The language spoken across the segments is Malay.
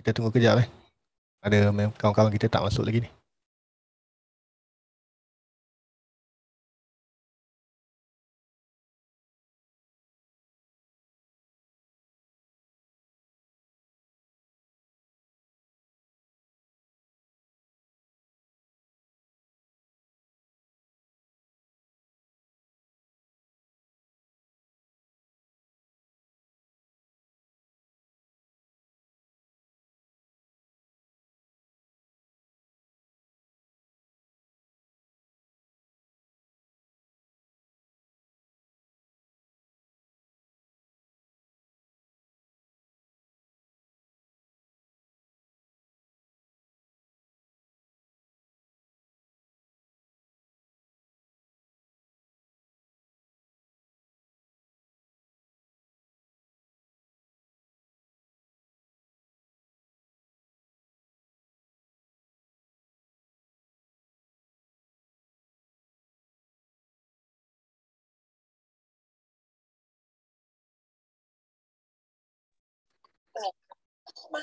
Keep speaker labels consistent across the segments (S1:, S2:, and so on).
S1: Kita tunggu kejap eh. Ada kawan-kawan kita tak masuk lagi ni. อืมใช่ไหม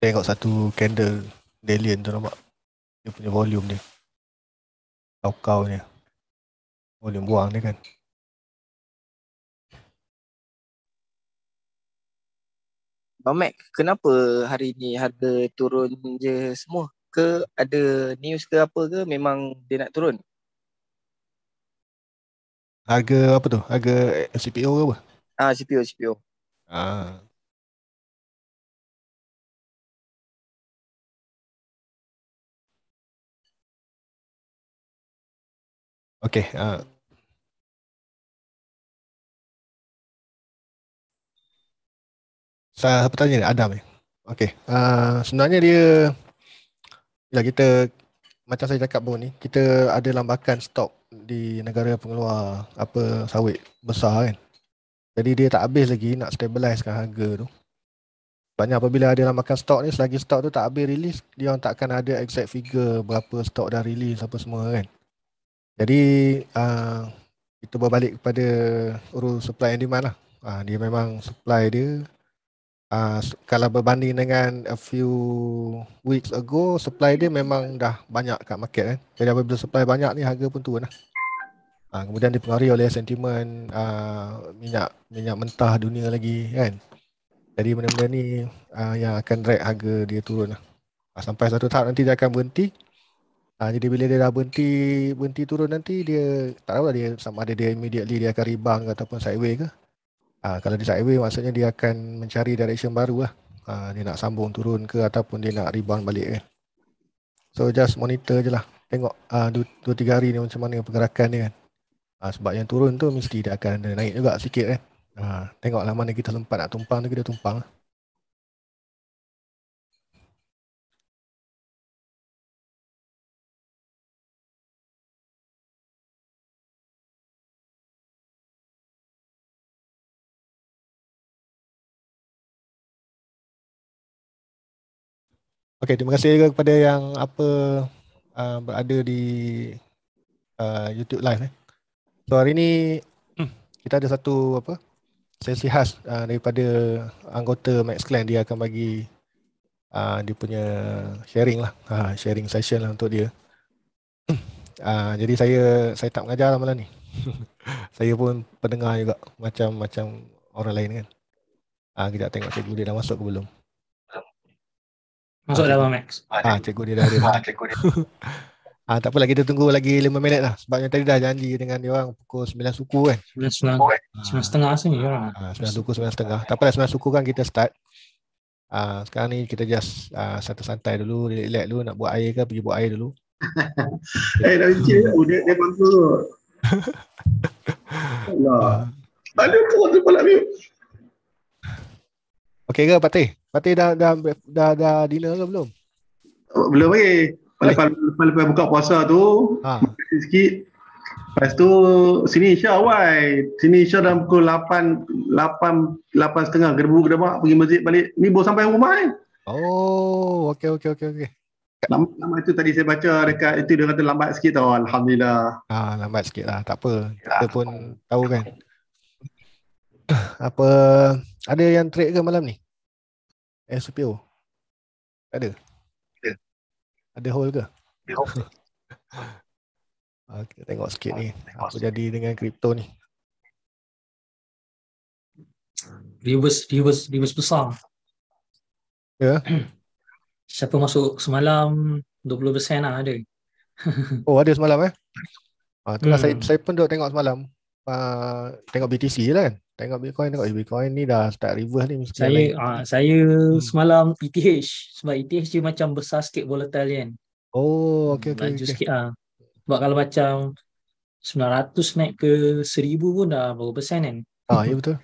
S1: tengok satu candle Dalian tu nampak dia punya volume dia kau-kau ni volume buang dia kan
S2: Bang Mac, kenapa hari ni harga turun je semua? Ke ada news ke apa ke memang dia nak turun?
S3: Harga apa tu? Harga CPO ke apa?
S2: Ah, CPO, CPO. Ah.
S1: Okay. Uh. Saya
S3: bertanya ni Adam ni. Okay. Uh, sebenarnya dia Ya kita macam saya cakap pun ni kita ada lambakan stok di negara pengeluar apa sawit besar kan. Jadi dia tak habis lagi nak stabilizekan harga tu. Sebabnya apabila ada lambakan stok ni selagi stok tu tak habis release dia orang takkan ada exact figure berapa stok dah release apa semua kan. Jadi uh, kita berbalik kepada urus supply and demand lah. Uh, dia memang supply dia uh, kalau berbanding dengan a few weeks ago supply dia memang dah banyak kat market kan. Eh. Jadi apabila supply banyak ni harga pun turun lah. Uh, kemudian dipengaruhi oleh sentimen uh, minyak minyak mentah dunia lagi kan. Jadi benda-benda ni uh, yang akan drag harga dia turun lah. Uh, sampai satu tahap nanti dia akan berhenti. Ha, jadi bila dia dah berhenti berhenti turun nanti dia tak tahu lah dia sama ada dia immediately dia akan rebound ke, ataupun sideways ke. Ha, kalau dia sideways maksudnya dia akan mencari direction baru lah. Ha, dia nak sambung turun ke ataupun dia nak rebound balik kan? So just monitor je lah. Tengok 2-3 ha, hari ni macam mana pergerakan ni kan. Ha, sebab yang turun tu mesti dia akan naik juga sikit kan. Ha, tengok lah mana kita lempat nak tumpang tu kita tumpang lah. Okay, terima kasih juga kepada yang apa uh, berada di uh, YouTube live eh. So hari ini hmm. kita ada satu apa sesi khas uh, daripada anggota Max Clan dia akan bagi uh, dia punya sharing lah, uh, sharing session lah untuk dia. Hmm. Uh, jadi saya saya tak mengajar lah malam ni. saya pun pendengar juga macam-macam orang lain kan. uh, kita tengok saya dia dah masuk ke belum. Masuk ah, dalam Max. Ah, ah, cikgu dia dah ada. Ah, cikgu dia. ah, tak apalah kita tunggu lagi 5 minit lah Sebabnya tadi dah janji dengan dia orang pukul 9 suku kan. 9 eh? setengah 9.30 ya ah. sini dia orang. 9 suku 9.30. Tak apalah 9 suku kan kita start. Ah, sekarang ni kita just ah, santai-santai dulu, relax dulu nak buat air ke pergi buat air dulu. eh, dah cik tu oh, dia dia tu. Allah. Ada kau tu pula ni. ke Patih? Fatih dah dah dah dah dinner ke belum? Oh, belum eh. Lepas, lepas, buka puasa tu, ha. makan sikit. Lepas tu, sini Isya awal. Sini Isya dalam pukul 8, 8, setengah Gerbu-gerbak pergi masjid balik. Ni baru sampai rumah eh. Oh, okey, okey, okey. okey. Lama-lama itu tadi saya baca dekat itu dia kata lambat sikit tau. Alhamdulillah. Ah lambat sikit lah. Tak apa. Ya. Kita pun tahu kan. Apa, ada yang trade ke malam ni? Eh, SPO? Tak ada? Yeah. Ada hole ke? Ada hole ah, Kita tengok sikit ni ah, tengok Apa sikit. jadi dengan kripto ni Reverse, reverse, reverse besar
S2: Ya yeah. Siapa masuk semalam 20% lah ada
S3: Oh ada semalam eh Ah, lah, hmm. saya, saya pun duduk tengok semalam Ah, tengok BTC je lah kan tengok Bitcoin tengok Bitcoin ni dah start reverse ni mesti saya uh, saya hmm.
S2: semalam ETH sebab ETH dia macam besar sikit volatile kan oh hmm, okey okey okay. sikit ah okay. uh. sebab kalau macam 900 naik ke 1000 pun dah berapa persen kan ah ya betul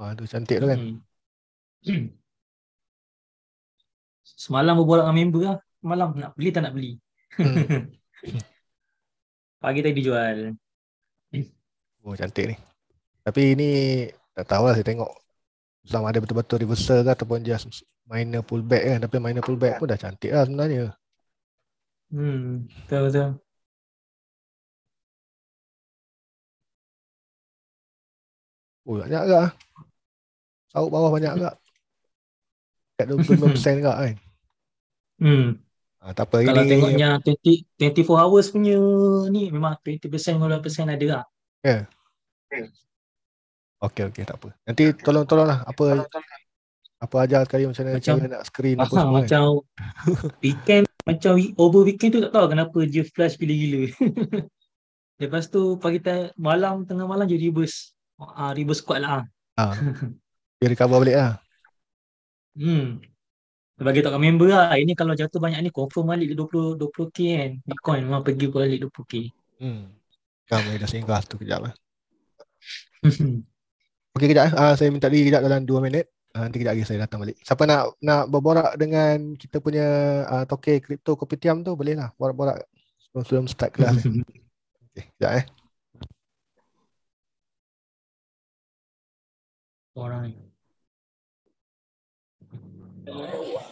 S2: ah tu cantik tu kan hmm. semalam berbual dengan member lah malam nak beli tak nak beli hmm. pagi tadi jual Oh cantik
S3: ni. Tapi ini tak tahu lah saya tengok sama ada betul-betul reversal ke ataupun just minor pullback kan. Tapi minor pullback pun dah cantik lah sebenarnya.
S1: Hmm, betul-betul. Oh, banyak agak. Sawuk bawah banyak agak.
S2: Dekat 25%
S3: agak kan. Hmm. ha, tak apa Kalau tengoknya
S2: 20, 24 hours punya ni memang 20% 20% ada lah.
S3: Ya. Yeah. Hmm. Okey okey tak apa. Nanti okay. tolong tolonglah apa apa ajar kali macam mana macam, nak screen apa semua. Kan. Macam
S2: kan. weekend macam over weekend tu tak tahu kenapa dia flash gila gila. Lepas tu pagi t- malam tengah malam je reverse. Ah uh, reverse kuat lah. Ha. Ah.
S3: dia recover balik lah.
S2: Hmm. Bagi tak member lah. Ini kalau jatuh banyak ni confirm balik 20 20k kan. Bitcoin memang pergi balik 20k.
S3: Hmm. Kamu dah singgah tu kejap lah. Hmm. Okey kejap uh, saya minta diri kejap dalam 2 minit. Uh, nanti kejap lagi saya datang balik. Siapa nak nak berborak dengan kita punya uh, toke kripto kopitiam tu boleh lah borak-borak sebelum, sebelum start kelas. Okey kejap eh.
S1: Borang. Oh.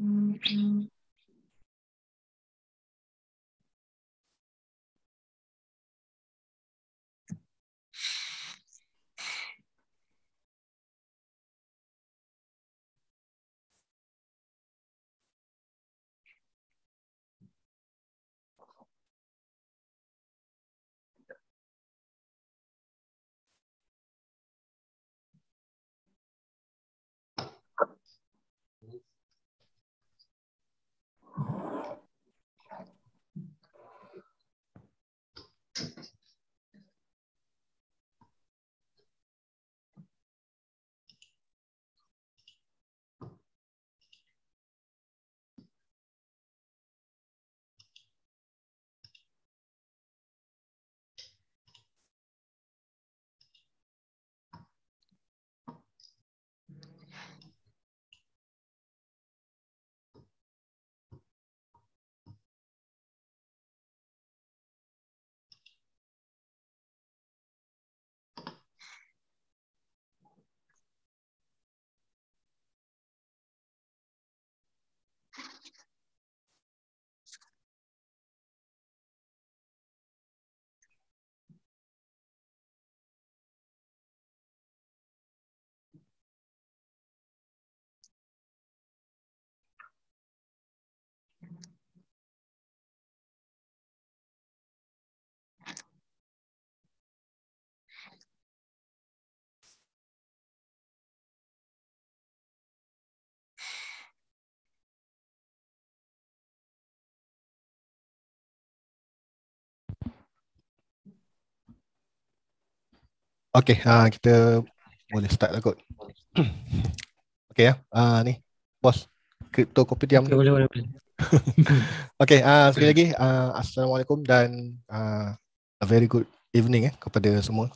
S1: Mm-hmm.
S3: Okay, uh, ah, kita boleh start lah kot. okay ya, uh, ni bos crypto kopi diam. Okay, boleh, boleh, boleh. okay, uh, ah, sekali lagi uh, assalamualaikum dan uh, a very good evening eh, kepada semua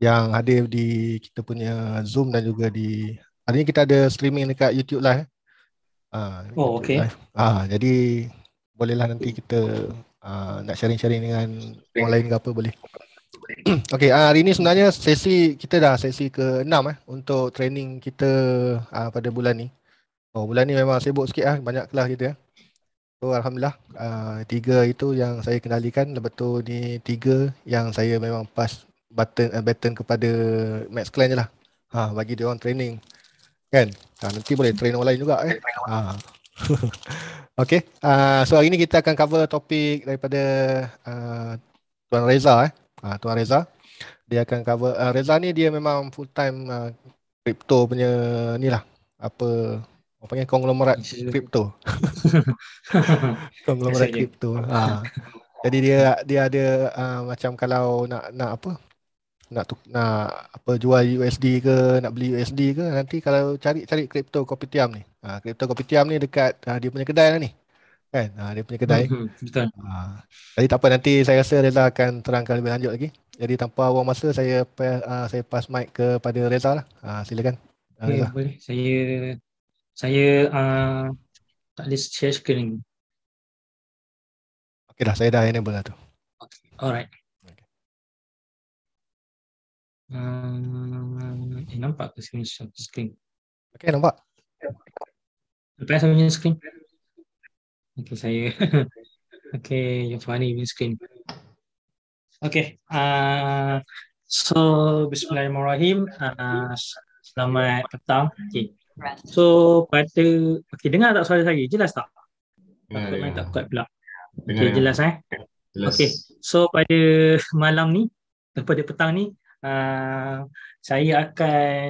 S3: yang hadir di kita punya Zoom dan juga di hari ini kita ada streaming dekat YouTube live. Eh. Uh, oh, okay. Live. Uh, jadi bolehlah nanti kita uh, nak sharing-sharing dengan orang lain ke apa boleh. Okey, uh, hari ini sebenarnya sesi kita dah sesi ke-6 eh untuk training kita uh, pada bulan ni. Oh, bulan ni memang sibuk sikit ah, banyak kelas kita ya. So alhamdulillah uh, tiga itu yang saya kendalikan lepas tu ni tiga yang saya memang pass button uh, eh, button kepada Max Clan jelah. Ha bagi dia orang training. Kan? Uh, nanti boleh train orang lain juga eh. Ha. Uh. Okey. Uh, so hari ni kita akan cover topik daripada uh, Tuan Reza eh uh, Tuan Reza. Dia akan cover. Uh, Reza ni dia memang full time uh, crypto punya ni lah. Apa apa panggil konglomerat crypto. konglomerat crypto. Ha. Jadi dia dia ada uh, macam kalau nak nak apa? Nak tuk, nak apa jual USD ke, nak beli USD ke nanti kalau cari cari crypto Kopitiam ni. Ha, crypto Kopitiam ni dekat uh, dia punya kedai lah ni kan uh, dia punya kedai mhm, betul ah. jadi tak apa nanti saya rasa Reza akan terangkan lebih lanjut lagi jadi tanpa buang masa saya uh, saya pass mic kepada Reza lah uh, silakan uh, Reza. Okay,
S2: boleh saya saya uh, tak boleh share screen lagi
S3: okey dah saya dah enable dah tu
S2: okay. alright
S1: Uh, eh, nampak
S2: ke screen screen? Okay, nampak. Lepas saya punya screen. Okay saya. okay, Yafani bin Skin. Okay. Uh, so, Bismillahirrahmanirrahim. Uh, selamat petang. Okay. So, pada... Okay, dengar tak suara saya? Jelas tak? Takut yeah, main yeah. tak kuat pula. Dengar okay, jelas eh. Okay, so pada malam ni, pada petang ni, uh, saya akan...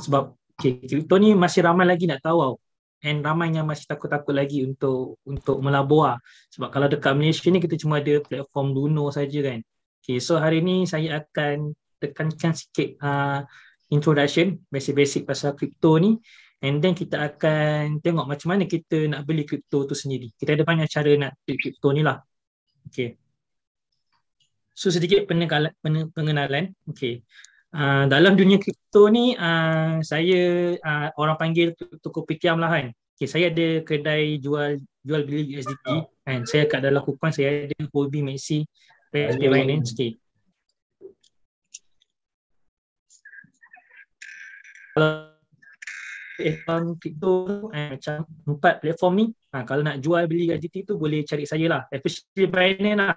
S2: Sebab okay, kripto ni masih ramai lagi nak tahu and ramai yang masih takut-takut lagi untuk untuk melabur sebab kalau dekat Malaysia ni kita cuma ada platform Luno saja kan. Okay, so hari ni saya akan tekankan sikit uh, introduction basic-basic pasal kripto ni and then kita akan tengok macam mana kita nak beli kripto tu sendiri. Kita ada banyak cara nak beli kripto ni lah. Okay. So sedikit pengenalan. Okay. Uh, dalam dunia kripto ni uh, saya uh, orang panggil toko pikiam lah kan. Okay, saya ada kedai jual jual beli USDT oh. and saya kat dalam kupon saya ada hobi Maxi PSP Binance okay. Kalau account crypto and macam empat platform ni ha, kalau nak jual beli USDT tu boleh cari saya lah especially Binance lah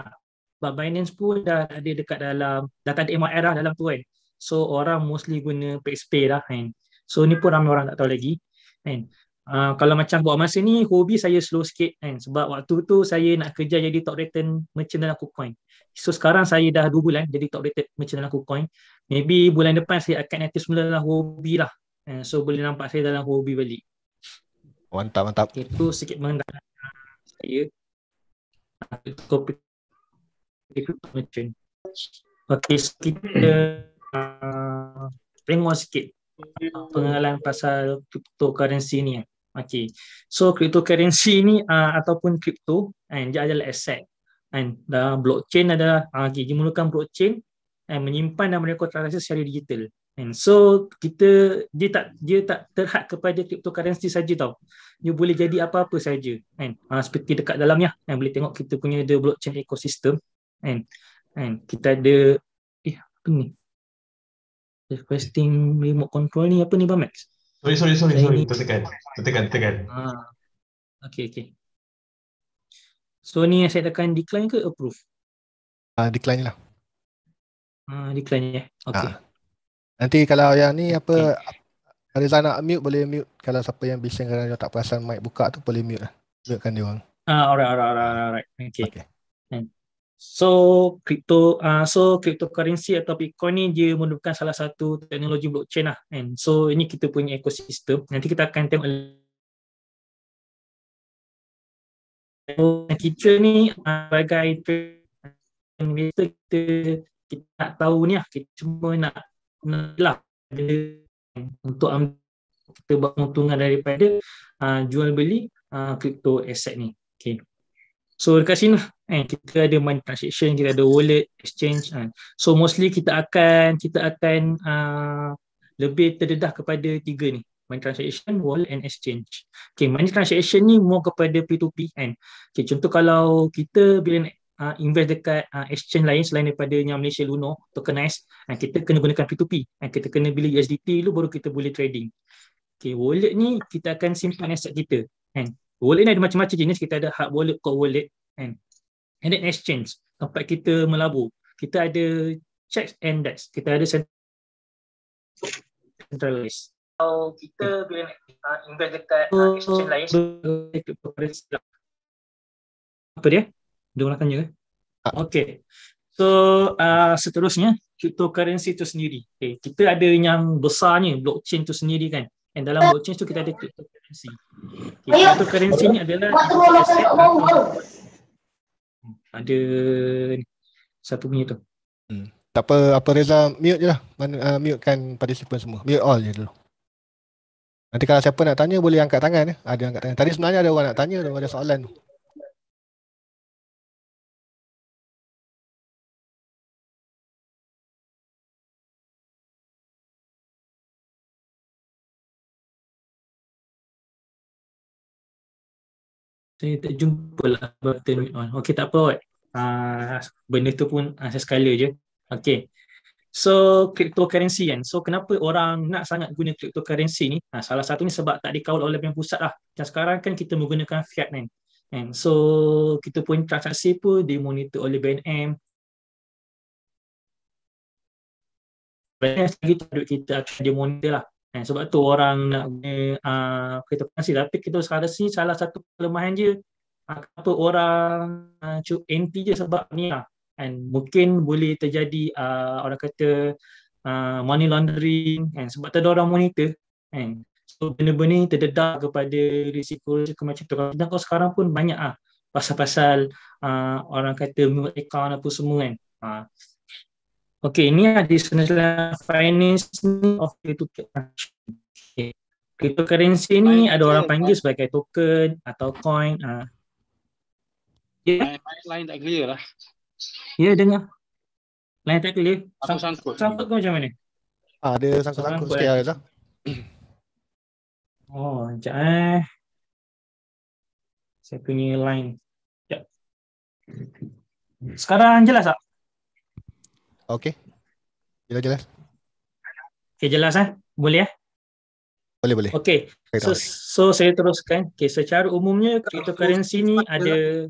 S2: sebab Binance pun dah ada dekat dalam dah tak ada MIR lah dalam tu kan eh. So orang mostly guna PXP lah kan. So ni pun ramai orang tak tahu lagi kan. Uh, kalau macam buat masa ni hobi saya slow sikit kan sebab waktu tu saya nak kerja jadi top rated merchant dalam KuCoin. So sekarang saya dah 2 bulan jadi top rated merchant dalam KuCoin. Maybe bulan depan saya akan aktif semula dalam hobi lah. And eh, so boleh nampak saya dalam hobi balik. Mantap mantap. Itu sikit mengenai saya. Itu Okay, so kita tengok ah, sikit pengenalan pasal cryptocurrency ni. Okay. So cryptocurrency ni uh, ataupun crypto kan dia adalah aset. Kan dah blockchain adalah uh, okay, dia mulakan blockchain and menyimpan dan merekod transaksi secara digital. And so kita dia tak dia tak terhad kepada cryptocurrency saja tau. Dia boleh jadi apa-apa saja kan. Uh, seperti dekat dalamnya kan boleh tengok kita punya the blockchain ecosystem kan. Kan kita ada eh apa ni? requesting remote control ni apa ni Bang Max? Sorry, sorry, sorry, sorry. sorry. Tertekan. Tertekan, tertekan. Ah. Okay, okay. So ni yang saya tekan decline ke approve? Ah, uh, decline lah. Ah, uh, decline ya. Yeah. Okay. Uh.
S3: Nanti kalau yang ni apa okay. Rizal nak mute boleh mute kalau siapa yang bising kerana tak perasan mic buka tu boleh mute lah. Mutekan dia orang.
S2: Ah, uh, alright, alright, alright, alright. Okay. okay.
S3: So
S2: crypto uh, so cryptocurrency atau Bitcoin ni dia merupakan salah satu teknologi blockchain lah kan. So ini kita punya ekosistem. Nanti kita akan tengok kita ni uh, sebagai investor kita kita nak tahu ni lah kita cuma nak kenalah kan? untuk ambil kita buat keuntungan daripada uh, jual beli uh, crypto asset ni. Okay. So dekat sini lah eh, kita ada money transaction, kita ada wallet exchange. Eh. So mostly kita akan kita akan uh, lebih terdedah kepada tiga ni. Money transaction, wallet and exchange. Okay, money transaction ni more kepada P2P. Eh. Kan. Okay, contoh kalau kita bila nak uh, invest dekat uh, exchange lain selain daripada yang Malaysia Luno tokenize uh, kita kena gunakan P2P uh, kita kena beli USDT dulu baru kita boleh trading okay, wallet ni kita akan simpan aset kita kan Wallet ni ada macam-macam jenis. Kita ada hard wallet, cold wallet. Kan? And then exchange. Tempat kita melabur. Kita ada checks and debts. Kita ada centralized.
S1: Kalau kita hmm. bila nak uh, invest dekat uh,
S2: exchange lain. Oh, Apa dia? Dia orang tanya ke? Ah. Okay. So uh, seterusnya cryptocurrency tu sendiri. Okay. Kita ada yang besarnya blockchain tu sendiri kan. And dalam blockchain eh. tu kita ada cryptocurrency. Okay, cryptocurrency ni adalah
S3: ada satu punya tu. Hmm. Tak apa, apa Reza mute je lah. Man, uh, mute kan participant semua. Mute all je dulu. Nanti kalau siapa nak tanya boleh angkat tangan. Eh. Ada angkat tangan. Tadi sebenarnya ada orang nak tanya.
S1: Ada soalan tu.
S2: saya tak jumpa lah button with on. Okay, tak apa kot. Uh, ah, benda tu pun asas ah, sekali je. Okay. So, cryptocurrency kan. So, kenapa orang nak sangat guna cryptocurrency ni? Ha, salah satu ni sebab tak dikawal oleh bank pusat lah. Dan sekarang kan kita menggunakan fiat kan. And so, kita pun transaksi pun dimonitor oleh BNM. BNM sekarang kita duit kita akan dimonitor lah. Eh, sebab tu orang nak guna uh, cryptocurrency lah. tapi kita sekarang ni salah satu kelemahan je apa orang ah, cukup uh, anti je sebab ni lah and mungkin boleh terjadi uh, orang kata uh, money laundering and sebab tak ada orang monitor and so benda-benda ni terdedah kepada risiko risiko macam tu dan kau sekarang pun banyak lah pasal-pasal uh, orang kata mute account apa semua kan uh, Okey, ini additional finance ni of cryptocurrency. Cryptocurrency ni ada orang panggil sebagai token atau coin. Uh. Ah. Yeah.
S3: My, my line tak clear lah. Ya, yeah, dengar.
S2: Line tak clear. Sang sangkut. Sangkut ke macam mana?
S3: Ah, ada sangkut-sangkut sikit lah.
S1: Oh, sekejap eh.
S2: Saya punya line. Sekejap. Sekarang jelas tak?
S3: Okey. Jelas jelas.
S2: Okey jelas eh? Boleh eh? Boleh boleh. Okey. So, so saya teruskan. Okey secara umumnya cryptocurrency ni ada lah.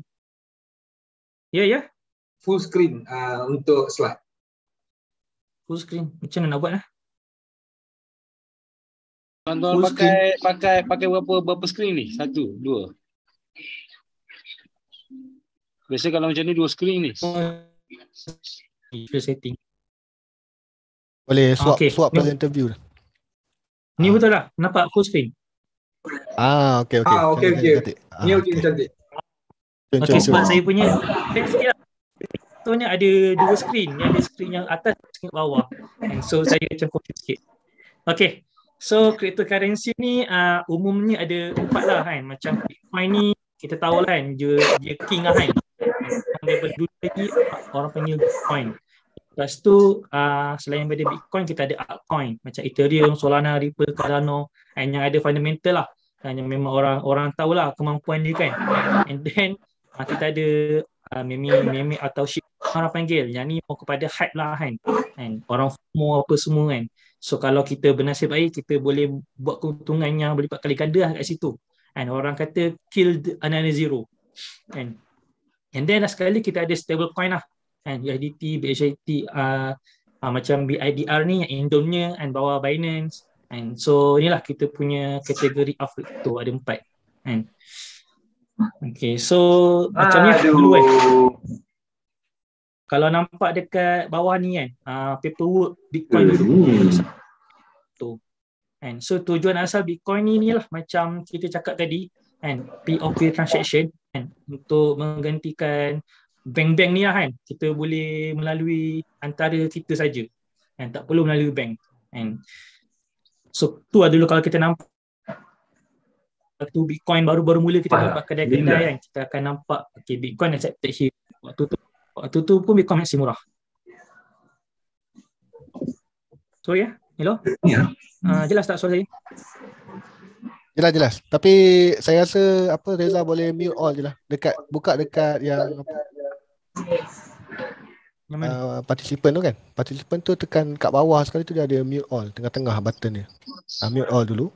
S2: Ya yeah, ya. Yeah. Full screen uh,
S1: untuk slide.
S2: Full screen. Macam mana nak buat eh? Tuan-tuan pakai, pakai pakai berapa berapa screen ni? Satu, dua. Biasa kalau macam ni dua screen ni. Oh
S3: usual setting. Boleh ah, swap okay. swap pas interview.
S2: Ni ha. betul lah. Nampak full screen.
S3: Ah, okay, okay. Ah, okay, okay.
S2: Ni ah, okay, cantik.
S3: Okay, okay. sebab saya punya
S2: Sebenarnya lah. ada dua screen. Ni ada screen yang atas, screen bawah. And so, saya macam confused sikit. Okay. So, cryptocurrency ni uh, umumnya ada empat lah kan. Macam Bitcoin ni, kita tahu lah kan. Dia, dia king lah kan yang daripada dulu lagi orang panggil coin. Lepas tu uh, selain daripada Bitcoin kita ada altcoin macam Ethereum, Solana, Ripple, Cardano and yang ada fundamental lah. Dan yang memang orang orang tahu lah kemampuan dia kan. And then uh, kita ada uh, meme meme atau ship orang panggil yang ni mau kepada hype lah kan. And orang FOMO apa semua kan. So kalau kita bernasib baik kita boleh buat keuntungan yang berlipat kali ganda lah kat situ. And orang kata kill another zero. And And then last sekali kita ada stable coin lah. and USDT, BHIT, uh, uh, macam BIDR ni yang Indonesia and bawah Binance. And so inilah kita punya kategori of crypto ada empat. And Okay, so macam ni lah dulu kan. Kalau nampak dekat bawah ni kan, uh, paperwork Bitcoin dulu. Hmm. Tu. And so tujuan asal Bitcoin ni ni lah macam kita cakap tadi, kan POP transaction kan untuk menggantikan bank-bank ni lah kan kita boleh melalui antara kita saja kan tak perlu melalui bank kan so tu ada dulu kalau kita nampak tu bitcoin baru-baru mula kita dapat kedai-kedai kan kita akan nampak okay, bitcoin accepted here waktu tu waktu tu pun bitcoin masih murah so ya yeah. hello yeah. Ya. uh, jelas
S3: tak suara saya Jelas jelas. Tapi saya rasa apa Reza boleh mute all je lah. Dekat buka dekat yang apa? Uh, participant tu kan Participant tu tekan kat bawah sekali tu dia ada mute all Tengah-tengah button dia uh, Mute all dulu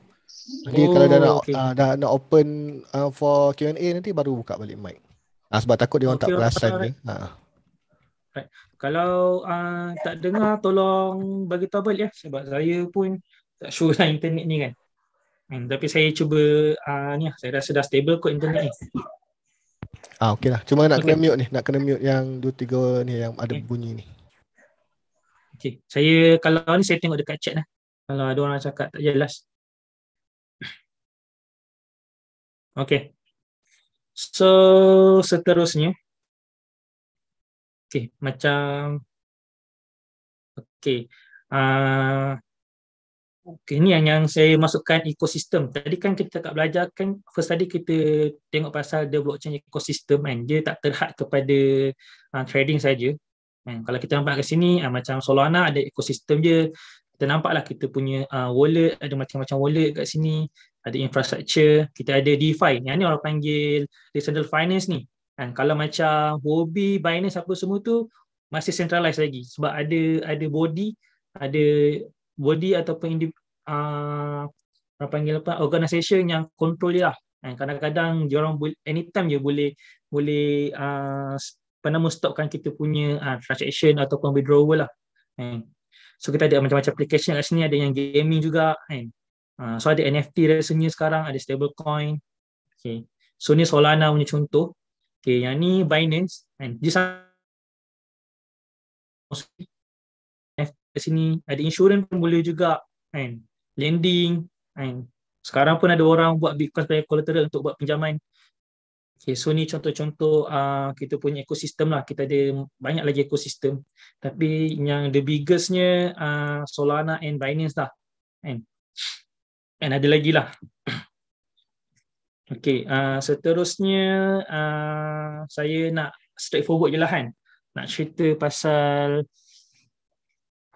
S3: Nanti oh, kalau dah nak, okay. uh, ah, dah nak open uh, for Q&A nanti baru buka balik mic uh, Sebab takut dia orang okay, tak perasan right. dia uh.
S2: right. Kalau uh, tak dengar tolong bagi tahu balik ya Sebab saya pun tak sure lah internet ni kan Hmm, tapi saya cuba uh, ni lah. saya rasa dah stable kot internet ni.
S3: Ah okay lah. Cuma nak okay. kena mute ni, nak kena mute yang dua tiga ni yang ada okay. bunyi ni.
S2: Okey, saya kalau ni saya tengok dekat chat lah. Kalau ada orang cakap tak
S1: jelas. Okey. So seterusnya Okey macam
S2: Okey. uh, Okay, ni yang yang saya masukkan ekosistem. Tadi kan kita tak belajar kan first tadi kita tengok pasal the blockchain ekosistem kan. Dia tak terhad kepada uh, trading saja. Kan. Kalau kita nampak kat sini uh, macam Solana ada ekosistem je. Kita nampak lah kita punya uh, wallet ada macam-macam wallet kat sini. Ada infrastructure, kita ada DeFi. Yang ni orang panggil decentralized finance ni. Kan. Kalau macam Huobi, Binance apa semua tu masih centralized lagi sebab ada ada body ada body ataupun indiv- uh, ah, apa panggil apa organisation yang kontrol dia lah eh, kadang-kadang dia orang anytime je boleh boleh uh, ah, apa stopkan kita punya uh, transaction ataupun withdrawal lah kan? so kita ada macam-macam application kat sini ada yang gaming juga kan uh, so ada NFT rasanya sekarang ada stablecoin okey so ni Solana punya contoh okey yang ni Binance kan dia ke sini ada insurans pun boleh juga kan lending kan sekarang pun ada orang buat bitcoin sebagai collateral untuk buat pinjaman okay, so ni contoh-contoh uh, kita punya ekosistem lah kita ada banyak lagi ekosistem tapi yang the biggestnya uh, Solana and Binance lah kan and ada lagi lah Okay, uh, seterusnya uh, saya nak straightforward je lah kan. Nak cerita pasal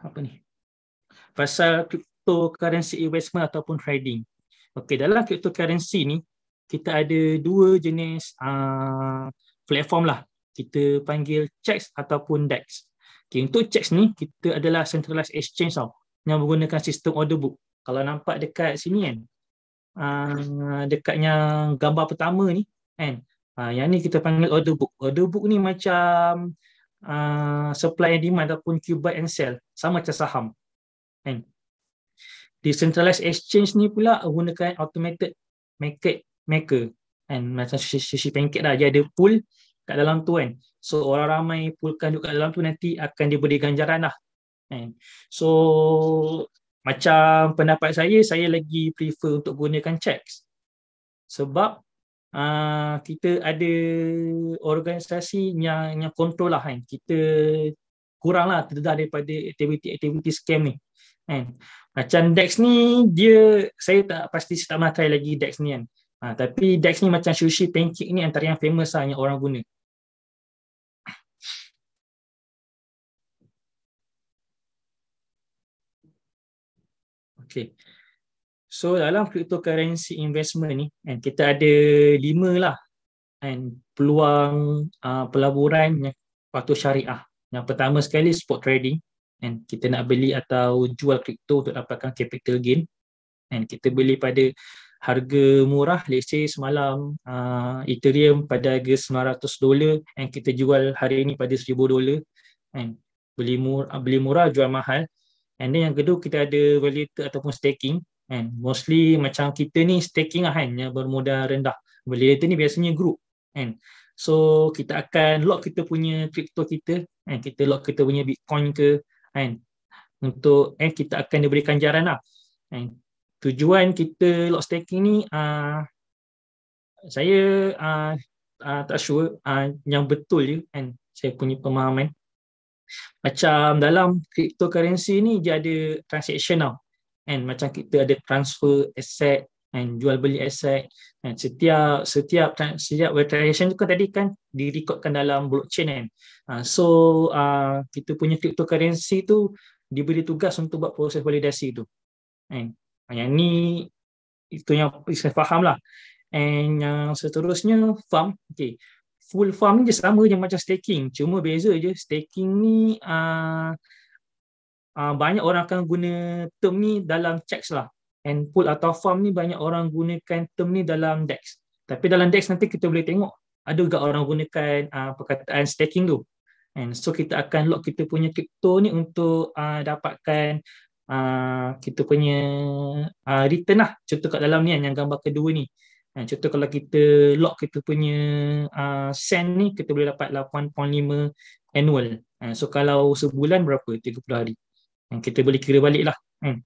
S2: apa ni? Pasal cryptocurrency investment ataupun trading. Okey, dalam cryptocurrency ni kita ada dua jenis uh, platform lah. Kita panggil checks ataupun DEX. Okay, untuk checks ni, kita adalah centralized exchange tau. Yang menggunakan sistem order book. Kalau nampak dekat sini kan. Uh, dekat yang gambar pertama ni. Kan, uh, yang ni kita panggil order book. Order book ni macam uh, supply and demand ataupun Q buy and sell sama macam saham kan decentralized exchange ni pula gunakan automated market maker kan macam sisi pancake dah dia ada pool kat dalam tu kan so orang ramai poolkan juga dalam tu nanti akan diberi ganjaran lah kan so macam pendapat saya saya lagi prefer untuk gunakan checks sebab uh, kita ada organisasi yang yang kontrol lah kan. Kita kuranglah terdedah daripada aktiviti-aktiviti scam ni. Kan. Macam Dex ni dia saya tak pasti saya tak pernah try lagi Dex ni kan. Uh, tapi Dex ni macam sushi pancake ni antara yang famous lah yang orang guna. Okay. So dalam cryptocurrency investment ni and kita ada lima lah and peluang uh, pelaburan yang patut syariah. Yang pertama sekali spot trading and kita nak beli atau jual crypto untuk dapatkan capital gain and kita beli pada harga murah let's say semalam uh, Ethereum pada harga 900 dolar and kita jual hari ini pada 1000 dolar and beli murah, beli murah jual mahal and then yang kedua kita ada validator ataupun staking kan mostly macam kita ni staking lah kan yang bermodal rendah validator ni biasanya group kan so kita akan lock kita punya crypto kita kan kita lock kita punya bitcoin ke kan untuk eh kita akan diberikan jaran lah kan tujuan kita lock staking ni uh, saya uh, uh, tak sure uh, yang betul je kan saya punya pemahaman macam dalam cryptocurrency ni dia ada transaction tau and macam kita ada transfer asset and jual beli asset and setiap setiap setiap transaction tu kan tadi kan direkodkan dalam blockchain kan uh, so uh, kita punya cryptocurrency tu diberi tugas untuk buat proses validasi tu kan yang ni itu yang saya faham lah and yang seterusnya farm okay full farm ni je sama je macam staking cuma beza je staking ni uh, Ah, banyak orang akan guna term ni dalam checks lah. And pull atau farm ni banyak orang gunakan term ni dalam DEX. Tapi dalam DEX nanti kita boleh tengok ada juga orang gunakan uh, perkataan staking tu. And so kita akan lock kita punya crypto ni untuk uh, dapatkan uh, kita punya uh, return lah. Contoh kat dalam ni kan, yang gambar kedua ni. Uh, contoh kalau kita lock kita punya uh, send ni kita boleh dapat 8.5 annual. Uh, so kalau sebulan berapa? 30 hari. Hmm, kita boleh kira baliklah hmm.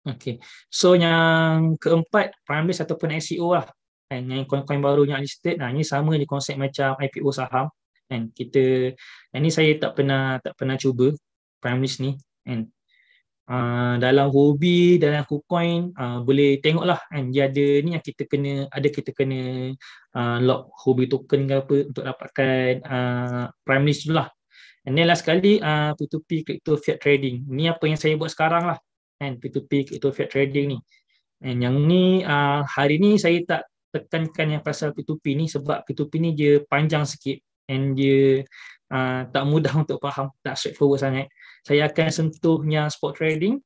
S2: Okay, so yang keempat prime list ataupun ICO e lah kan, yang coin-coin baru yang listed nah ha, ini sama je konsep macam IPO saham kan kita ini saya tak pernah tak pernah cuba prime list ni kan uh, dalam hobi dalam kucoin uh, boleh tengoklah kan dia ada ni yang kita kena ada kita kena uh, lock hobi token ke apa untuk dapatkan uh, prime list tu lah And then last sekali uh, P2P crypto fiat trading. Ni apa yang saya buat sekarang lah. And P2P crypto fiat trading ni. And yang ni uh, hari ni saya tak tekankan yang pasal P2P ni sebab P2P ni dia panjang sikit and dia uh, tak mudah untuk faham, tak straightforward sangat. Saya akan sentuh yang spot trading,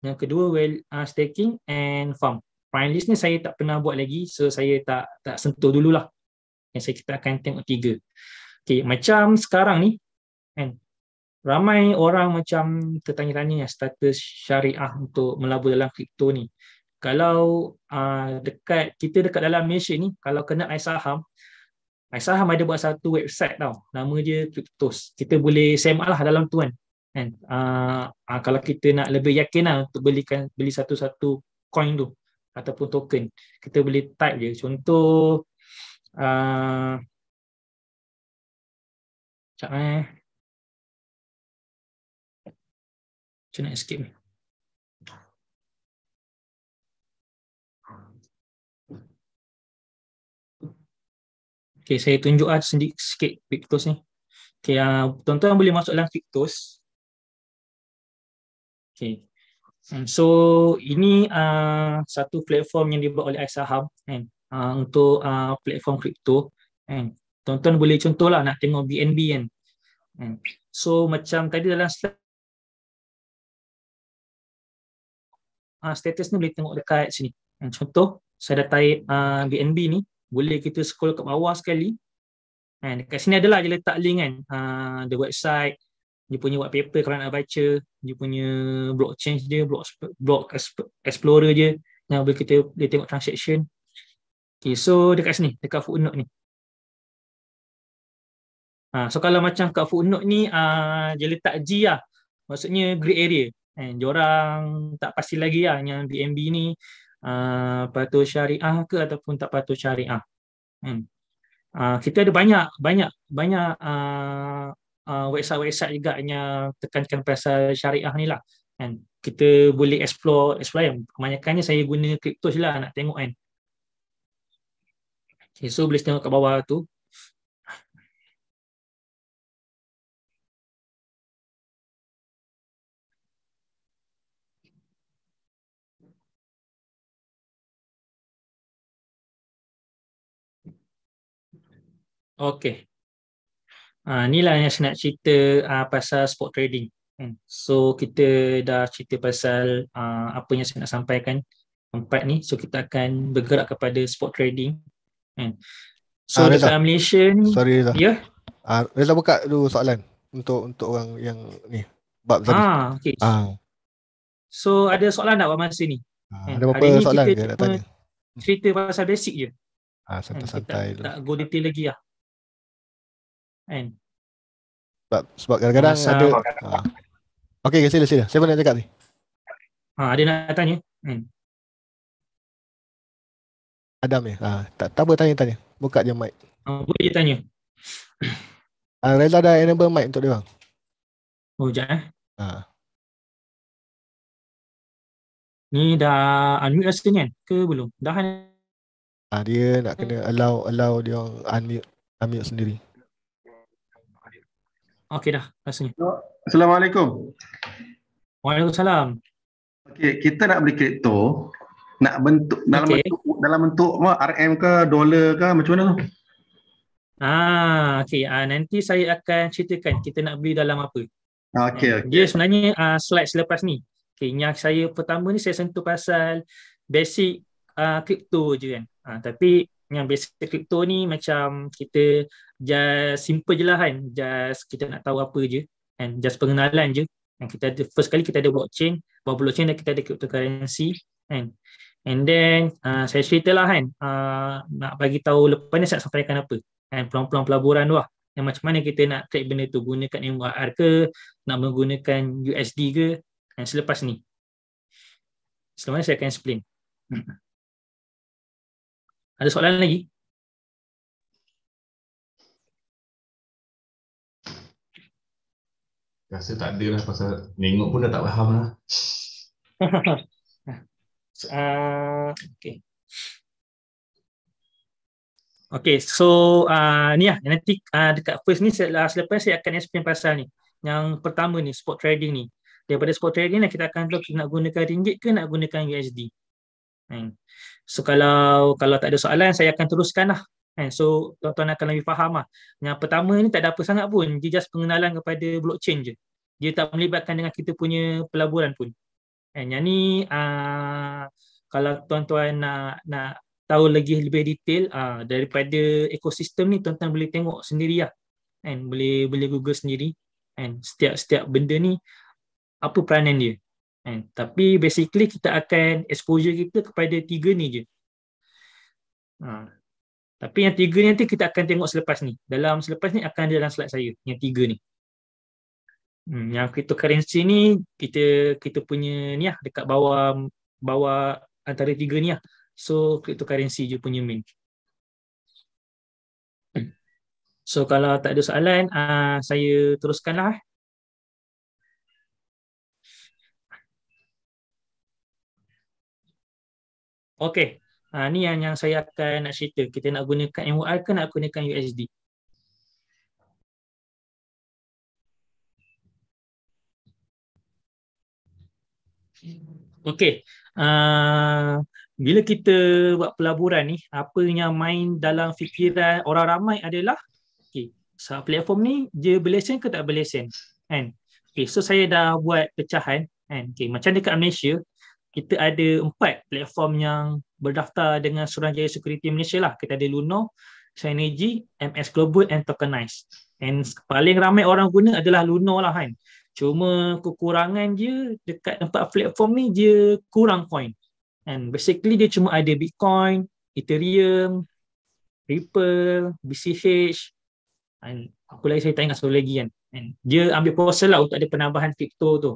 S2: yang kedua well, uh, staking and farm. Prime list ni saya tak pernah buat lagi so saya tak tak sentuh dululah. Yang saya kita akan tengok tiga. Okay, macam sekarang ni kan ramai orang macam tertanya-tanya yang status syariah untuk melabur dalam kripto ni kalau uh, dekat kita dekat dalam Malaysia ni kalau kena naik saham naik saham ada buat satu website tau nama dia Cryptos kita boleh semak lah dalam tu kan kan uh, uh, kalau kita nak lebih yakin lah untuk belikan beli satu-satu coin tu ataupun token kita boleh type je contoh uh,
S1: Sekejap eh. Macam nak escape ni. Okay, saya tunjuk lah sikit Pictos ni.
S2: Okay, ah, tuan-tuan uh, boleh masuk dalam Pictos. Okay. And so, ini uh, satu platform yang dibuat oleh iSaham kan, uh, untuk uh, platform crypto. Kan. Tuan-tuan boleh contohlah nak tengok BNB kan. kan. So, macam tadi dalam slide uh, status ni boleh tengok dekat sini. Uh, contoh, saya dah type uh, ah, BNB ni, boleh kita scroll ke bawah sekali. Uh, dekat sini adalah dia letak link kan, uh, ah, the website, dia punya white paper kalau nak baca, dia punya blockchain dia, block, block explorer dia, yang boleh kita boleh tengok transaction. Okay, so dekat sini, dekat footnote ni. Ha, so kalau macam kat footnote ni, uh, dia letak G lah. Maksudnya grey area. And diorang tak pasti lagi lah yang BNB ni uh, patuh syariah ke ataupun tak patut syariah. Hmm. Uh, kita ada banyak banyak banyak uh, uh, juga yang tekankan pasal syariah ni lah. Kan? Kita boleh explore explore yang kebanyakannya saya guna kripto je lah nak tengok kan. Okay, so boleh tengok kat bawah tu. Okay. Uh, ah, inilah yang saya nak cerita uh, pasal spot trading. Kan. So kita dah cerita pasal uh, apa yang saya nak sampaikan empat ni. So kita akan bergerak kepada spot trading. Kan.
S3: So uh, dekat Malaysia ni. Sorry Reza. Ya? Yeah? Reza buka dulu soalan untuk untuk orang yang ni. Bab tadi. Ah, okay. Uh.
S2: So ada soalan tak buat masa ni? Ha, ada apa soalan ke nak tanya? Cerita pasal basic je. Ah, ha, santai-santai. Tak, tak go detail lagi lah kan
S3: sebab, sebab kadang-kadang Masa, ada ha. okey sila sila siapa nak cakap ni
S1: ha ada nak tanya kan
S3: Adam ni ha tak tak apa tanya tanya buka je mic ha boleh tanya ha, Reza dah enable mic untuk dia bang
S2: oh jap eh ha Ni dah unmute rasanya kan? Ke belum? Dah kan?
S3: Ha, dia nak kena hmm. allow allow dia orang unmute unmute sendiri.
S2: Okey dah, rasanya.
S3: Assalamualaikum. Waalaikumsalam. Okey, kita nak beli kripto, nak bentuk dalam okay. bentuk dalam bentuk apa RM ke dolar ke macam mana tu?
S2: Ah, okey. Ah, nanti saya akan ceritakan kita nak beli dalam apa. Okey, okey. Dia sebenarnya ah, slide selepas ni. Okey, yang saya pertama ni saya sentuh pasal basic ah, kripto je kan. Ah, tapi yang basic kripto ni macam kita just simple je lah kan just kita nak tahu apa je and just pengenalan je kan kita ada first kali kita ada blockchain bahawa blockchain dan kita ada cryptocurrency kan and then uh, saya cerita lah kan uh, nak bagi tahu lepas ni saya sampaikan apa kan peluang-peluang pelaburan tu lah yang macam mana kita nak trade benda tu gunakan MYR ke nak menggunakan USD ke kan selepas ni selepas ni saya akan explain hmm.
S1: ada soalan lagi? Rasa tak ada lah pasal tengok pun dah tak faham lah.
S2: uh, ah, okay. Okay, so uh, ni lah. Nanti uh, dekat first ni, setelah, selepas saya akan explain pasal ni. Yang pertama ni, spot trading ni. Daripada spot trading ni, kita akan tahu nak gunakan ringgit ke nak gunakan USD. Hmm. So kalau kalau tak ada soalan, saya akan teruskan lah. And eh, so tuan-tuan akan lebih faham lah. Yang pertama ni tak ada apa sangat pun. Dia just pengenalan kepada blockchain je. Dia tak melibatkan dengan kita punya pelaburan pun. And eh, yang ni uh, kalau tuan-tuan nak, nak tahu lagi lebih detail uh, daripada ekosistem ni tuan-tuan boleh tengok sendiri lah. And boleh boleh google sendiri. And setiap-setiap benda ni apa peranan dia. And, tapi basically kita akan exposure kita kepada tiga ni je. Uh, tapi yang tiga ni nanti kita akan tengok selepas ni. Dalam selepas ni akan ada dalam slide saya. Yang tiga ni. Hmm, yang cryptocurrency ni kita kita punya ni lah dekat bawah bawah antara tiga ni lah. So cryptocurrency je punya main. Hmm. So kalau tak ada soalan, uh,
S1: saya teruskanlah. Eh.
S2: Okay, Ha, ni yang yang saya akan nak cerita. Kita nak gunakan MOR ke nak gunakan USD? Okay. Uh, ha, bila kita buat pelaburan ni, apa yang main dalam fikiran orang ramai adalah okay, so platform ni dia berlesen ke tak berlesen? Kan? Okay, so saya dah buat pecahan. Kan? Okay, macam dekat Malaysia, kita ada empat platform yang berdaftar dengan Suruhanjaya Security Malaysia lah. Kita ada Luno, Synergy, MS Global and Tokenize. And paling ramai orang guna adalah Luno lah kan. Cuma kekurangan je dekat empat platform ni dia kurang coin. And basically dia cuma ada Bitcoin, Ethereum, Ripple, BCH and aku lagi saya tak ingat satu lagi kan. And dia ambil proses lah untuk ada penambahan crypto tu.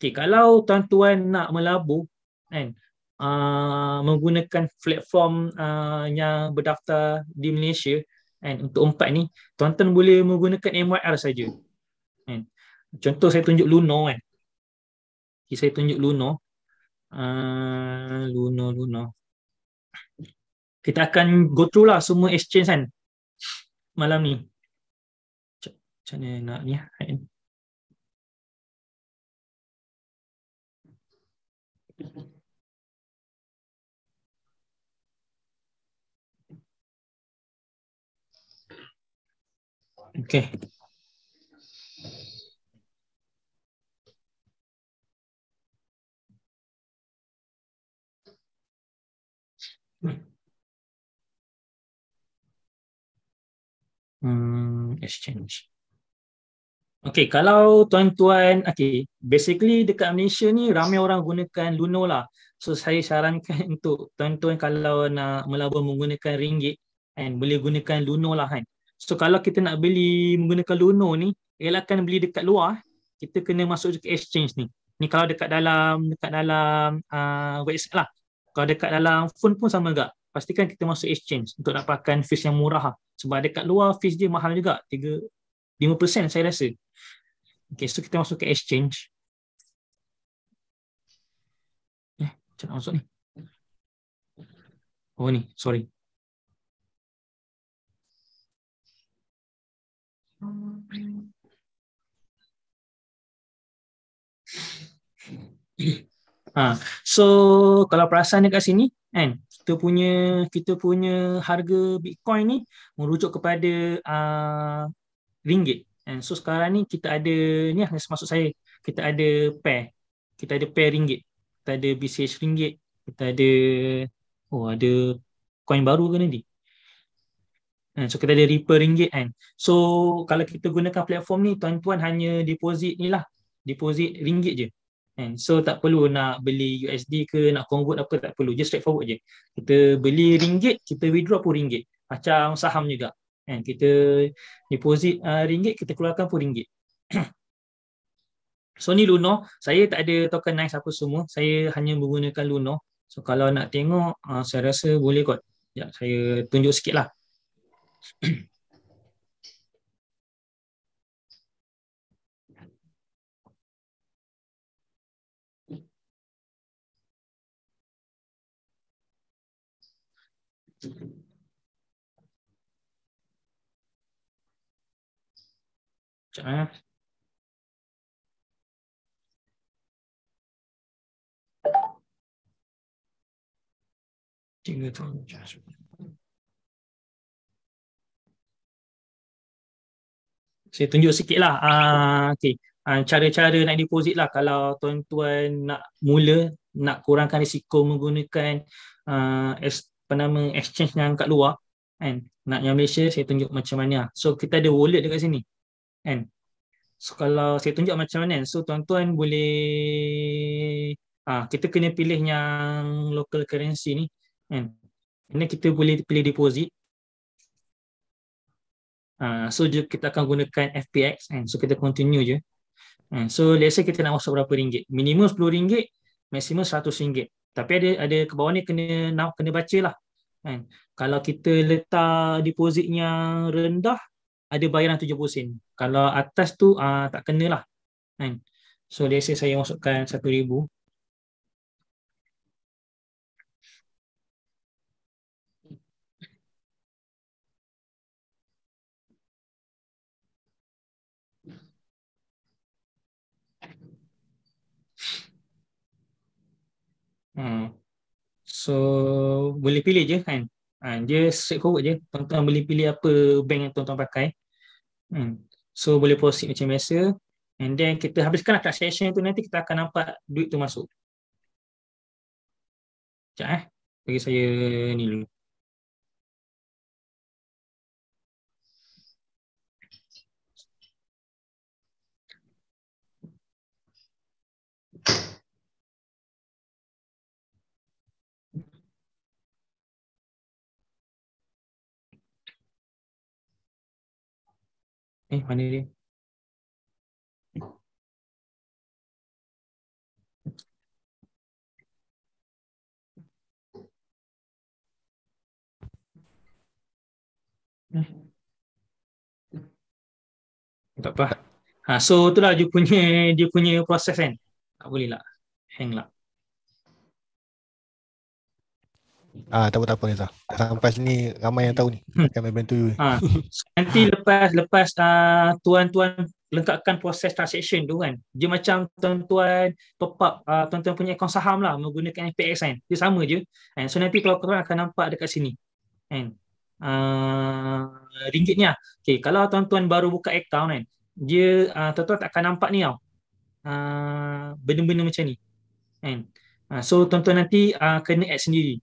S2: Okay, kalau tuan-tuan nak melabur, kan uh, menggunakan platform uh, yang berdaftar di Malaysia kan untuk empat ni tuan-tuan boleh menggunakan MYR saja kan contoh saya tunjuk Luno kan okay, saya tunjuk Luno uh, Luno Luno kita akan go through lah semua exchange kan malam ni macam
S1: mana nak ni Thank you. Okay.
S2: Hmm, exchange. Okay, kalau tuan-tuan, okay, basically dekat Malaysia ni ramai orang gunakan Luno lah. So saya sarankan untuk tuan-tuan kalau nak melabur menggunakan ringgit, and boleh gunakan Luno lah kan. So kalau kita nak beli menggunakan Luno ni, elakkan beli dekat luar, eh. kita kena masuk ke exchange ni. Ni kalau dekat dalam dekat dalam uh, website lah. Kalau dekat dalam phone pun sama juga. Pastikan kita masuk exchange untuk dapatkan fees yang murah. Lah. Sebab dekat luar fees dia mahal juga. 3, 5% saya rasa. Okay, so kita masuk ke exchange. Eh, macam nak masuk ni? Oh ni, sorry. Ha, so kalau perasan dekat sini kan kita punya kita punya harga Bitcoin ni merujuk kepada uh, ringgit. And so sekarang ni kita ada ni lah, masuk saya kita ada pair. Kita ada pair ringgit. Kita ada BCH ringgit. Kita ada oh ada coin baru ke nanti? Hmm, so kita ada Ripple ringgit kan. So kalau kita gunakan platform ni tuan-tuan hanya deposit ni lah. Deposit ringgit je. And so tak perlu nak beli USD ke nak convert apa tak perlu. Just straightforward je. Kita beli ringgit, kita withdraw pun ringgit. Macam saham juga. And kita deposit uh, ringgit, kita keluarkan pun ringgit. so ni Luno. Saya tak ada token nice apa semua. Saya hanya menggunakan Luno. So kalau nak tengok, uh, saya rasa boleh kot. Sekejap, ya, saya tunjuk sikit lah.
S1: trả chính người thôi chả xuống
S2: saya tunjuk sikit lah uh, ah, okay. uh, ah, cara-cara nak deposit lah kalau tuan-tuan nak mula nak kurangkan risiko menggunakan uh, es, apa nama exchange yang kat luar kan nak yang Malaysia saya tunjuk macam mana so kita ada wallet dekat sini kan so kalau saya tunjuk macam mana so tuan-tuan boleh ah uh, kita kena pilih yang local currency ni kan ini kita boleh pilih deposit Ah, so je kita akan gunakan FPX and so kita continue je. And ah, so let's say kita nak masuk berapa ringgit? Minimum RM10, maksimum RM100. Tapi ada ada ke bawah ni kena nak kena bacalah. Kan? Kalau kita letak depositnya rendah ada bayaran 70 sen. Kalau atas tu uh, tak kenalah. Kan? So let's say saya masukkan 1000 Hmm. So boleh pilih je kan ha, Dia straightforward je Tuan-tuan boleh pilih apa bank yang tuan-tuan pakai hmm. So boleh proceed macam biasa And then kita habiskan transaction tu Nanti kita akan nampak duit tu masuk
S1: Sekejap eh Bagi saya ni dulu Eh, mana dia?
S2: Eh. Tak apa. Ha, so itulah dia punya dia punya proses kan. Tak boleh lah. Hang lah.
S3: Ah, tak apa tak apa Reza. Sampai sini ramai yang tahu ni. Hmm. Kami bantu you. Ha.
S2: Nanti lepas lepas uh, tuan-tuan lengkapkan proses transaction tu kan. Dia macam tuan-tuan top up uh, tuan-tuan punya akaun saham lah menggunakan FPX kan. Dia sama je. And eh, so nanti kalau tuan akan nampak dekat sini. And uh, ringgitnya. Lah. Okay, kalau tuan-tuan baru buka account kan. Dia uh, tuan-tuan tak akan nampak ni tau. Uh, benda-benda macam ni. And uh, so tuan-tuan nanti uh, kena add sendiri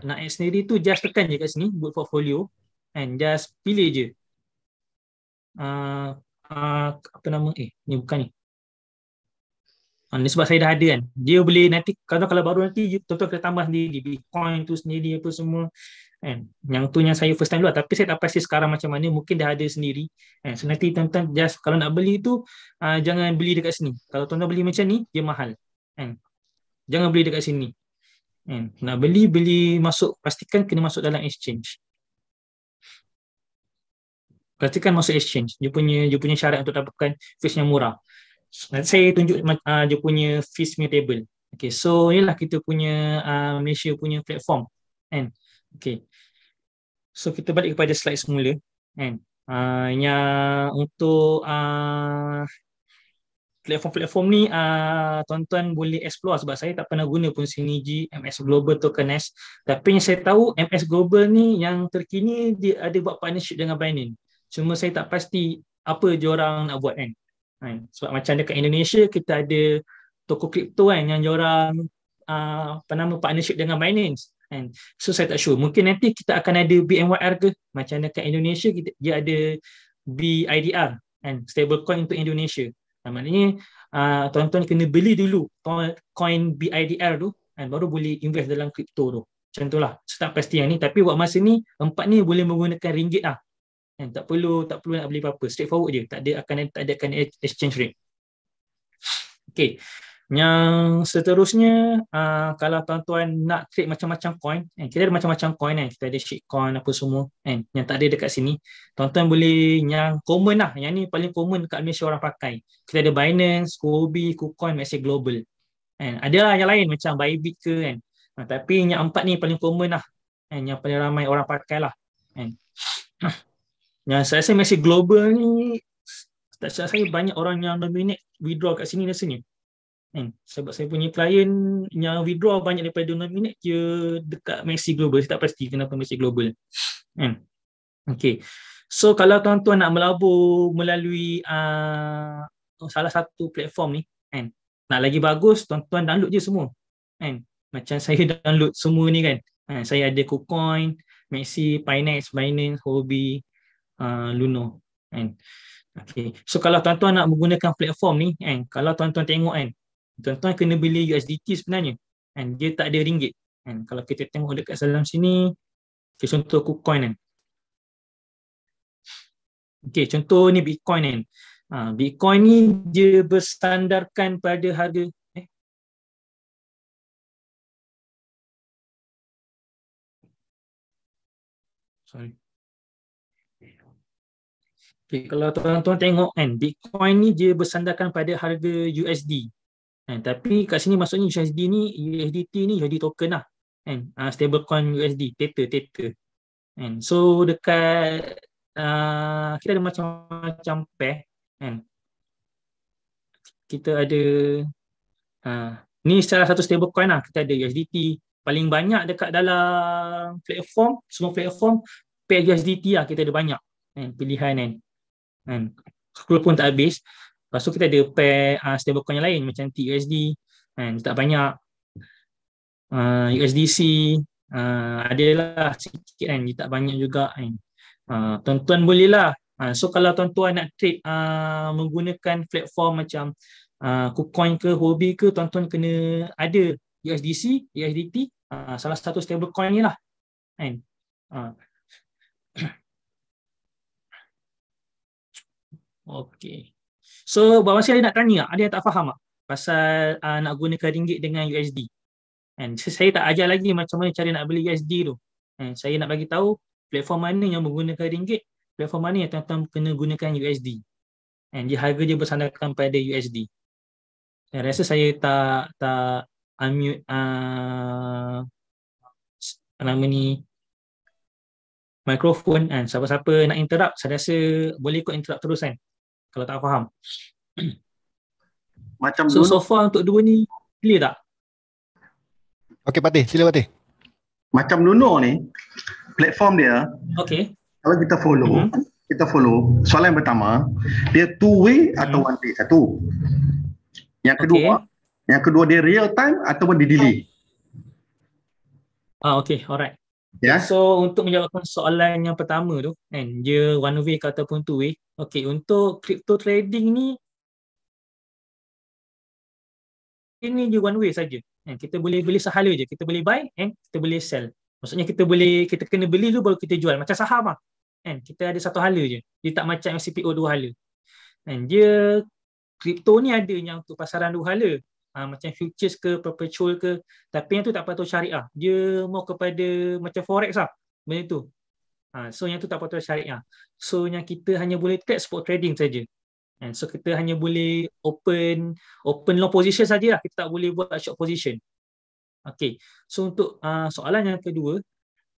S2: nak add sendiri tu just tekan je kat sini buat portfolio and just pilih je uh, uh, apa nama eh ni bukan ni uh, ni sebab saya dah ada kan dia boleh nanti kalau kalau baru nanti total kena tambah di di bitcoin tu sendiri apa semua kan yang tu yang saya first time luar tapi saya tak pasti sekarang macam mana mungkin dah ada sendiri kan so nanti tuan-tuan just kalau nak beli tu uh, jangan beli dekat sini kalau tuan-tuan beli macam ni dia mahal kan jangan beli dekat sini Hmm. Kan? Nak beli, beli masuk, pastikan kena masuk dalam exchange. Pastikan masuk exchange. Dia punya, dia punya syarat untuk dapatkan fees yang murah. Nanti saya tunjuk uh, dia punya fees punya table. Okay, so inilah kita punya uh, Malaysia punya platform. And, okay. So kita balik kepada slide semula. And, uh, ah, yang untuk uh, platform-platform ni uh, tuan-tuan boleh explore sebab saya tak pernah guna pun Synergy, MS Global, Tokenize tapi yang saya tahu MS Global ni yang terkini dia ada buat partnership dengan Binance cuma saya tak pasti apa dia orang nak buat kan ha, sebab macam dekat Indonesia kita ada toko kripto kan yang dia orang uh, ah, apa nama partnership dengan Binance kan so saya tak sure mungkin nanti kita akan ada BNYR ke macam dekat Indonesia kita, dia ada BIDR kan stablecoin untuk Indonesia Uh, maknanya uh, tuan-tuan kena beli dulu coin BIDR tu kan, baru boleh invest dalam kripto tu. Macam tu lah. Saya tak pasti yang ni. Tapi buat masa ni, empat ni boleh menggunakan ringgit lah. Kan, tak perlu tak perlu nak beli apa-apa. Straight forward je. Tak ada akan, tak ada akan exchange rate. Okay. Yang seterusnya, uh, kalau tuan-tuan nak create macam-macam coin, eh, kita ada macam-macam coin kan, eh, kita ada shitcoin apa semua, eh, yang tak ada dekat sini, tuan-tuan boleh yang common lah, yang ni paling common dekat Malaysia orang pakai. Kita ada Binance, Kobi, KuCoin, Maxi Global. Eh, ada lah yang lain macam Bybit ke kan. Eh. Nah, tapi yang empat ni paling common lah, eh, yang paling ramai orang pakai lah. Eh. Yang saya rasa Maxi Global ni, tak saya banyak orang yang dominate withdraw kat sini rasanya. Hmm. Sebab saya punya klien yang withdraw banyak daripada donor minat je dekat Messi Global. Saya tak pasti kenapa Messi Global. Hmm. Okay. So kalau tuan-tuan nak melabur melalui uh, salah satu platform ni, kan? nak lagi bagus, tuan-tuan download je semua. Kan? Macam saya download semua ni kan. Ha, saya ada KuCoin, Maxi, PineX, Binance, Hobi, uh, ah, Luno. Kan? Okay. So kalau tuan-tuan nak menggunakan platform ni, kan? kalau tuan-tuan tengok kan, tuan-tuan kena beli USDT sebenarnya and dia tak ada ringgit and kalau kita tengok dekat dalam sini okay, contoh kucoin kan okey contoh ni bitcoin kan ha, bitcoin ni dia bersandarkan pada harga eh? sorry Okay, kalau tuan-tuan tengok kan, Bitcoin ni dia bersandarkan pada harga USD. Eh, tapi kat sini maksudnya USD ni, USDT ni jadi token lah. Kan? Eh, uh, stablecoin USD, Tether, Tether. Kan? Eh, so dekat, uh, kita ada macam-macam pair. Kan? Kita ada, uh, ni salah satu stablecoin lah. Kita ada USDT. Paling banyak dekat dalam platform, semua platform, pair USDT lah kita ada banyak. Kan? Eh, pilihan kan. Eh. Kan? Eh, pun tak habis. Lepas tu kita ada pair uh, stablecoin yang lain macam TUSD kan tak banyak uh, ah, USDC uh, ah, lah sikit kan dia tak banyak juga kan. Uh, tuan-tuan boleh lah. Uh, so kalau tuan-tuan nak trade uh, menggunakan platform macam uh, KuCoin ke Hobi ke tuan-tuan kena ada USDC, USDT uh, salah satu stablecoin ni lah. Kan? Uh. Okay. So Abang Masih ada nak tanya Ada yang tak faham tak Pasal uh, nak gunakan ringgit dengan USD And so, saya tak ajar lagi macam mana cara nak beli USD tu And saya nak bagi tahu Platform mana yang menggunakan ringgit Platform mana yang tuan-tuan kena gunakan USD And dia harga dia bersandarkan pada USD Saya rasa saya tak tak unmute uh, Nama ni Mikrofon and siapa-siapa nak interrupt Saya rasa boleh ikut interrupt terus kan kalau tak faham.
S3: Macam so, so far untuk dua ni clear tak? Okey pati sila pati. Macam Nuno ni, platform dia, okay. kalau kita follow, mm-hmm. kita follow, soalan yang pertama, dia two way atau mhm. one way? Satu. Yang kedua, okay. yang kedua dia real time ataupun di delay?
S2: Ah, okay, alright. Yeah. So untuk menjawabkan soalan yang pertama tu kan, dia one way ke ataupun two way. Okay, untuk crypto trading ni ini je one way saja. Kan, kita boleh beli sahala je. Kita boleh buy and kita boleh sell. Maksudnya kita boleh kita kena beli dulu baru kita jual. Macam saham ah. Kan, kita ada satu hala je. Dia tak macam CPO dua hala. Kan, dia crypto ni ada yang untuk pasaran dua hala uh, macam futures ke perpetual ke tapi yang tu tak patut syariah dia mau kepada macam forex lah benda tu uh, so yang tu tak patut syariah so yang kita hanya boleh take spot trading saja and ah, so kita hanya boleh open open long position sajalah kita tak boleh buat short position Okay, so untuk uh, soalan yang kedua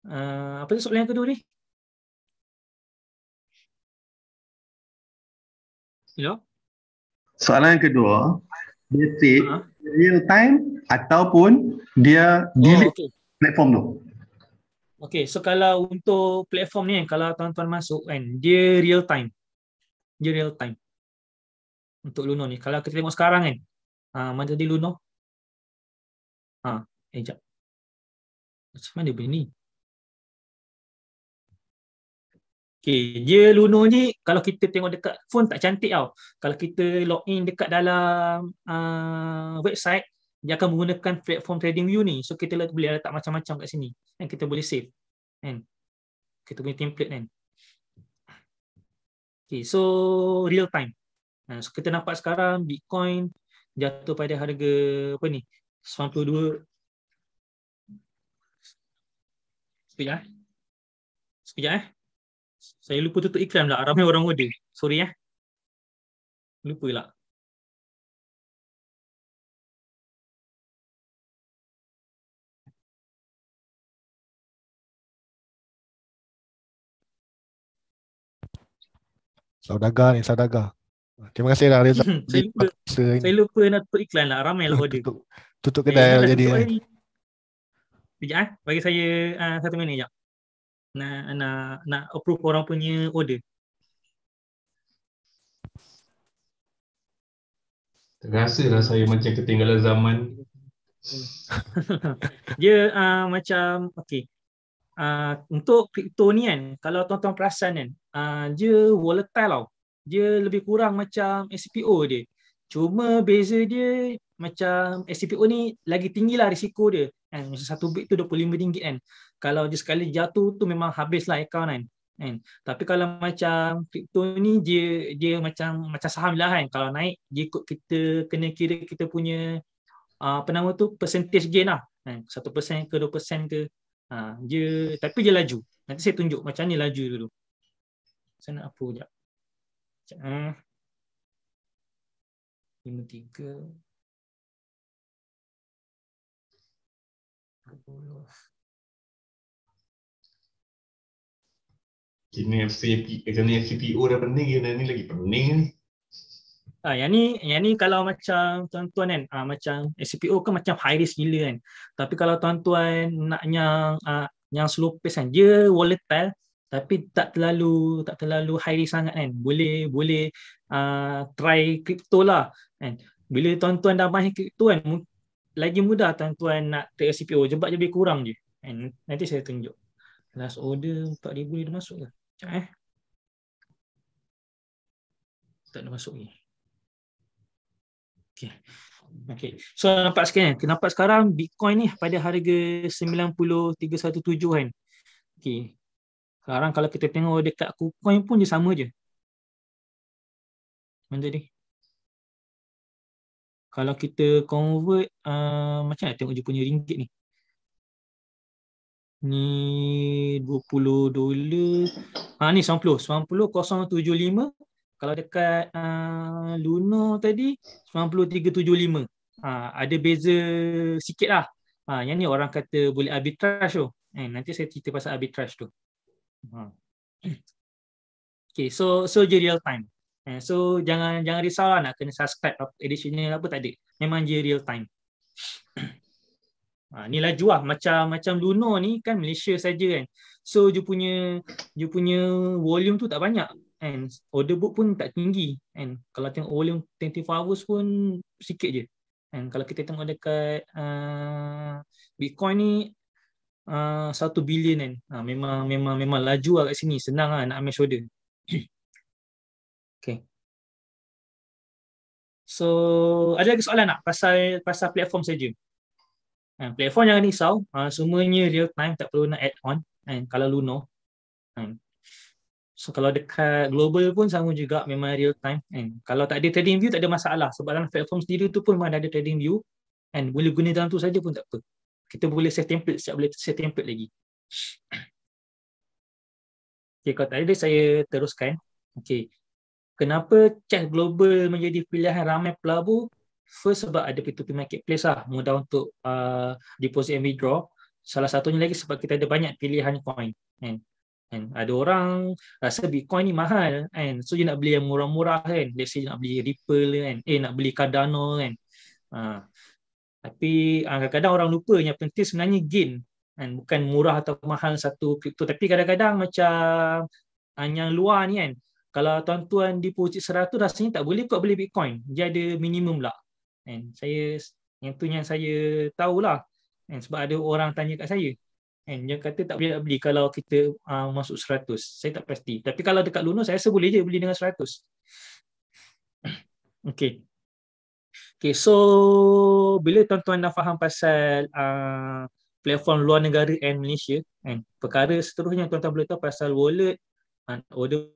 S2: uh, apa tu soalan yang kedua
S1: ni Hello?
S3: Soalan yang kedua, dia ha? uh-huh. real time ataupun dia oh, delete oh, okay. platform tu.
S2: Okay, so kalau untuk platform ni, kan, kalau tuan-tuan masuk kan, dia real time. Dia real time. Untuk Luno ni. Kalau kita tengok sekarang kan, uh, mana tadi Luno?
S1: Ha, eh, jap. Macam mana dia boleh ni?
S2: Okay, dia Luno ni kalau kita tengok dekat phone tak cantik tau. Kalau kita log in dekat dalam uh, website, dia akan menggunakan platform TradingView ni. So kita boleh letak macam-macam kat sini. Dan kita boleh save. Kan? Kita punya template kan. Okay, so real time. Ah, so kita nampak sekarang Bitcoin jatuh pada harga apa ni? 92. Sekejap eh. Sekejap eh. Saya lupa tutup iklan lah. Ramai orang order. Sorry ya.
S1: Lupa lah.
S3: Saudagar, ni, saudaga. Terima kasih lah Reza. saya,
S2: lupa, nak tutup iklan lah. Ramai lah order.
S3: Tutup, kedai eh, lah jadi.
S2: Sekejap eh. Bagi saya ah, satu minit sekejap nak nak nak approve orang punya order.
S3: Terasalah saya macam ketinggalan zaman.
S2: Dia uh, macam okey. Uh, untuk crypto ni kan kalau tuan-tuan perasan kan uh, dia volatile tau dia lebih kurang macam SPO dia cuma beza dia macam SPO ni lagi tinggilah risiko dia kan masa satu bit tu 25 ringgit kan kalau dia sekali jatuh tu memang habis lah akaun kan kan tapi kalau macam crypto ni dia dia macam macam saham lah kan kalau naik dia ikut kita kena kira kita punya ah, apa nama tu percentage gain lah kan? Satu persen, ke persen ke ha, dia tapi dia laju nanti saya tunjuk macam ni laju dulu saya nak apa jap macam
S1: 53
S3: Kena FCP, kena FCPO dah pening, kena ni lagi pening ni.
S2: Ah, yang ni, yang ni kalau macam tuan-tuan kan, ah, macam FCPO kan macam high risk gila kan. Tapi kalau tuan-tuan nak yang ah, yang slow pace kan, dia volatile tapi tak terlalu tak terlalu high risk sangat kan. Boleh boleh ah, try crypto lah kan. Bila tuan-tuan dah main crypto kan, lagi mudah tuan-tuan nak take CPO jebat je lebih kurang je And nanti saya tunjuk last order 4000 ni dah masuk ke Sekejap, eh tak ada masuk ni okey Okay. So nampak sekarang, kenapa eh. sekarang Bitcoin ni pada harga 90317 kan. Okay. Sekarang kalau kita tengok dekat KuCoin pun dia sama je. Mana tadi? kalau kita convert uh, macam mana tengok je punya ringgit ni ni 20 dolar Ah ni 90 90075 kalau dekat uh, Luna tadi 9375 ha, ah, ada beza sikit lah ha, yang ni orang kata boleh arbitrage tu eh, nanti saya cerita pasal arbitrage tu
S1: ha.
S2: Okay, so so real time. Eh, so jangan jangan risau lah nak kena subscribe edition ni apa tak Memang dia real time. ha, ni laju lah. Macam, macam Luno ni kan Malaysia saja kan. So dia punya dia punya volume tu tak banyak and order book pun tak tinggi and kalau tengok volume 24 hours pun sikit je and kalau kita tengok dekat uh, bitcoin ni uh, ah, 1 bilion kan uh, memang memang memang laju lah kat sini senang lah nak make order So, ada lagi soalan tak pasal pasal platform saja? Ha, platform jangan risau, ha, semuanya real time, tak perlu nak add on kan, kalau Luno. Ha. So kalau dekat global pun sama juga memang real time kan. Kalau tak ada trading view tak ada masalah sebab dalam platform sendiri tu pun memang ada trading view kan. Boleh guna dalam tu saja pun tak apa. Kita boleh save template, siap boleh save template lagi. Okay, kalau tak ada saya teruskan. Okay, kenapa chess global menjadi pilihan ramai pelabur first sebab ada P2P marketplace lah mudah untuk uh, deposit and withdraw salah satunya lagi sebab kita ada banyak pilihan coin kan And ada orang rasa Bitcoin ni mahal kan so dia nak beli yang murah-murah kan let's say dia nak beli Ripple kan eh nak beli Cardano kan uh, tapi uh, kadang-kadang orang lupa yang penting sebenarnya gain kan bukan murah atau mahal satu crypto tapi kadang-kadang macam ah, yang luar ni kan kalau tuan-tuan deposit 100 rasanya tak boleh kot beli Bitcoin. Dia ada minimum lah. Kan? Saya yang tu yang saya tahulah. Kan? Sebab ada orang tanya kat saya. Kan? Dia kata tak boleh nak beli kalau kita uh, masuk 100. Saya tak pasti. Tapi kalau dekat Luna saya rasa boleh je beli dengan 100. okay. Okay, so bila tuan-tuan dah faham pasal uh, platform luar negara and Malaysia, kan? perkara seterusnya tuan-tuan boleh tahu pasal wallet, uh, order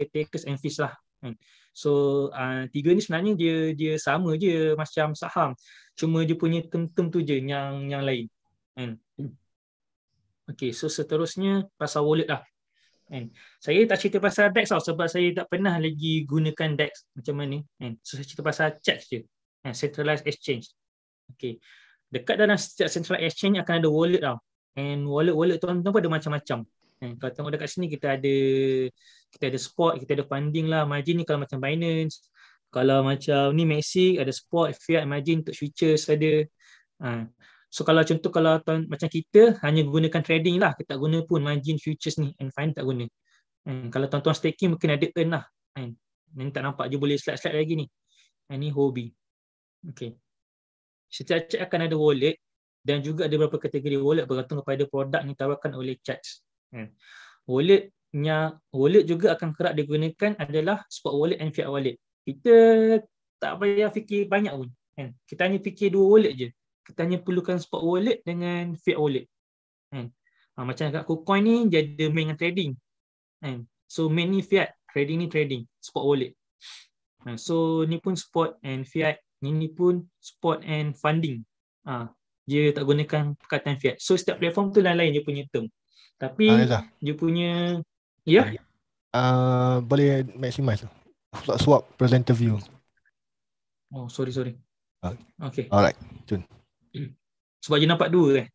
S2: caretakers and fish lah kan. So uh, tiga ni sebenarnya dia dia sama je macam saham. Cuma dia punya term tu je yang yang lain kan. Okay, so seterusnya pasal wallet lah. And saya tak cerita pasal DEX tau sebab saya tak pernah lagi gunakan DEX macam mana. And so saya cerita pasal CHEX je. And centralized exchange. Okay. Dekat dalam setiap centralized exchange akan ada wallet tau. And wallet-wallet tuan-tuan ada macam-macam. Hmm, kalau tengok dekat sini kita ada kita ada spot, kita ada funding lah. Margin ni kalau macam Binance, kalau macam ni Maxi ada spot, fiat, margin untuk futures ada. Ha. So kalau contoh kalau tuan, macam kita hanya gunakan trading lah. Kita tak guna pun margin futures ni and fine tak guna. Ha. Kalau tuan-tuan staking mungkin ada earn lah. Ha. Hmm, Nanti tak nampak je boleh slide-slide lagi ni. Ini ha. hobi. Okay. Setiap chat akan ada wallet dan juga ada beberapa kategori wallet bergantung kepada produk yang ditawarkan oleh charts. Kan? Wallet yang wallet juga akan kerap digunakan adalah spot wallet and fiat wallet. Kita tak payah fikir banyak pun. Kan? Kita hanya fikir dua wallet je. Kita hanya perlukan spot wallet dengan fiat wallet. Kan? Ha, macam kat KuCoin ni, dia ada main dengan trading. Kan? So main ni fiat, trading ni trading, spot wallet. Ha, so ni pun spot and fiat, ni, ni pun spot and funding. Ha, dia tak gunakan perkataan fiat. So setiap platform tu lain-lain dia punya term. Tapi uh, dia punya ya. Yeah?
S3: Uh, ah, boleh maximize tu. Swap presenter view.
S2: Oh, sorry sorry.
S3: Okay. Ah. okay. Alright. Jun.
S2: Sebab dia nampak dua eh.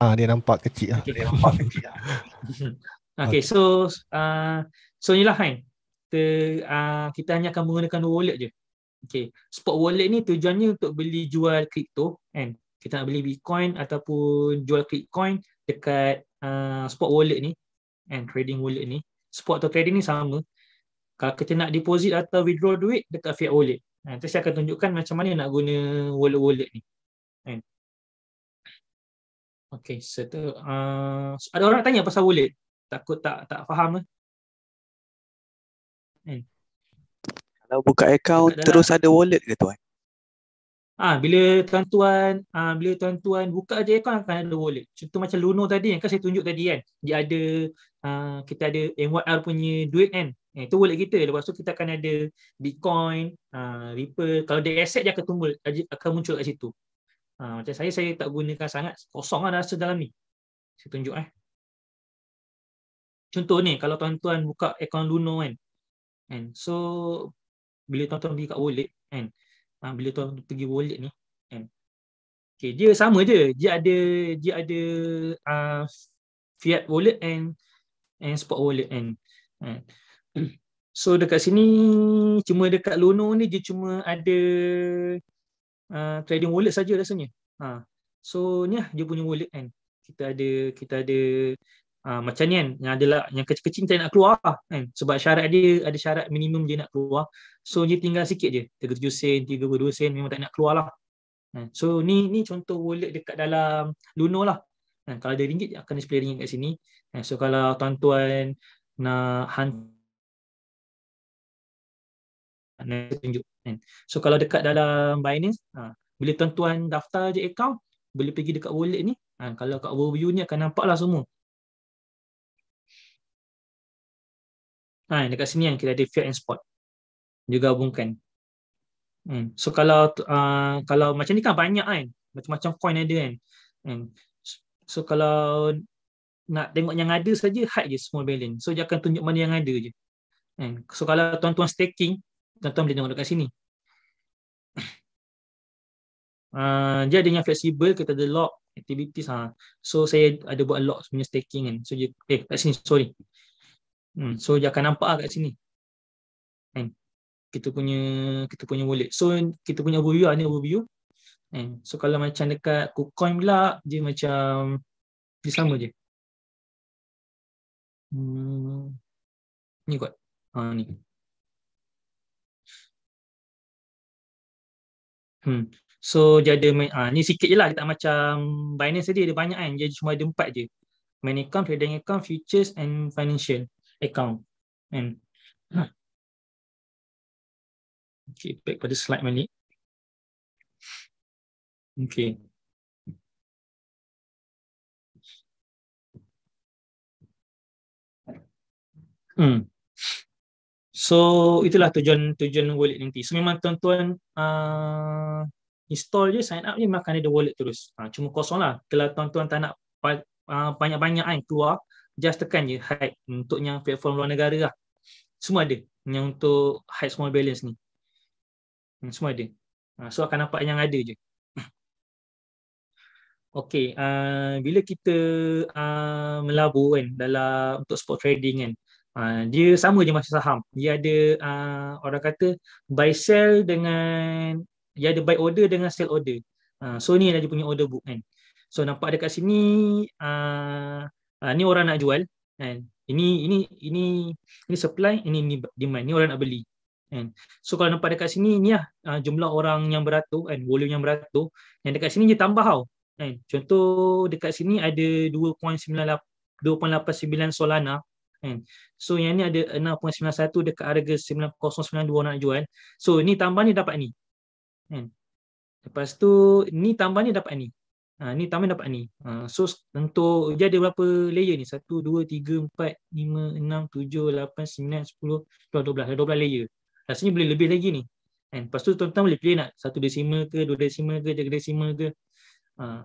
S3: Ah, uh, dia nampak kecil lah. Okay,
S2: dia nampak kecil lah. okay, so uh, so ni lah kan. Kita, uh, kita hanya akan menggunakan wallet je. Okay. Spot wallet ni tujuannya untuk beli jual kripto, Kan? Kita nak beli bitcoin ataupun jual bitcoin dekat Ah, spot wallet ni and trading wallet ni spot atau trading ni sama kalau kita nak deposit atau withdraw duit dekat fiat wallet ah, nanti saya akan tunjukkan macam mana nak guna wallet wallet ni kan okey so uh,
S1: ah, ada orang tanya pasal wallet takut tak tak faham eh kalau buka account terus lah. ada wallet ke tuan
S2: Ah ha, bila tuan-tuan ah ha, bila tuan-tuan buka je aircon akan ada wallet. Contoh macam Luno tadi yang kan saya tunjuk tadi kan. Dia ada ha, kita ada MYR punya duit kan. Eh, itu wallet kita. Lepas tu kita akan ada Bitcoin, ha, Ripple. Kalau ada aset dia akan tumbul, akan muncul kat situ. Ha, macam saya, saya tak gunakan sangat. Kosong lah rasa dalam ni. Saya tunjuk eh. Contoh ni, kalau tuan-tuan buka akaun Luno kan. And so, bila tuan-tuan pergi kat wallet kan ha, bila tuan pergi wallet ni kan okey dia sama je dia ada dia ada uh, fiat wallet and and spot wallet and kan? so dekat sini cuma dekat lono ni dia cuma ada uh, trading wallet saja rasanya ha so ni lah dia punya wallet kan kita ada kita ada Uh, macam ni kan yang adalah yang kecil-kecil tak nak keluar lah kan sebab syarat dia ada syarat minimum dia nak keluar so dia tinggal sikit je 37 sen 32 sen memang tak nak keluar lah kan? so ni ni contoh wallet dekat dalam Luno lah kan? kalau ada ringgit akan display ringgit kat sini kan? so kalau tuan-tuan nak hantar nak tunjuk kan? so kalau dekat dalam Binance uh, bila tuan-tuan daftar je account boleh pergi dekat wallet ni Ha, kalau kat overview ni akan nampak lah semua Ha, dekat sini yang kita ada fear and spot. Juga gabungkan. Hmm. So kalau uh, kalau macam ni kan banyak kan. Macam-macam coin ada kan. Hmm. So kalau nak tengok yang ada saja hide je semua balance. So dia akan tunjuk mana yang ada je. Hmm. So kalau tuan-tuan staking, tuan-tuan boleh tengok dekat sini. Uh, dia ada yang fleksibel, kita ada lock activities ha. So saya ada buat lock punya staking kan. So je, eh kat sini sorry. Hmm. So dia akan nampak kat sini. Kan? Kita punya kita punya wallet. So kita punya overview ah, ni overview. Kan? So kalau macam dekat KuCoin pula dia macam dia sama je.
S1: Hmm. Ni kot. Ha ni. Hmm.
S2: So dia ada ha, ni sikit je lah kita macam Binance tadi ada banyak kan dia cuma ada empat je. Main account, trading account, futures and financial account and
S1: okay back pada slide balik okay
S2: hmm so itulah tujuan tujuan wallet nanti so memang tuan-tuan uh, install je sign up je memang akan ada wallet terus uh, cuma kosong lah. kalau tuan-tuan tak nak uh, banyak-banyak kan keluar just tekan je height untuk yang platform luar negara lah. Semua ada yang untuk height small balance ni. Hmm, semua ada. Ah, so akan nampak yang ada je. Okay, uh, bila kita uh, melabur kan dalam untuk spot trading kan, uh, dia sama je macam saham. Dia ada uh, orang kata buy sell dengan, dia ada buy order dengan sell order. Uh, so ni ada dia punya order book kan. So nampak dekat sini, uh, uh, ni orang nak jual kan ini ini ini ini supply ini, ini demand ni orang nak beli kan so kalau nampak dekat sini ni lah uh, jumlah orang yang beratur kan volume yang beratur yang dekat sini dia tambah tau kan contoh dekat sini ada 2.98 2.89 Solana kan so yang ni ada 6.91 dekat harga 9092 nak jual so ni tambah ni dapat ni kan lepas tu ni tambah ni dapat ni Ha, ni taman dapat ni. Ha, so untuk dia ada berapa layer ni? 1, 2, 3, 4, 5, 6, 7, 8, 9, 10, 12, 12 layer. Rasanya boleh lebih lagi ni. And lepas tu tuan-tuan boleh pilih nak satu desimal ke, dua desimal ke, tiga desimal ke. Ha.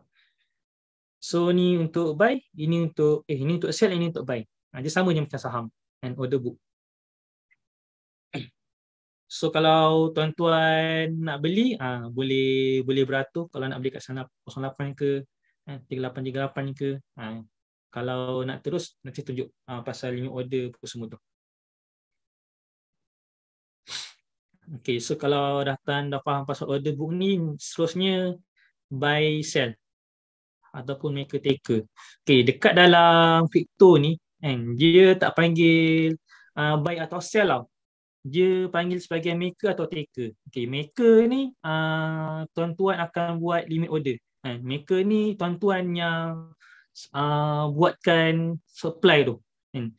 S2: So ni untuk buy, ini untuk eh ini untuk sell, ini untuk buy. Ha, dia sama je macam saham and order book. So kalau tuan-tuan nak beli ha, boleh boleh beratur kalau nak beli kat sana 08 ke eh, ha, 3838 ke ha, kalau nak terus nanti tunjuk ha, pasal limit order apa semua tu. Okay, so kalau dah tan dah faham pasal order book ni seterusnya buy sell ataupun maker taker. Okay, dekat dalam crypto ni eh, dia tak panggil uh, buy atau sell lah dia panggil sebagai maker atau taker. Okay, maker ni ah, tuan-tuan akan buat limit order. Ha, maker ni tuan-tuan yang uh, buatkan supply tu. Hmm.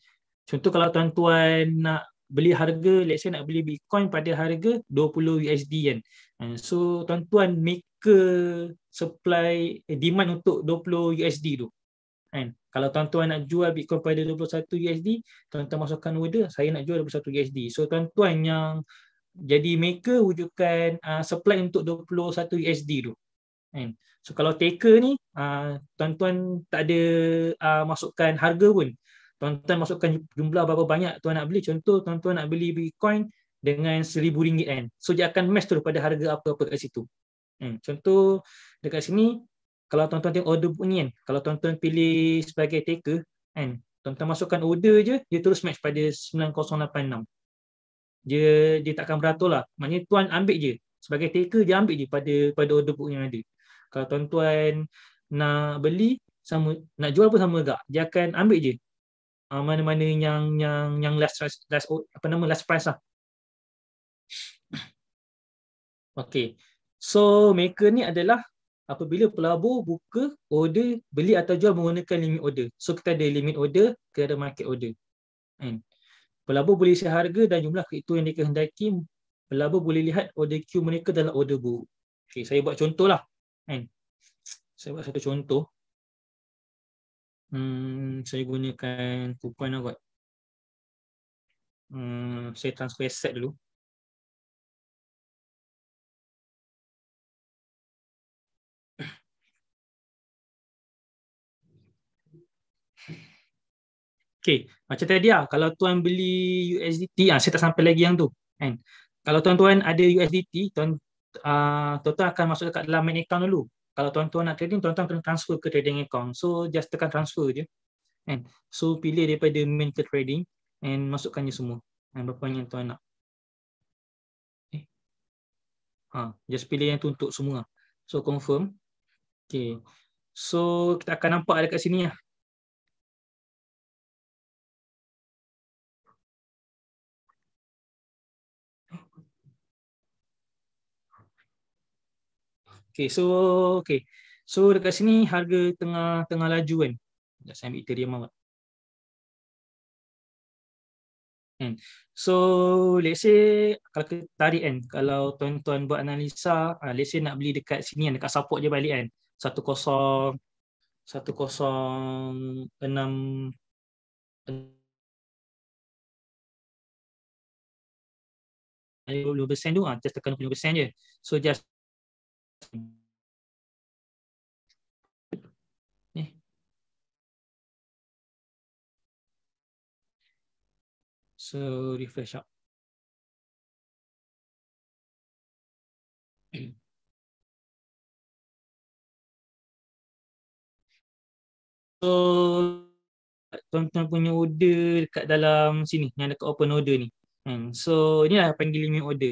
S2: Contoh kalau tuan-tuan nak beli harga, let's say nak beli Bitcoin pada harga 20 USD kan. Uh, so tuan-tuan maker supply eh, demand untuk 20 USD tu. Kan? Kalau tuan-tuan nak jual Bitcoin pada 21 USD, tuan-tuan masukkan order, saya nak jual 21 USD. So tuan-tuan yang jadi maker wujudkan uh, supply untuk 21 USD tu. Kan? So kalau taker ni, uh, tuan-tuan uh, tak ada uh, masukkan harga pun. Tuan-tuan masukkan jumlah berapa banyak tuan nak beli. Contoh tuan-tuan nak beli Bitcoin dengan RM1,000 kan. So dia akan match tu pada harga apa-apa kat situ. Hmm. Contoh dekat sini kalau tuan-tuan tengok order bunyi kan kalau tuan-tuan pilih sebagai taker kan tuan-tuan masukkan order je dia terus match pada 9086 dia dia takkan beratur lah maknanya tuan ambil je sebagai taker dia ambil je pada pada order book yang ada kalau tuan-tuan nak beli sama nak jual pun sama juga dia akan ambil je ah, mana-mana uh, yang yang yang last, last last apa nama last price lah Okay, so maker ni adalah apabila pelabur buka order beli atau jual menggunakan limit order. So kita ada limit order, kita ada market order. Kan? Pelabur boleh seharga dan jumlah itu yang dikehendaki. Pelabur boleh lihat order queue mereka dalam order book. Okay, saya buat contohlah. Kan? Saya buat satu contoh.
S1: Hmm, saya gunakan coupon lah kot. Hmm, saya transfer set dulu.
S2: Okay, macam tadi lah, kalau tuan beli USDT, ah, saya tak sampai lagi yang tu. Kan? Kalau tuan-tuan ada USDT, tuan, ah, tuan-tuan akan masuk dekat dalam main account dulu. Kalau tuan-tuan nak trading, tuan-tuan kena transfer ke trading account. So, just tekan transfer je. Kan? So, pilih daripada main ke trading and masukkan je semua. Kan? Berapa yang tuan nak. Eh, Ha, just pilih yang tu untuk semua. So, confirm. Okay. So, kita akan nampak dekat sini lah. Ya. Okay, so okay. So dekat sini harga tengah tengah laju kan. Sekejap saya ambil Ethereum awak. Hmm. So let's say kalau kita tarik kan, kalau tuan-tuan buat analisa, uh, let's say nak beli dekat sini kan, dekat support je balik kan. 10 kosong, 1 kosong,
S1: 6, 20% tu, uh, just tekan 20% je. So just Ni. So refresh up. So
S2: tuan-tuan punya order dekat dalam sini yang dekat open order ni. Hmm. So inilah panggil limit order.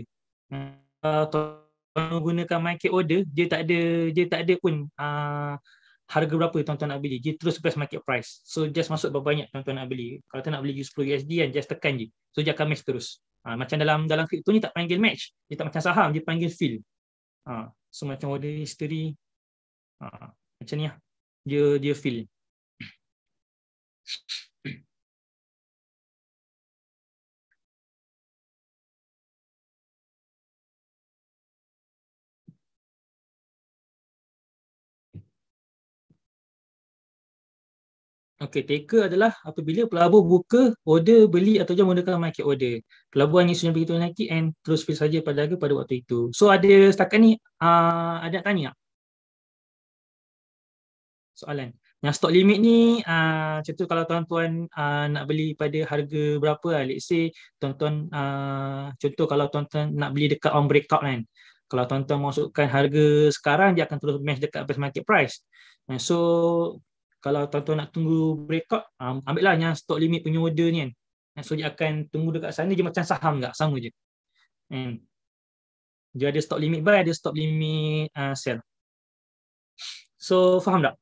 S2: Uh, kalau gunakan market order dia tak ada dia tak ada pun uh, harga berapa tuan-tuan nak beli dia terus press market price so just masuk berapa banyak tuan-tuan nak beli kalau tuan nak beli 10 USD kan just tekan je so dia akan match terus uh, macam dalam dalam crypto ni tak panggil match dia tak macam saham dia panggil fill. uh, ah, so macam order history uh, macam ni lah dia dia fill. Okay, taker adalah apabila pelabur buka order beli atau jual menggunakan market order. Pelabur hanya sudah begitu naik and terus pergi saja pada harga pada waktu itu. So ada setakat ni uh, ada tanya tak? Soalan. Yang stock limit ni uh, macam tu kalau tuan-tuan uh, nak beli pada harga berapa lah. Let's say tuan-tuan uh, contoh kalau tuan-tuan nak beli dekat on breakout kan. Kalau tuan-tuan masukkan harga sekarang dia akan terus match dekat best market price. So kalau tuan-tuan nak tunggu breakout um, ambil lah yang stock limit punya order ni kan yang so dia akan tunggu dekat sana dia macam saham tak sama je hmm. dia ada stock limit buy ada stock limit uh, sell
S1: so faham tak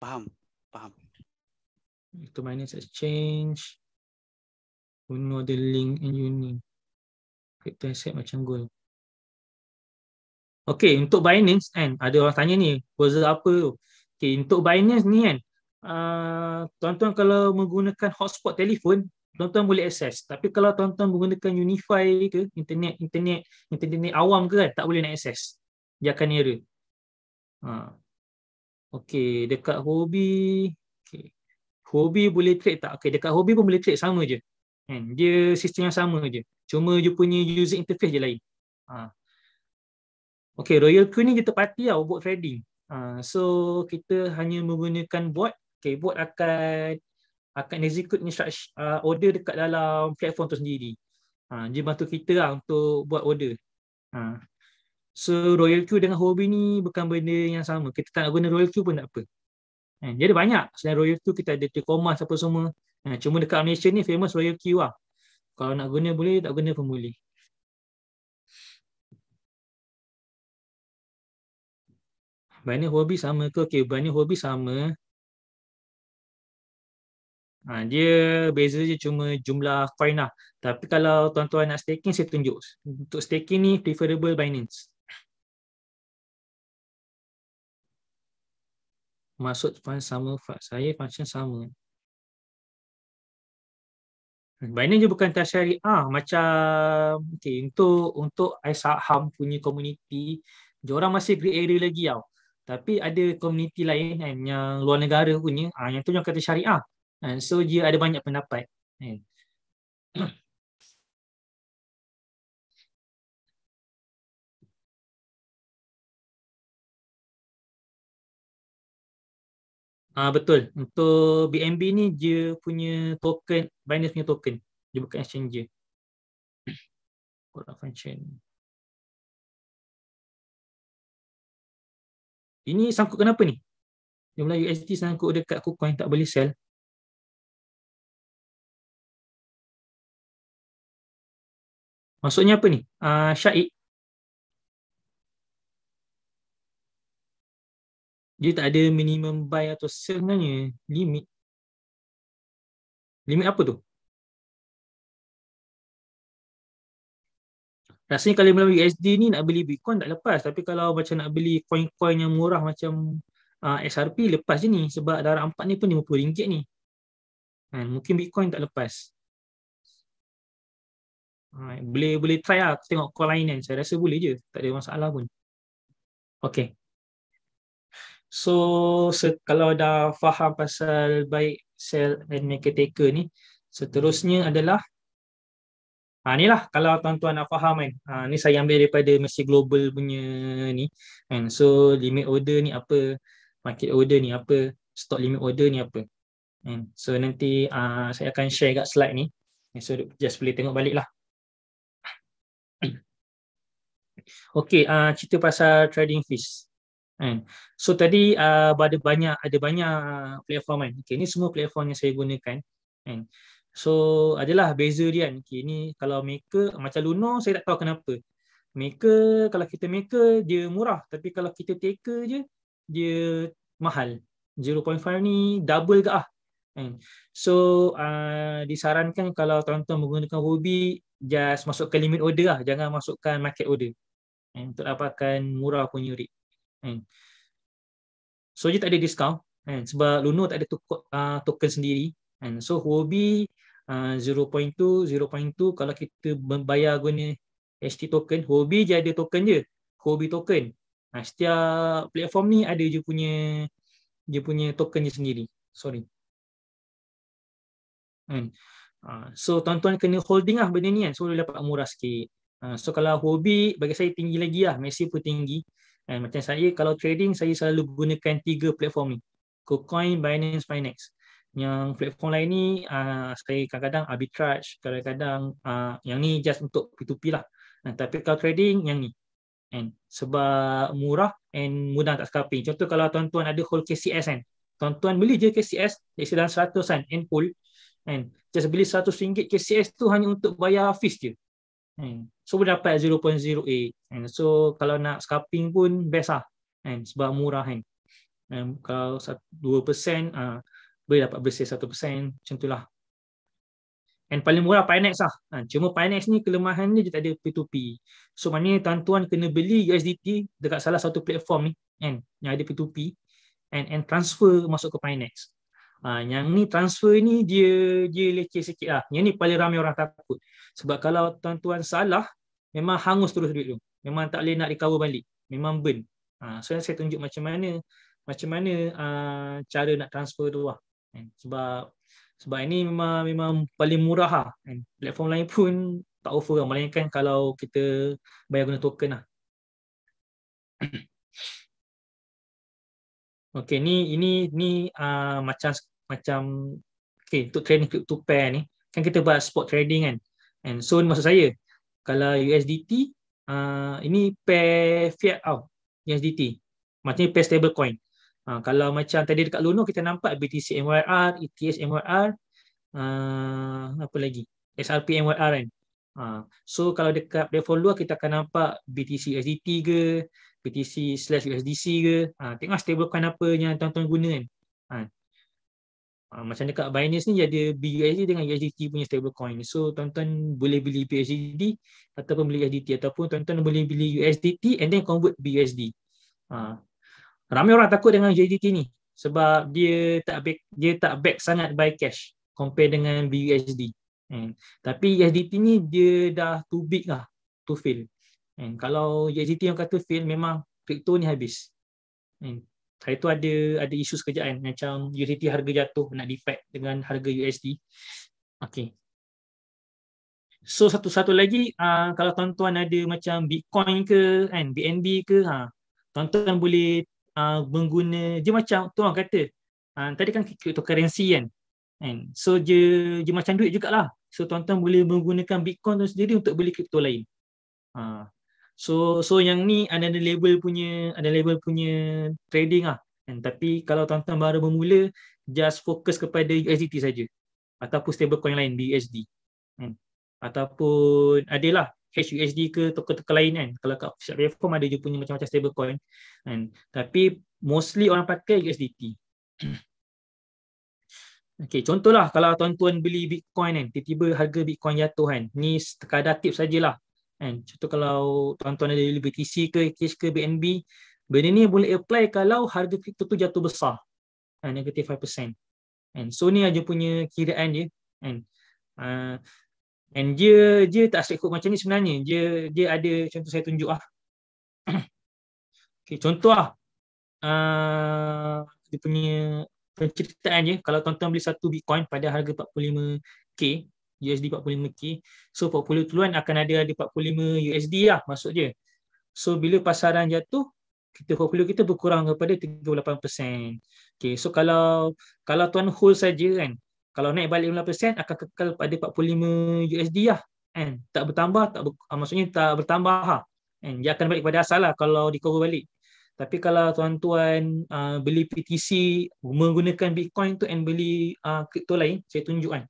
S1: faham faham to minus exchange
S2: Uno the link in unit crypto asset macam gold. Okay, untuk Binance kan, ada orang tanya ni, proposal apa tu? Okay, untuk Binance ni kan, uh, tuan-tuan kalau menggunakan hotspot telefon, tuan-tuan boleh access. Tapi kalau tuan-tuan menggunakan Unify ke, internet, internet, internet, internet awam ke kan, tak boleh nak access. Dia akan error. Uh. Ha. Okay, dekat hobi, okay. hobi boleh trade tak? Okay, dekat hobi pun boleh trade sama je kan dia sistem yang sama je cuma dia punya user interface je lain ha. Okay, Royal Crew ni kita party tau buat trading. Uh, ha, so kita hanya menggunakan bot. Okay, bot akan akan execute instruction uh, order dekat dalam platform tu sendiri. Uh, dia bantu kita lah untuk buat order. Uh. So Royal Crew dengan hobi ni bukan benda yang sama. Kita tak guna Royal Crew pun tak apa. And dia ada banyak. Selain Royal Crew kita ada Tecomas apa semua. Ha, cuma dekat Malaysia ni famous Royal Q lah. Kalau nak guna boleh, tak guna pun boleh. Banyak hobi sama ke? Okay, banyak hobi sama. Ha, dia beza je cuma jumlah coin lah. Tapi kalau tuan-tuan nak staking, saya tunjuk. Untuk staking ni, preferable Binance. Maksud pun sama, saya function sama. Binance dia bukan tas syariah macam okay, untuk untuk saham punya community dia orang masih grey area lagi tau. Tapi ada community lain kan, yang luar negara punya ah yang tu yang kata syariah. And ah, so dia ada banyak pendapat
S1: kan. Hmm.
S2: Ah uh, betul. Untuk BNB ni dia punya token Binance punya token. Dia bukan exchange. Corona function.
S1: Ini sangkut kenapa ni? Dia mula USDT sangkut dekat KuCoin tak boleh sell. Maksudnya apa ni? Ah uh, Syahid dia tak ada minimum buy atau sell sebenarnya limit limit apa tu
S2: rasanya kalau beli USD ni nak beli Bitcoin tak lepas tapi kalau macam nak beli coin-coin yang murah macam uh, ah, XRP lepas je ni sebab darah empat ni pun RM50 ni ha, mungkin Bitcoin tak lepas ha, boleh boleh try lah tengok coin lain kan. Saya rasa boleh je. Tak ada masalah pun. Okay. So kalau dah faham pasal baik and make caretaker ni, seterusnya adalah ha ni lah kalau tuan-tuan nak faham kan. Ha ni saya ambil daripada mesti global punya ni. And so limit order ni apa? Market order ni apa? Stock limit order ni apa? And so nanti uh, saya akan share kat slide ni. so just boleh tengok balik lah. okay, uh, cerita pasal trading fees kan so tadi uh, ada banyak ada banyak platform kan okey ni semua platform yang saya gunakan kan so adalah beza dia kan okey ni kalau maker macam luno saya tak tahu kenapa maker kalau kita maker dia murah tapi kalau kita taker je dia mahal 0.5 ni double ke ah kan so uh, disarankan kalau tuan-tuan menggunakan ruby just masukkan limit order lah jangan masukkan market order kan? untuk dapatkan murah punya rate Hmm. So dia tak ada diskaun kan sebab Luno tak ada uh, token sendiri kan. So Huobi 0.2 uh, 0.2 kalau kita membayar guna HT token, Huobi dia ada token je. Huobi token. Nah, ha, setiap platform ni ada je punya dia punya token dia sendiri. Sorry. Kan. Ha, so tuan-tuan kena holding ah benda ni kan. So dia dapat murah sikit. Ha, so kalau hobi, bagi saya tinggi lagi lah. Massive pun tinggi. And macam saya kalau trading saya selalu gunakan tiga platform ni. KuCoin, Binance, Finex. Yang platform lain ni uh, saya kadang-kadang arbitrage, kadang-kadang uh, yang ni just untuk P2P lah. nah tapi kalau trading yang ni. And sebab murah and mudah tak scalping. Contoh kalau tuan-tuan ada hold KCS kan. Tuan-tuan beli je KCS, dia dalam 100 kan, and pull. And just beli RM100 KCS tu hanya untuk bayar fees je. Hmm. So boleh dapat 0.08 kan. So kalau nak scalping pun best lah Sebab murah kan. And kalau 2% uh, ah, boleh dapat bersih 1% macam lah. And paling murah Pinex lah. Ah, cuma Pinex ni kelemahan dia je tak ada P2P. So maknanya tuan-tuan kena beli USDT dekat salah satu platform ni kan, yang ada P2P and, and transfer masuk ke Pinex. Uh, yang ni transfer ni dia dia leceh sikit lah. Yang ni paling ramai orang takut. Sebab kalau tuan-tuan salah, memang hangus terus duit tu. Memang tak boleh nak recover balik. Memang burn. Ha, so saya tunjuk macam mana macam mana uh, cara nak transfer tu lah. And sebab sebab ini memang memang paling murah lah. And platform lain pun tak offer lah. Melainkan kalau kita bayar guna token lah. okay, ni ini ni uh, macam macam okay, untuk trading untuk pair ni. Kan kita buat spot trading kan. And so maksud saya kalau USDT uh, ini pair fiat oh USDT macam pair stable coin. Uh, kalau macam tadi dekat Luno kita nampak BTC MYR, ETH MYR uh, apa lagi? SRP MYR kan. Uh, so kalau dekat platform luar kita akan nampak BTC USDT ke BTC slash USDC ke uh, Tengok stablecoin apa yang tuan-tuan guna kan uh, Ah, macam dekat Binance ni dia ada BUSD dengan USDT punya stablecoin. So tuan-tuan boleh beli BUSD ataupun beli USDT ataupun tuan-tuan boleh beli USDT and then convert BUSD. Ha. Ah, ramai orang takut dengan USDT ni sebab dia tak back dia tak back sangat by cash compare dengan BUSD. Hmm. Tapi USDT ni dia dah too big lah to fail. Hmm. Kalau USDT yang kata fail memang crypto ni habis. Hmm hari tu ada ada isu sekejapan macam USDT harga jatuh nak defect dengan harga USD. Okey. So satu-satu lagi uh, kalau tuan-tuan ada macam Bitcoin ke kan BNB ke ha tuan-tuan boleh uh, mengguna dia macam tuan kata uh, tadi kan cryptocurrency kan kan so dia dia macam duit jugaklah so tuan-tuan boleh menggunakan Bitcoin tu sendiri untuk beli kripto lain. Ha uh. So so yang ni ada label punya ada label punya trading ah. And, tapi kalau tuan-tuan baru bermula just fokus kepada USDT saja ataupun coin lain BUSD. Hmm. Ataupun adalah HUSD ke token-token lain kan. Kalau kat official platform ada je punya macam-macam stable coin. Hmm. Tapi mostly orang pakai USDT. Okay, contohlah kalau tuan-tuan beli Bitcoin kan, tiba-tiba harga Bitcoin jatuh kan. Ni sekadar tip sajalah kan contoh kalau tuan-tuan ada BTC ke cash ke BNB benda ni boleh apply kalau harga kripto tu jatuh besar kan negative 5% kan so ni aja punya kiraan dia kan uh, ah, and dia dia tak asyik ikut macam ni sebenarnya dia dia ada contoh saya tunjuk lah. lah. ah okey contoh ah uh, dia punya penceritaan je kalau tuan-tuan beli satu bitcoin pada harga 45k USD 45k so rm tuan akan ada ada 45 USD lah masuk je. so bila pasaran jatuh kita portfolio kita berkurang kepada 38% okay, so kalau kalau tuan hold saja kan kalau naik balik 5% akan kekal pada 45 USD lah kan tak bertambah tak ber, ah, maksudnya tak bertambah ha kan dia akan balik pada asal lah kalau dikurang balik tapi kalau tuan-tuan uh, ah, beli PTC menggunakan Bitcoin tu and beli uh, crypto lain, saya tunjukkan.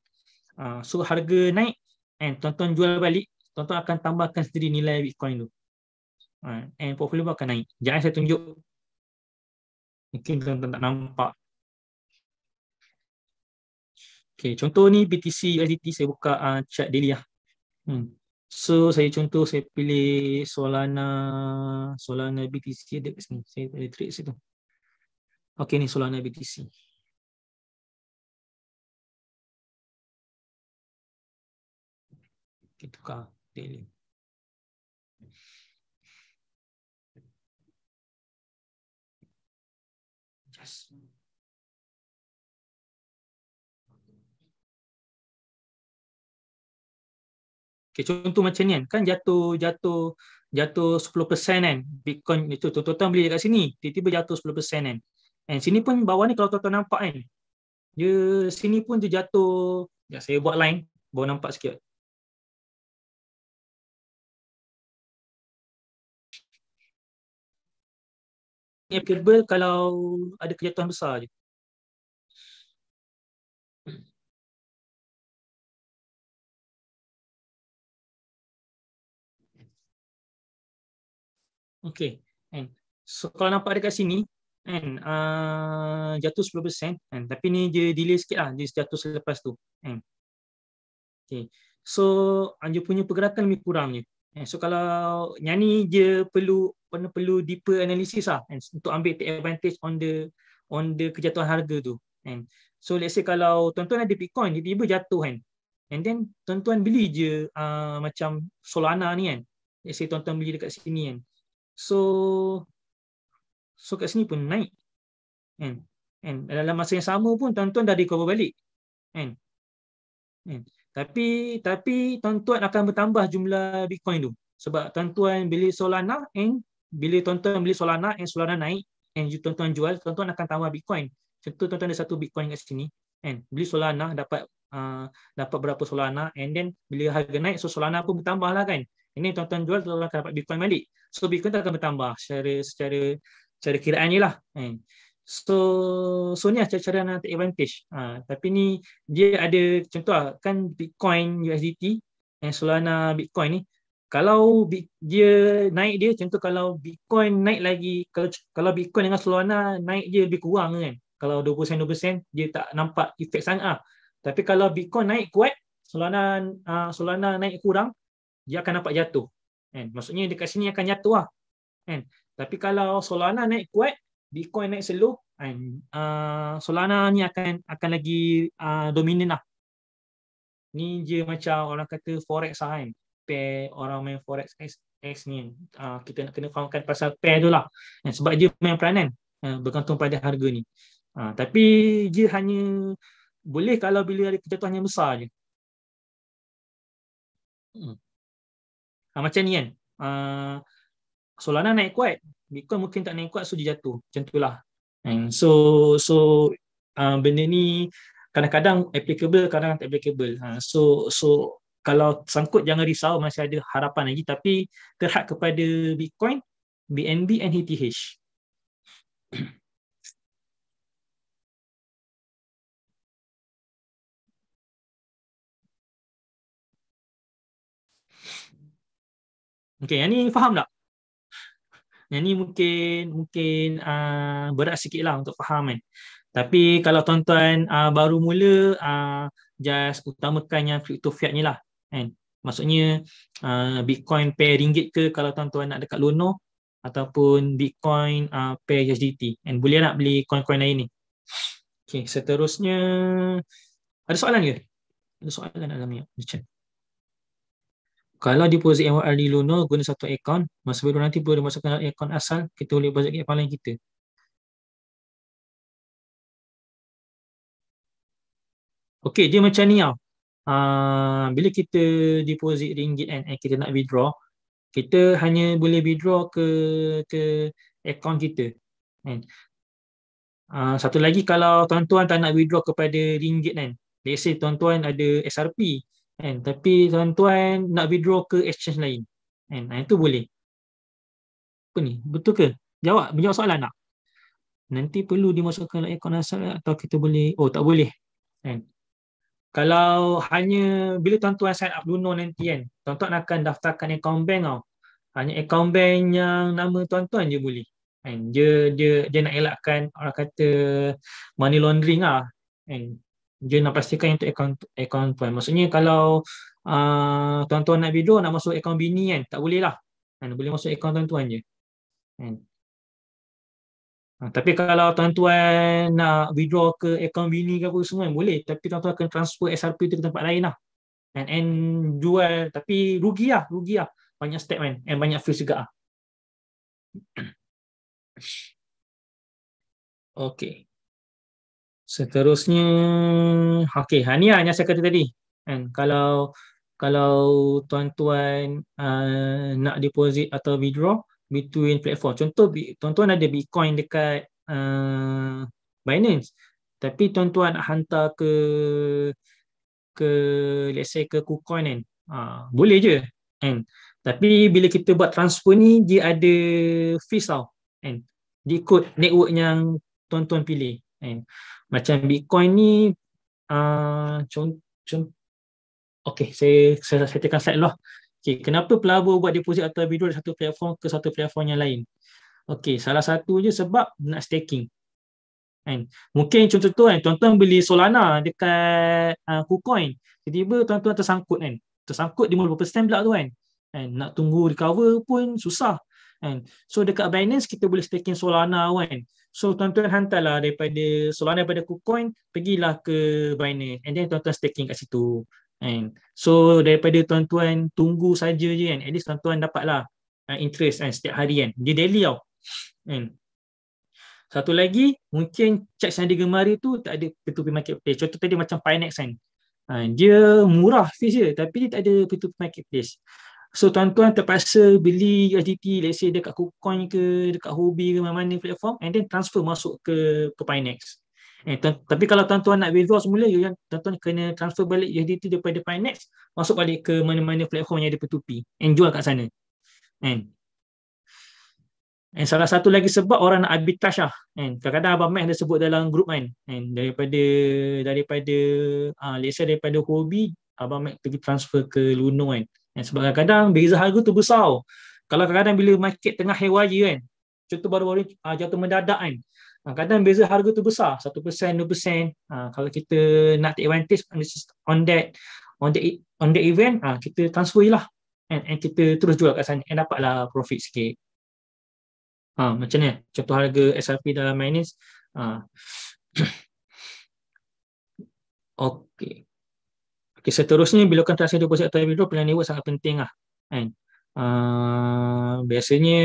S2: Ah, so harga naik and tuan-tuan jual balik tuan-tuan akan tambahkan sendiri nilai bitcoin tu uh, and portfolio pun akan naik jangan saya tunjuk mungkin tuan-tuan tak nampak Okay, contoh ni BTC USDT saya buka uh, ah, chart daily lah. Hmm. So saya contoh saya pilih Solana Solana BTC ada kat sini. Saya ada trade situ. Okay ni Solana BTC.
S1: ditukar daily. Yes.
S2: Okay, contoh macam ni kan, kan jatuh jatuh jatuh 10% kan Bitcoin itu tuan-tuan beli dekat sini tiba-tiba jatuh 10% kan and sini pun bawah ni kalau tuan-tuan nampak kan dia sini pun dia jatuh ya saya buat line bawah nampak sikit
S3: applicable
S1: kalau ada kejatuhan besar je. Okay.
S2: And so kalau nampak dekat sini and uh, jatuh 10% and tapi ni dia delay sikit lah dia jatuh selepas tu and okay. so uh, dia punya pergerakan lebih kurang je kan. so kalau nyanyi ni dia perlu perlu perlu deeper analysis lah and untuk ambil take advantage on the on the kejatuhan harga tu and so let's say kalau tuan-tuan ada bitcoin dia tiba jatuh kan and then tuan-tuan beli je uh, macam Solana ni kan let's say tuan-tuan beli dekat sini kan so so kat sini pun naik kan and, and dalam masa yang sama pun tuan-tuan dah recover balik kan kan tapi tapi tuan-tuan akan bertambah jumlah bitcoin tu sebab tuan-tuan beli Solana and bila tuan-tuan beli Solana and Solana naik and you tuan-tuan jual, tuan-tuan akan tambah Bitcoin. Contoh tuan-tuan ada satu Bitcoin kat sini and beli Solana dapat uh, dapat berapa Solana and then bila harga naik so Solana pun bertambah lah kan. Ini tuan-tuan jual tuan-tuan akan dapat Bitcoin balik. So Bitcoin tak akan bertambah secara secara secara kiraan lah. And so so ni lah cara-cara nak take advantage. Uh, tapi ni dia ada contoh lah, kan Bitcoin USDT and Solana Bitcoin ni kalau dia naik dia contoh kalau Bitcoin naik lagi kalau kalau Bitcoin dengan Solana naik dia lebih kurang kan kalau 20 sen 20 sen dia tak nampak efek sangat ah tapi kalau Bitcoin naik kuat Solana uh, Solana naik kurang dia akan nampak jatuh kan maksudnya dekat sini akan jatuh ah kan tapi kalau Solana naik kuat Bitcoin naik slow kan uh, Solana ni akan akan lagi uh, dominan lah ni je macam orang kata forex lah kan pair orang main forex X, X ni uh, kita nak kena fahamkan pasal pair tu lah eh, sebab dia main peranan uh, bergantung pada harga ni uh, tapi dia hanya boleh kalau bila ada kejatuhan yang besar je hmm. uh, macam ni kan uh, Solana naik kuat Bitcoin mungkin tak naik kuat so dia jatuh macam tu lah And so so uh, benda ni kadang-kadang applicable kadang-kadang tak applicable ha, so so kalau sangkut jangan risau masih ada harapan lagi tapi terhad kepada Bitcoin, BNB dan ETH. Okey, yang ni faham tak? Yang ni mungkin mungkin uh, berat sikit lah untuk faham kan. Tapi kalau tuan-tuan uh, baru mula, uh, just utamakan yang crypto fiat ni lah kan maksudnya uh, bitcoin pair ringgit ke kalau tuan-tuan nak dekat Luno ataupun bitcoin uh, pair USDT and boleh nak beli coin-coin lain ni okey seterusnya ada soalan ke ada soalan dalam ni chat kalau deposit MOR di Luno guna satu account, masa baru nanti boleh masukkan account asal kita boleh deposit ke akaun lain kita Okey, dia macam ni tau uh, bila kita deposit ringgit kan and kita nak withdraw kita hanya boleh withdraw ke ke account kita kan uh, satu lagi kalau tuan-tuan tak nak withdraw kepada ringgit kan let's say tuan-tuan ada SRP kan tapi tuan-tuan nak withdraw ke exchange lain kan nah, itu boleh apa ni betul ke jawab menjawab soalan tak nanti perlu dimasukkan dalam akaun asal atau kita boleh oh tak boleh kan kalau hanya bila tuan-tuan sign up dulu nanti kan tuan-tuan akan daftarkan account bank tau hanya account bank yang nama tuan-tuan je boleh kan dia dia dia nak elakkan orang kata money laundering ah kan dia nak pastikan untuk account account tuan maksudnya kalau uh, tuan-tuan nak video nak masuk account bini kan tak boleh lah kan boleh masuk account tuan-tuan je kan Ah, tapi kalau tuan-tuan nak withdraw ke akaun Vini ke apa semua boleh tapi tuan-tuan akan transfer SRP tu ke tempat lain lah and, and jual tapi rugi lah rugi lah banyak step man and banyak fees juga lah Okay. Seterusnya, okay, Hania lah yang saya kata tadi. And kalau kalau tuan-tuan uh, nak deposit atau withdraw, between platform. Contoh tuan-tuan ada Bitcoin dekat uh, Binance tapi tuan-tuan nak hantar ke ke let's say ke KuCoin kan. Uh, boleh je kan. Tapi bila kita buat transfer ni dia ada fees tau kan. Dia ikut network yang tuan-tuan pilih kan. Macam Bitcoin ni uh, ah, contoh cont- Okay, saya saya saya tekan slide dulu. Lah. Okay, kenapa pelabur buat deposit atau withdraw dari satu platform ke satu platform yang lain? Okay, salah satu je sebab nak staking. And mungkin contoh tu kan, tuan-tuan beli Solana dekat uh, KuCoin, tiba-tiba tuan-tuan tersangkut kan. Tersangkut 50% pula tu kan. And nak tunggu recover pun susah. And so dekat Binance kita boleh staking Solana kan. So tuan-tuan hantarlah daripada Solana daripada KuCoin, pergilah ke Binance and then tuan-tuan staking kat situ. And so daripada tuan-tuan tunggu saja je kan at least tuan-tuan dapatlah uh, interest kan setiap hari kan dia daily tau kan satu lagi mungkin cek yang digemari tu tak ada p market place contoh tadi macam Pinex kan uh, dia murah fees dia tapi dia tak ada p market place. So tuan-tuan terpaksa beli USDT let's say dekat KuCoin ke dekat Hobi ke mana-mana platform and then transfer masuk ke ke Pinex. Eh, tapi kalau tuan-tuan nak withdraw semula, yang tuan-tuan kena transfer balik USDT daripada Finance, masuk balik ke mana-mana platform yang ada petupi, and jual kat sana. And, and salah satu lagi sebab orang nak arbitrage lah. And kadang-kadang Abang Mac ada sebut dalam group kan. And daripada, daripada ah, uh, let's daripada hobi, Abang Mac pergi transfer ke Luno kan. And sebab kadang-kadang beza harga tu besar. Kalau kadang-kadang bila market tengah hewaya kan, contoh baru-baru ni uh, jatuh mendadak kan, Ha, kadang beza harga tu besar 1% 2% ha, kalau kita nak take advantage on that on the on the event ha, kita transfer lah and, and kita terus jual kat sana and dapatlah profit sikit ha, macam ni contoh harga SRP dalam minus ha. okey okey seterusnya bila kan transfer deposit atau withdraw pelan reward sangat penting ah and, uh, biasanya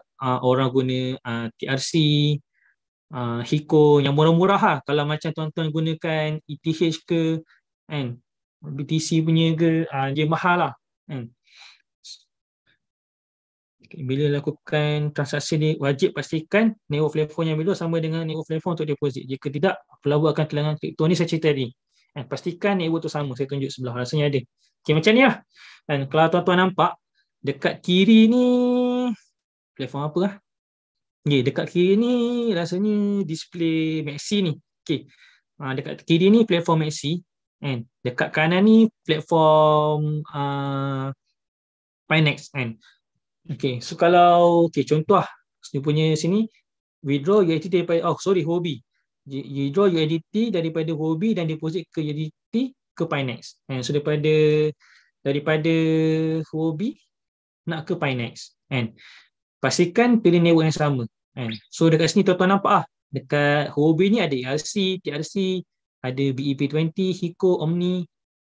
S2: uh, orang guna uh, TRC uh, Hiko yang murah-murah lah kalau macam tuan-tuan gunakan ETH ke kan BTC punya ke uh, dia mahal lah kan okay, bila lakukan transaksi ni wajib pastikan network platform yang below sama dengan network platform untuk deposit jika tidak pelabur akan kehilangan kripto ni saya cerita tadi kan pastikan network tu sama saya tunjuk sebelah rasanya ada okey macam ni lah kan kalau tuan-tuan nampak dekat kiri ni platform apa lah Okay, dekat kiri ni rasanya display Maxi ni. Okay. Ha, ah, dekat kiri ni platform Maxi. And dekat kanan ni platform uh, ah, Pinex. And okay, so kalau okay, contoh lah. Dia punya sini withdraw UIT daripada, oh sorry, hobi. Withdraw UIT daripada hobi dan deposit ke UIT ke Pinex. And so daripada daripada hobi nak ke Pinex. And pastikan pilih network yang sama kan. so dekat sini tuan-tuan nampak ah dekat Huobi ni ada ERC, TRC, ada BEP20, HICO, Omni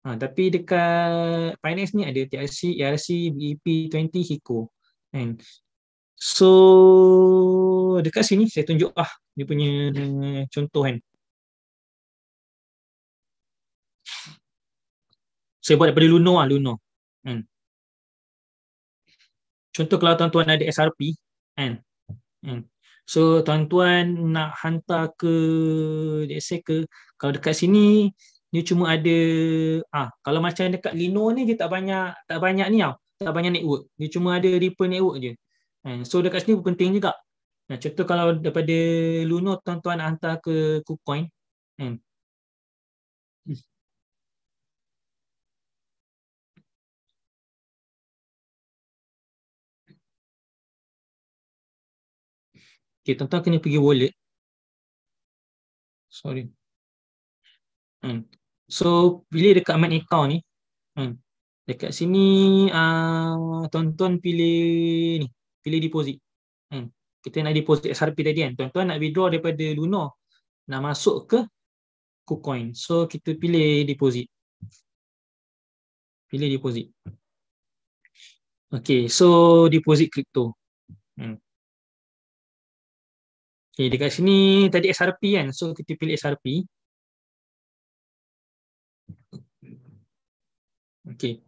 S2: ha, tapi dekat Finance ni ada TRC, ERC, BEP20, HICO kan. so dekat sini saya tunjuk ah dia punya contoh kan saya buat daripada Luno ah Luno kan? contoh kalau tuan-tuan ada SRP kan kan so tuan-tuan nak hantar ke let's say ke kalau dekat sini dia cuma ada ah kalau macam dekat Lino ni dia tak banyak tak banyak ni tau tak banyak network dia cuma ada Ripple network je kan so dekat sini penting juga nah contoh kalau daripada Luno tuan-tuan hantar ke KuCoin kan?
S1: Okay, tuan-tuan kena pergi wallet. Sorry.
S2: Hmm. So, pilih dekat main account ni. Hmm. Dekat sini, ah, tuan-tuan uh, pilih ni. Pilih deposit. Hmm. Kita nak deposit XRP tadi kan. Tuan-tuan nak withdraw daripada Luna. Nak masuk ke KuCoin. So, kita pilih deposit. Pilih deposit. Okay, so deposit crypto.
S1: Okay, dekat sini tadi SRP kan. So kita pilih SRP. Okay.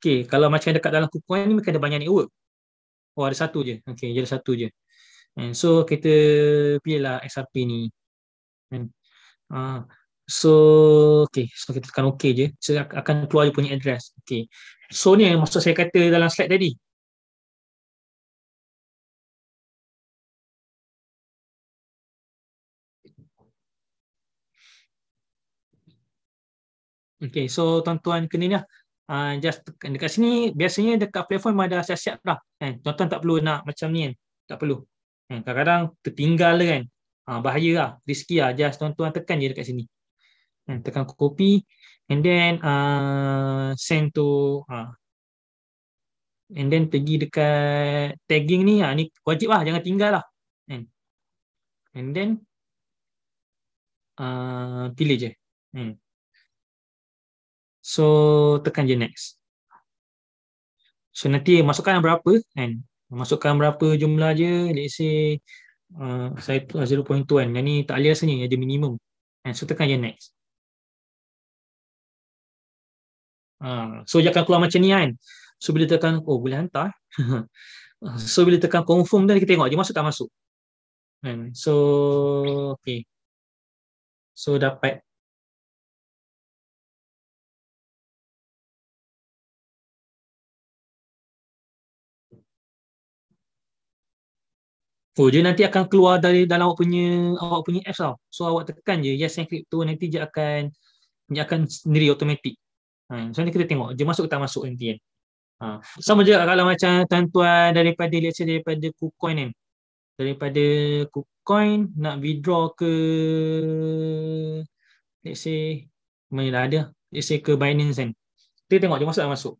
S2: Okay, kalau macam dekat dalam kupuan ni mungkin ada banyak network. Oh ada satu je. Okay, je ada satu je. And so kita pilihlah SRP ni. And, ah, so okay, so kita tekan okay je. So akan keluar je punya address. Okay. So ni yang maksud saya kata dalam slide tadi. Okay, so tuan-tuan kena ni lah. Uh, just tekan dekat sini, biasanya dekat platform ada siap-siap lah. Kan? Tuan-tuan tak perlu nak macam ni kan. Tak perlu. Kan? Kadang-kadang tertinggal kan. Ha, bahaya lah. Risky lah. Just tuan-tuan tekan je dekat sini. Kan? Tekan copy. And then uh, send to... Uh, and then pergi dekat tagging ni. Uh, ni wajib lah. Jangan tinggal lah. Kan? And then uh, pilih je. Hmm. So tekan je next. So nanti masukkan berapa kan? Masukkan berapa jumlah je let's say uh, saya 0.2 lah kan. Yang ni tak alias ni yang ada minimum. Kan? So tekan je next. Ha. Uh, so dia akan keluar macam ni kan. So bila tekan oh boleh hantar. Eh? so bila tekan confirm dan kita tengok je masuk tak masuk. Kan? So okay.
S1: So dapat
S2: Oh dia nanti akan keluar dari dalam awak punya awak punya apps tau. So awak tekan je yes encrypto nanti dia akan dia akan sendiri automatik. Ha, so nanti kita tengok dia masuk ke tak masuk nanti kan. Ha. Sama juga kalau macam tuan-tuan daripada let's daripada KuCoin kan. Daripada KuCoin nak withdraw ke let's say mana dah ada. Let's say ke Binance kan. Kita tengok dia masuk tak masuk.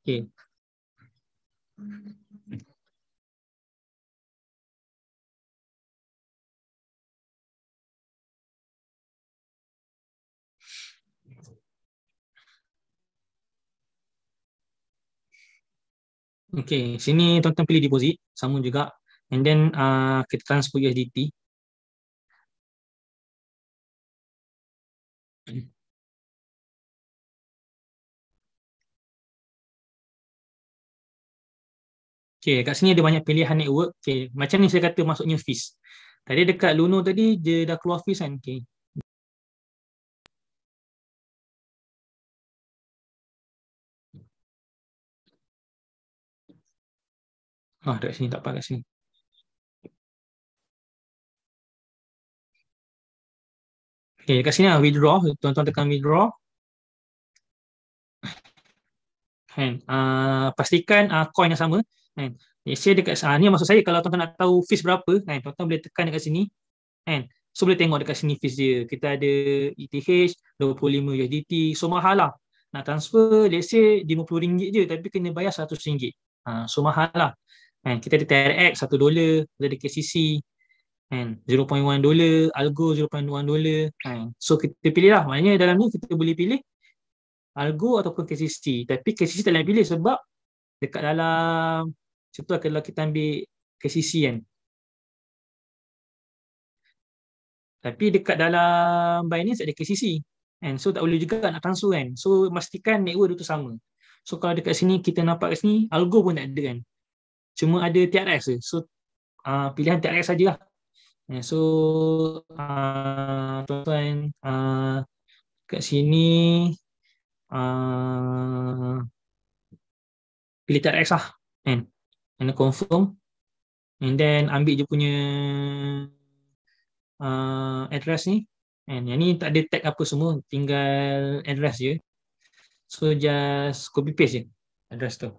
S2: Okay.
S1: Okay, sini tuan-tuan pilih deposit sama juga and then uh, kita transfer USDT.
S2: Okay, kat sini ada banyak pilihan network. Okay, macam ni saya kata masuknya fees. Tadi dekat Luno tadi dia dah keluar fees kan. Okay,
S1: Ah, dekat sini tak apa, dekat sini.
S2: Okay, dekat sini lah withdraw. Tuan-tuan tekan withdraw. Kan, uh, pastikan uh, coin yang sama. Kan, saya dekat sini. Uh, ah, ni maksud saya kalau tuan-tuan nak tahu fees berapa, kan, tuan-tuan boleh tekan dekat sini. Kan, so boleh tengok dekat sini fees dia. Kita ada ETH, 25 USDT. So mahal lah. Nak transfer, let's say RM50 je tapi kena bayar RM100. Ha, so mahal lah kan kita ada TRX 1 dolar kita ada KCC kan 0.1 dolar algo 0.1 dolar kan so kita pilih lah maknanya dalam ni kita boleh pilih algo ataupun KCC tapi KCC tak boleh pilih sebab dekat dalam situ lah kalau kita ambil KCC kan tapi dekat dalam Binance ada KCC And so tak boleh juga nak transfer kan. So pastikan network itu sama. So kalau dekat sini kita nampak kat sini algo pun tak ada kan cuma ada TRX je. So uh, pilihan TRX sajalah. Eh, so uh, tuan-tuan uh, kat sini uh, pilih TRX lah. And, and confirm. And then ambil je punya uh, address ni. And yang ni tak ada tag apa semua. Tinggal address je. So just copy paste je address tu.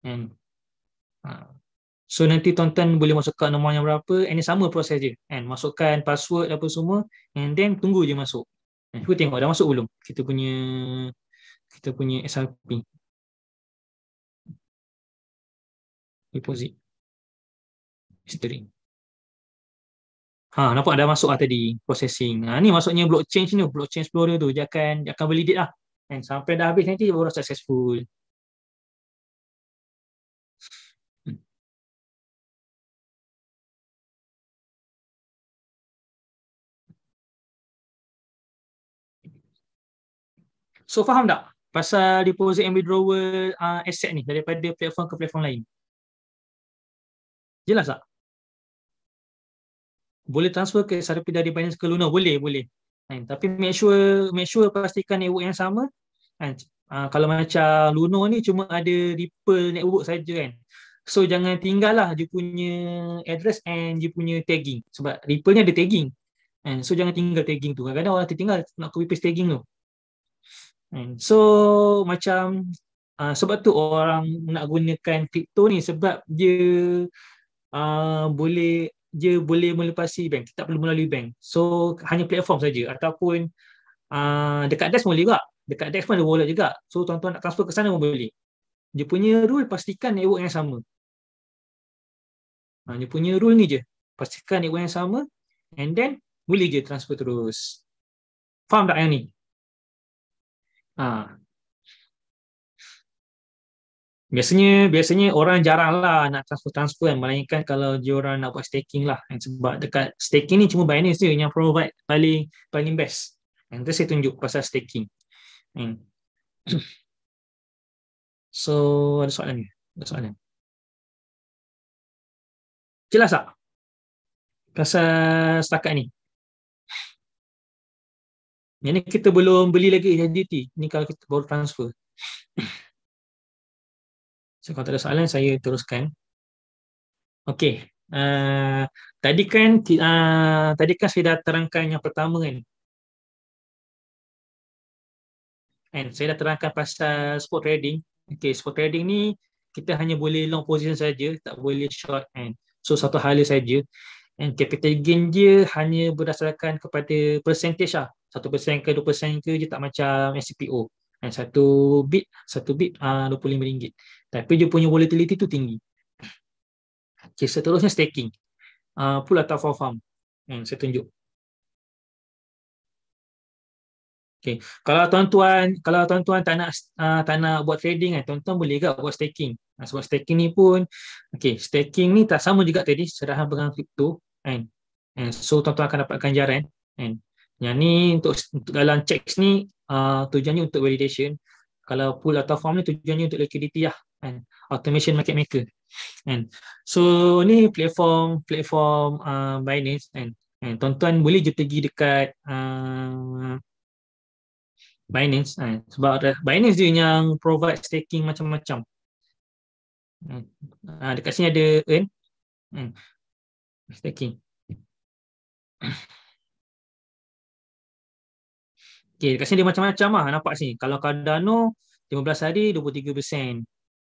S2: And Ha. So nanti tuan-tuan boleh masukkan nombor yang berapa and then sama proses je. And masukkan password apa semua and then tunggu je masuk. Kita eh, tengok dah masuk belum kita punya kita punya
S1: SRP. Deposit.
S2: History. Ha, nampak ada masuk lah tadi processing. Ha, ni maksudnya blockchain ni, blockchain explorer tu dia akan dia akan validate lah. And sampai dah habis nanti baru successful.
S1: So faham tak pasal deposit
S2: and withdrawal uh, asset ni daripada platform ke platform lain? Jelas tak? Boleh transfer ke SRP dari Binance ke Luna? Boleh, boleh. Eh, tapi make sure make sure pastikan network yang sama. Kan? Uh, kalau macam Luna ni cuma ada Ripple network saja kan. So jangan tinggal lah dia punya address and dia punya tagging. Sebab Ripple ni ada tagging. And so jangan tinggal tagging tu. Kadang-kadang orang tertinggal nak copy paste tagging tu. Hmm. So macam uh, sebab tu orang nak gunakan kripto ni sebab dia uh, boleh dia boleh melepasi bank, tak perlu melalui bank. So hanya platform saja ataupun uh, dekat desk boleh juga. Dekat desk pun ada wallet juga. So tuan-tuan nak transfer ke sana pun boleh. Dia punya rule pastikan network yang sama. Ha, dia punya rule ni je. Pastikan network yang sama and then boleh je transfer terus. Faham tak yang ni? Ha. Biasanya biasanya orang jaranglah nak transfer-transfer kan. Melainkan kalau dia orang nak buat staking lah. And sebab dekat staking ni cuma Binance je yang provide paling paling best. Nanti saya tunjuk pasal staking. And hmm.
S1: so ada soalan ni? Ada soalan?
S2: Jelas tak? Pasal setakat ni. Yang ni kita belum beli lagi HDT. Ni kalau kita baru transfer. So kalau tak ada soalan saya teruskan. Okay. Uh, ah, tadi kan uh, tadi kan saya dah terangkan yang pertama kan. And saya dah terangkan pasal spot trading. Okay, spot trading ni kita hanya boleh long position saja, tak boleh short and so satu hal saja. And capital gain dia hanya berdasarkan kepada percentage lah. persen ke dua persen ke je tak macam SCPO. And satu bit, satu bit dua puluh lima ringgit. Tapi dia punya volatility tu tinggi. Okay, seterusnya staking. Uh, pula tak faham. Hmm, saya tunjuk. Okay. Kalau tuan-tuan kalau tuan-tuan tak nak uh, tak nak buat trading kan, tuan-tuan boleh juga buat staking. Nah, sebab staking ni pun okey, staking ni tak sama juga tadi serahan pegang kripto kan. And so tuan-tuan akan dapat ganjaran kan. Yang ni untuk, untuk dalam checks ni uh, ah, tujuannya untuk validation. Kalau pool atau farm ni tujuannya untuk liquidity lah kan. Automation market maker. And so ni platform platform uh, Binance kan. And tuan-tuan boleh je pergi dekat uh, Binance eh, sebab ada Binance dia yang provide staking macam-macam. Hmm. Ha, dekat sini ada earn eh,
S1: hmm. staking.
S2: Okay, dekat sini dia macam-macam lah nampak sini. Kalau Cardano 15 hari 23%.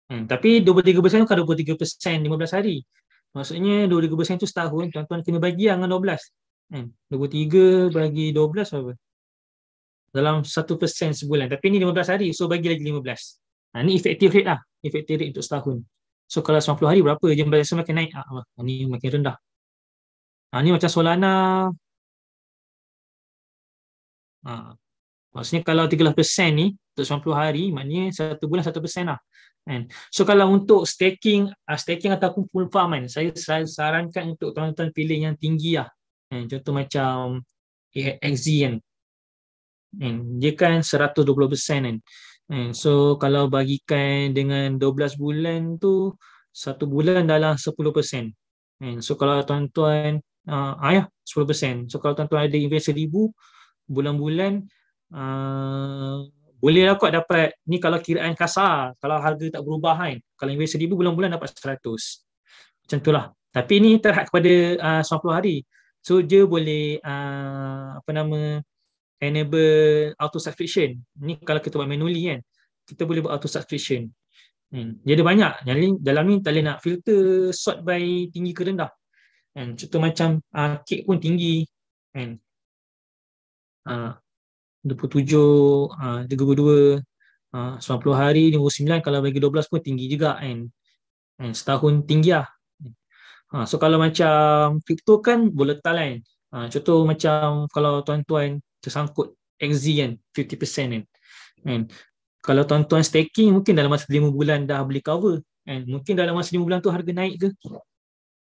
S2: Hmm. tapi 23% tu kan 23% 15 hari. Maksudnya 23% tu setahun, tuan-tuan kena bagi lah dengan 12. Hmm. 23 bagi 12 apa? dalam 1% sebulan. Tapi ini 15 hari, so bagi lagi 15. Ha, ini effective rate lah, effective rate untuk setahun. So kalau 90 hari berapa je bayar semakin naik? Ha, ah, ini makin rendah. Ha, ini macam Solana. Ha, maksudnya kalau 13% ni untuk 90 hari, maknanya satu bulan 1% lah. And so kalau untuk staking uh, staking ataupun pool farm kan, saya sarankan untuk tuan-tuan pilih yang tinggi lah. And, contoh macam AXZ kan kan dia kan 120% kan And so kalau bagikan dengan 12 bulan tu satu bulan dalam 10% And so kalau tuan-tuan uh, ayah 10% ya, so kalau tuan-tuan ada invest 1000 bulan-bulan uh, boleh lah kot dapat ni kalau kiraan kasar kalau harga tak berubah kan kalau invest 1000 bulan-bulan dapat 100 macam tu lah tapi ni terhad kepada uh, 90 hari so dia boleh uh, apa nama enable auto subscription ni kalau kita buat manually kan kita boleh buat auto subscription hmm. dia ada banyak yang ni, dalam ni tak boleh nak filter sort by tinggi ke rendah kan contoh macam uh, kek pun tinggi kan uh, 27 uh, 32 uh, 90 hari 59 kalau bagi 12 pun tinggi juga kan, kan setahun tinggi lah Ha, so kalau macam crypto kan volatile kan. Ha, contoh macam kalau tuan-tuan tersangkut XZ kan 50% kan and kalau tuan-tuan staking mungkin dalam masa lima bulan dah beli cover and mungkin dalam masa lima bulan tu harga naik ke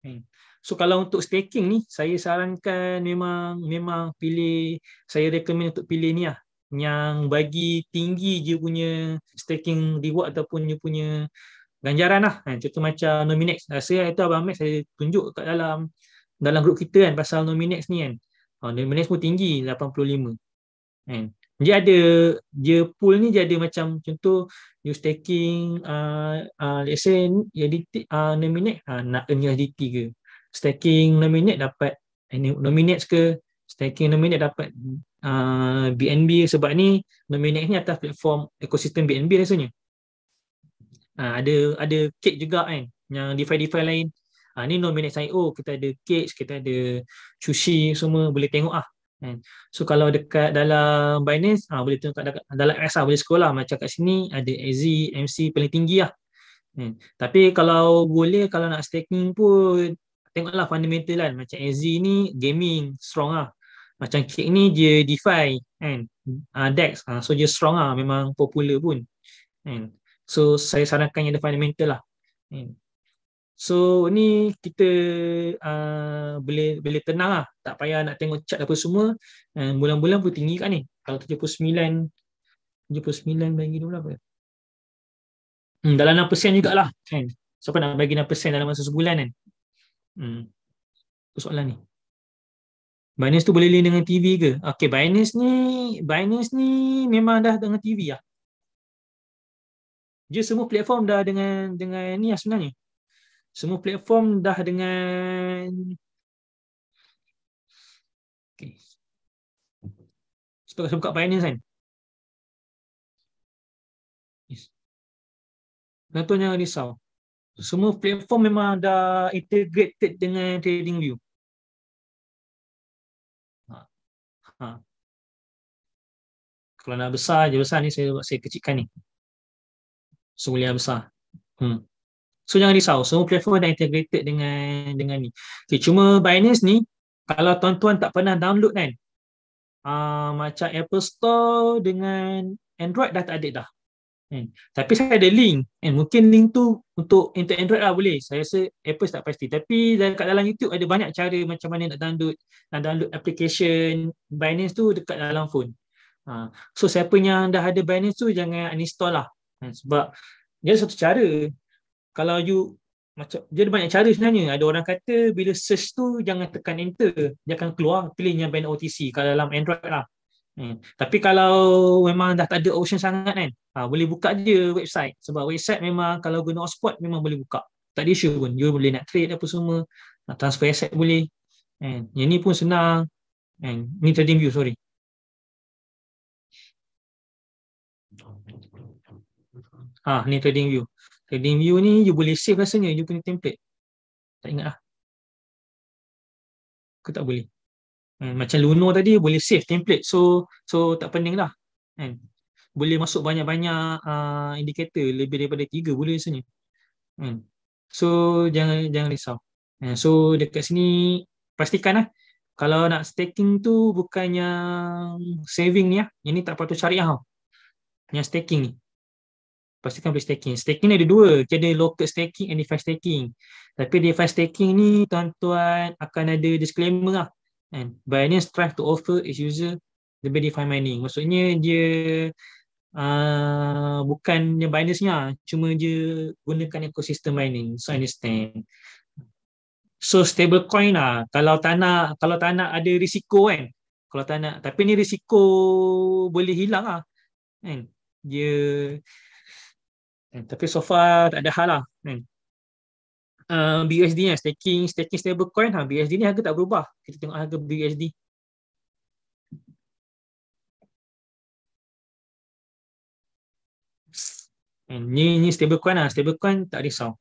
S2: and so kalau untuk staking ni saya sarankan memang memang pilih saya recommend untuk pilih ni lah yang bagi tinggi je punya staking reward ataupun dia punya ganjaran lah kan. contoh macam Nominex rasa itu Abang Max saya tunjuk kat dalam dalam grup kita kan pasal Nominex ni kan Ha, dia menang semua tinggi 85. Kan? Dia ada dia pool ni dia ada macam contoh you staking uh, uh, let's say ya di uh, nominate uh, nak earn yang di ke. Staking nominate dapat eh, nominate ke staking nominate dapat uh, BNB sebab ni nominate ni atas platform ekosistem BNB rasanya. Uh, ada ada cake juga kan yang DeFi DeFi lain ha, ni nominate saya oh kita ada cakes kita ada sushi semua boleh tengok ah kan. so kalau dekat dalam Binance ah ha, boleh tengok dekat dalam RSA ha, boleh sekolah macam kat sini ada AZ MC paling tinggi lah kan. tapi kalau boleh kalau nak staking pun tengoklah fundamental lah macam AZ ni gaming strong lah macam cake ni dia DeFi kan uh, DEX uh, so dia strong lah memang popular pun kan so saya sarankan yang ada fundamental lah kan. So ni kita uh, boleh boleh tenang lah. Tak payah nak tengok cat apa semua. Uh, bulan-bulan pun tinggi kan ni. Kalau 79 79 bagi dia berapa? Hmm, dalam 6% jugalah kan. Siapa nak bagi 6% dalam masa sebulan kan? Hmm. soalan ni. Binance tu boleh link dengan TV ke? Okay, Binance ni Binance ni memang dah dengan TV lah. Dia semua platform dah dengan dengan ni lah sebenarnya. Semua platform dah dengan Okay
S1: Sebab saya buka Pioneer kan Tuan-tuan jangan risau Semua platform memang dah integrated dengan Trading View. Ha. ha.
S2: Kalau nak besar je besar ni saya, saya kecilkan ni Semua so, yang besar hmm. So jangan risau, semua platform dah integrated dengan dengan ni. Okay, cuma Binance ni kalau tuan-tuan tak pernah download kan. Uh, macam Apple Store dengan Android dah tak ada dah. Hmm. Tapi saya ada link And mungkin link tu Untuk untuk Android lah boleh Saya rasa Apple tak pasti Tapi dekat dalam YouTube Ada banyak cara Macam mana nak download Nak download application Binance tu Dekat dalam phone ha. So siapa yang dah ada Binance tu Jangan uninstall lah ha. Sebab Dia satu cara kalau you macam dia ada banyak cara sebenarnya ada orang kata bila search tu jangan tekan enter dia akan keluar pilih yang band OTC kalau dalam Android lah hmm. tapi kalau memang dah tak ada option sangat kan ha, boleh buka je website sebab website memang kalau guna hotspot memang boleh buka tak ada issue pun you boleh nak trade apa semua nak transfer asset boleh And yang ni pun senang And ni trading view sorry Ah, ni trading view. Trading view ni you boleh save rasanya you punya template. Tak ingat lah. Ke tak boleh? Hmm, macam Luno tadi boleh save template. So so tak pening lah. Kan? Boleh masuk banyak-banyak uh, indikator lebih daripada tiga boleh rasanya. Hmm. So jangan jangan risau. Hmm, so dekat sini pastikan lah. Kalau nak staking tu bukan yang saving ni lah. Ini tak patut cari lah. Yang staking ni pastikan boleh staking. Staking ada dua, dia ada local staking and DeFi staking. Tapi DeFi staking ni tuan-tuan akan ada disclaimer lah. And Binance strive to offer its user the lebih DeFi mining. Maksudnya dia uh, ah, bukan yang Binance ni lah. cuma dia gunakan ekosistem mining. So understand. So stable coin lah. Kalau tak nak, kalau tak nak ada risiko kan. Kalau tak nak, tapi ni risiko boleh hilang lah. Kan? Dia Hmm, tapi so far tak ada hal lah. Hmm. Uh, BUSD ni lah, staking, staking coin Ha, lah. BUSD ni harga tak berubah. Kita tengok harga BUSD. Hmm, ni, ni coin lah. stable coin tak risau.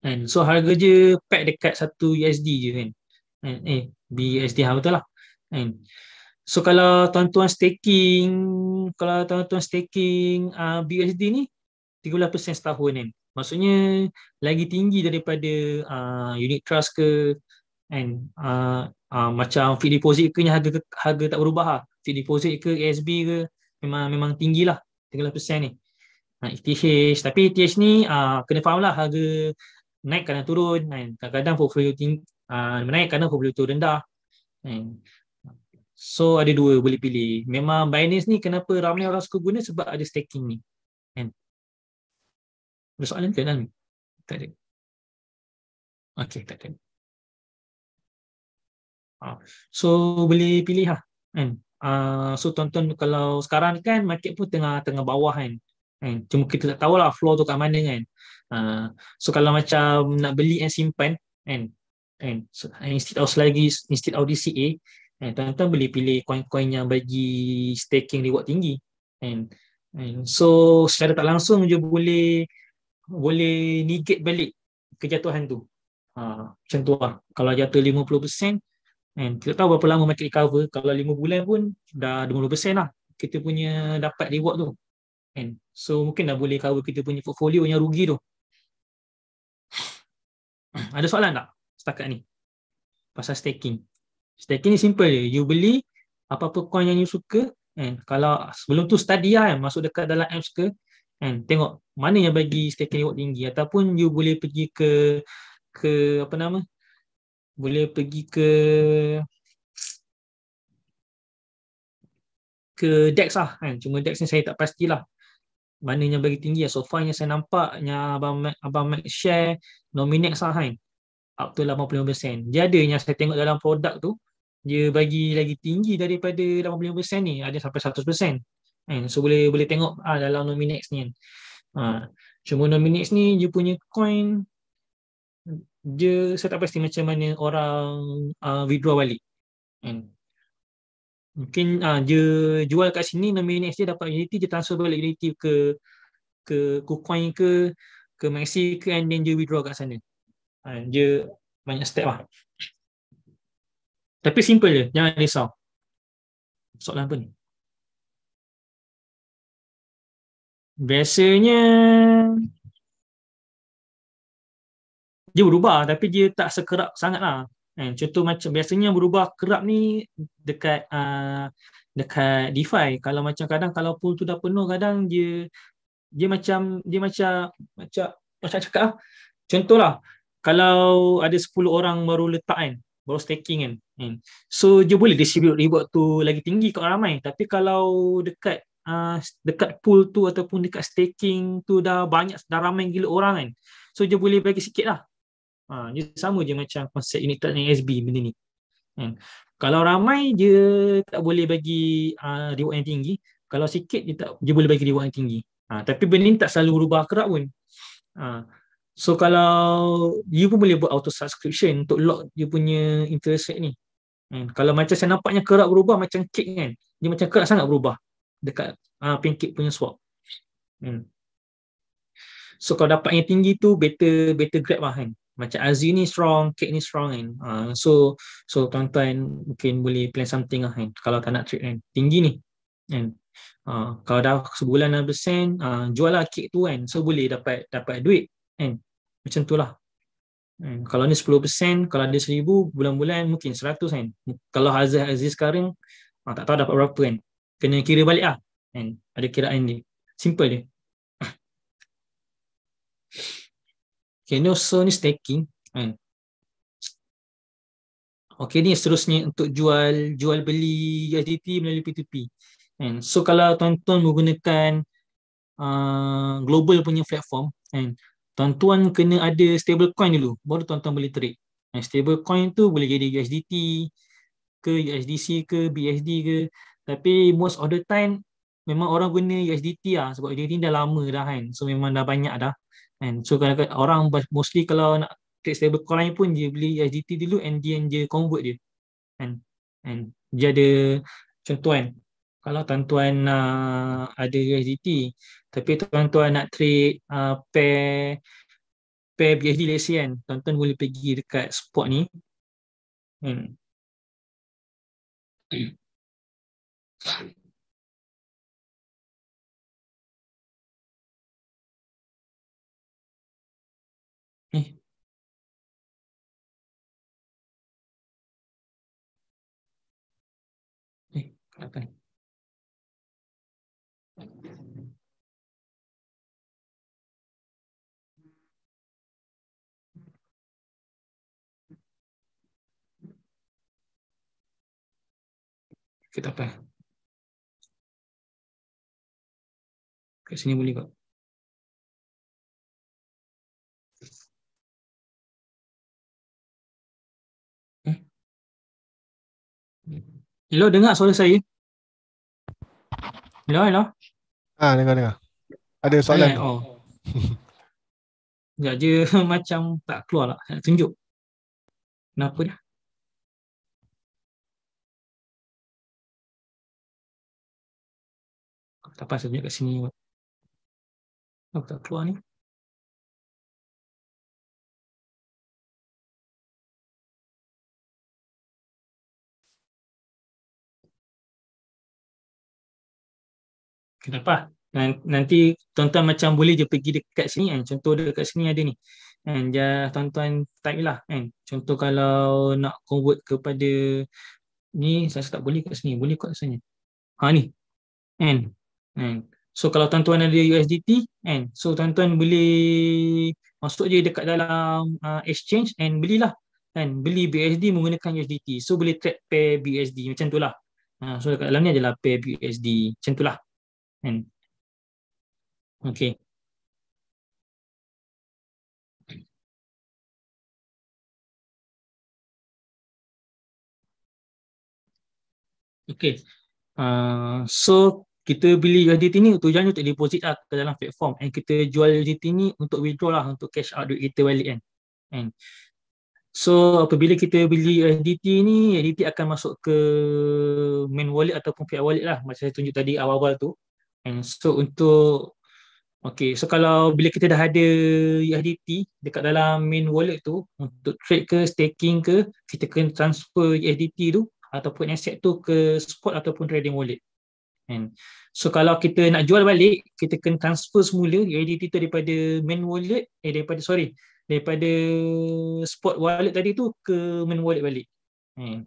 S2: And so harga je pack dekat satu USD je kan. And, eh, BUSD lah betul lah. And, So kalau tuan-tuan staking, kalau tuan-tuan staking uh, ah, BSD ni 13% setahun kan. Maksudnya lagi tinggi daripada uh, unit trust ke and uh, ah, uh, macam fee deposit ke harga harga tak berubah lah. Fee deposit ke ASB ke memang memang tinggilah 13% ni. ETH e tapi ETH ni uh, kena faham lah harga naik kadang turun kan. Kadang-kadang portfolio tinggi uh, menaik kadang portfolio tu rendah. Kan. So ada dua boleh pilih. Memang Binance ni kenapa ramai orang suka guna sebab ada staking ni. Kan? Ada soalan
S1: ke dalam? Tak ada. Okay, tak ada.
S2: Ah, so boleh pilih lah. Kan? Ah, so tonton kalau sekarang kan market pun tengah tengah bawah kan. Kan? Cuma kita tak tahu lah floor tu kat mana kan. Ah, so kalau macam nak beli and simpan kan. And, so, instead of lagi instead of DCA And tuan-tuan boleh pilih coin-coin yang bagi staking reward tinggi. And, and so secara tak langsung dia boleh boleh negate balik kejatuhan tu. Ha, macam tu lah. Kalau jatuh 50%, and kita tahu berapa lama market recover. Kalau lima bulan pun dah 20% lah kita punya dapat reward tu. And so mungkin dah boleh cover kita punya portfolio yang rugi tu. Ada soalan tak setakat ni? Pasal staking. Staking ni simple je. You beli apa-apa coin yang you suka. And kalau sebelum tu study lah kan, Masuk dekat dalam apps ke. And tengok mana yang bagi staking reward tinggi. Ataupun you boleh pergi ke ke apa nama. Boleh pergi ke ke DEX lah kan. Cuma DEX ni saya tak pastilah. Mana yang bagi tinggi. So far yang saya nampak yang Abang Max, Abang Max share nominex lah kan. Up to 85%. Dia ada yang saya tengok dalam produk tu dia bagi lagi tinggi daripada 85% ni ada sampai 100% and so boleh boleh tengok ah dalam Nominex ni kan ha. cuma Nominex ni dia punya coin dia saya tak pasti macam mana orang uh, withdraw balik and mungkin ah uh, dia jual kat sini Nominex dia dapat unity dia transfer balik unity ke ke KuCoin ke ke Maxi ke and then dia withdraw kat sana. Uh, dia banyak step lah. Tapi simple je, jangan risau. Soalan apa ni?
S1: Biasanya
S2: dia berubah tapi dia tak sekerap sangat lah. Eh, contoh macam biasanya berubah kerap ni dekat uh, dekat DeFi. Kalau macam kadang kalau pool tu dah penuh kadang dia dia macam dia macam macam macam cakap lah. Contohlah kalau ada 10 orang baru letak kan baru staking kan. And so dia boleh distribute reward tu lagi tinggi kalau ramai. Tapi kalau dekat uh, dekat pool tu ataupun dekat staking tu dah banyak dah ramai gila orang kan. So dia boleh bagi sikit lah. Uh, dia sama je macam konsep unit trust SB benda ni. And kalau ramai dia tak boleh bagi uh, reward yang tinggi. Kalau sikit dia tak dia boleh bagi reward yang tinggi. Uh, tapi benda ni tak selalu berubah kerap pun. Uh, So kalau you pun boleh buat auto subscription untuk lock you punya interest rate ni. Hmm. Kalau macam saya nampaknya kerak berubah macam kek kan. Dia macam kerak sangat berubah dekat uh, pancake punya swap. Hmm. So kalau dapat yang tinggi tu better better grab lah kan. Macam Aziz ni strong, Kate ni strong kan. Uh, so so tuan-tuan mungkin boleh plan something lah kan. Kalau tak nak trade kan. Tinggi ni. Kan. Uh, kalau dah sebulan 6%, uh, jual lah Kate tu kan. So boleh dapat dapat duit kan macam itulah kan? kalau ni 10% kalau dia 1000 bulan-bulan mungkin 100 kan kalau Aziz Aziz sekarang ah, tak tahu dapat berapa kan kena kira balik lah kan ada kiraan ni simple je Okay, ni also ni staking kan. Okay, ni seterusnya untuk jual, jual beli USDT melalui P2P. And so kalau tuan-tuan menggunakan uh, global punya platform and tuan-tuan kena ada stable coin dulu baru tuan-tuan boleh trade nah, stable coin tu boleh jadi USDT ke USDC ke BSD ke tapi most of the time memang orang guna USDT lah sebab USDT dah lama dah kan so memang dah banyak dah and so kadang-kadang orang mostly kalau nak trade stable coin pun dia beli USDT dulu and then dia convert dia and, and dia ada contoh kan kalau tuan-tuan uh, ada USDT tapi tuan-tuan nak trade uh, pair pair BSD let's say kan tuan-tuan boleh pergi dekat spot ni
S1: hmm. Okay. Eh. Eh, Okey, tak apa. Kat sini boleh kot. Eh? Hello, dengar suara saya?
S2: Hello,
S3: hello. Ah, dengar, dengar. Ada soalan. Eh, oh.
S2: Sekejap je macam tak keluar lah. Nak tunjuk. Kenapa dah?
S1: Tak apa, saya tunjuk kat sini. Kenapa tak keluar ni?
S2: Kenapa? Nanti tuan-tuan macam boleh je pergi dekat sini kan. Contoh dekat sini ada ni. Kan, ya, tuan-tuan type lah kan. Contoh kalau nak convert kepada ni, saya tak boleh kat sini. Boleh kot sini? Ha ni. Kan, kan so kalau tuan-tuan ada USDT kan so tuan-tuan boleh masuk je dekat dalam uh, exchange and belilah kan beli BSD menggunakan USDT so boleh trade pair BSD macam itulah uh, so dekat dalam ni adalah pair BSD macam itulah kan okey Okay, uh, so kita beli USDT ni tujuannya untuk deposit lah ke dalam platform and kita jual USDT ni untuk withdraw lah untuk cash out duit kita balik kan and so apabila kita beli USDT eh, ni USDT eh, akan masuk ke main wallet ataupun fiat wallet lah macam saya tunjuk tadi awal-awal tu and so untuk Okay, so kalau bila kita dah ada USDT dekat dalam main wallet tu untuk trade ke staking ke, kita kena transfer USDT tu ataupun asset tu ke spot ataupun trading wallet. And so kalau kita nak jual balik, kita kena transfer semula UIDT tu daripada main wallet, eh daripada sorry, daripada spot wallet tadi tu ke main wallet balik. And eh.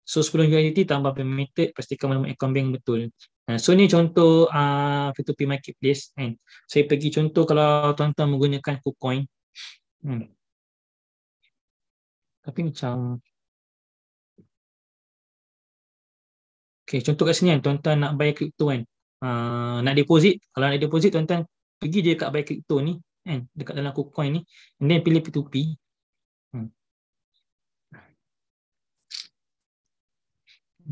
S2: so sebelum UIDT tambah permitted, pastikan nama account bank betul. And eh, so ni contoh uh, ah, P2P marketplace. And saya pergi contoh kalau tuan-tuan menggunakan KuCoin. Hmm. Tapi macam Okay, contoh kat sini kan, tuan-tuan nak bayar kripto kan. Uh, nak deposit, kalau nak deposit tuan-tuan pergi je dekat bayar kripto ni kan, dekat dalam KuCoin ni and then pilih P2P. Hmm.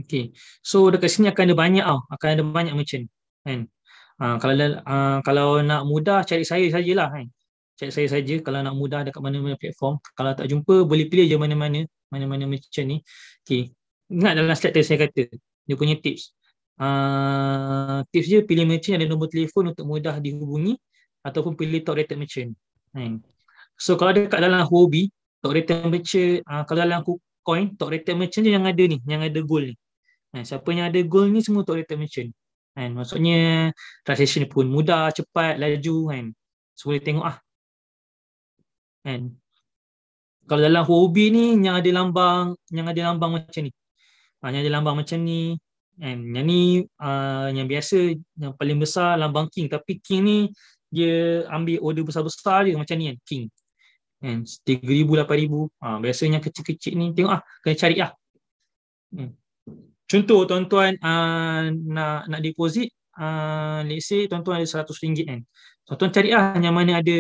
S2: Okay, so dekat sini akan ada banyak ah, akan ada banyak merchant kan. Uh, kalau uh, kalau nak mudah cari saya sajalah kan. Cari saya saja kalau nak mudah dekat mana-mana platform. Kalau tak jumpa boleh pilih je mana-mana mana-mana merchant ni. Okay. Ingat dalam slide tadi saya kata dia punya tips. Uh, tips dia pilih merchant ada nombor telefon untuk mudah dihubungi ataupun pilih top rated merchant. Hmm. So kalau ada kat dalam hobi, top rated merchant, uh, kalau dalam coin, top rated merchant yang ada ni, yang ada gold ni. Hmm. siapa yang ada gold ni semua top rated merchant. Hmm. maksudnya transaction pun mudah, cepat, laju kan. Hmm. So boleh tengok ah. Hmm. kalau dalam hobi ni yang ada lambang, yang ada lambang macam ni hanya ada lambang macam ni And yang ni uh, yang biasa yang paling besar lambang king tapi king ni dia ambil order besar-besar je macam ni kan king And 3,000, 8,000 uh, biasanya yang kecil-kecil ni tengok ah kena cari lah hmm. contoh tuan-tuan uh, nak nak deposit uh, let's say tuan-tuan ada RM100 kan tuan-tuan cari lah yang mana ada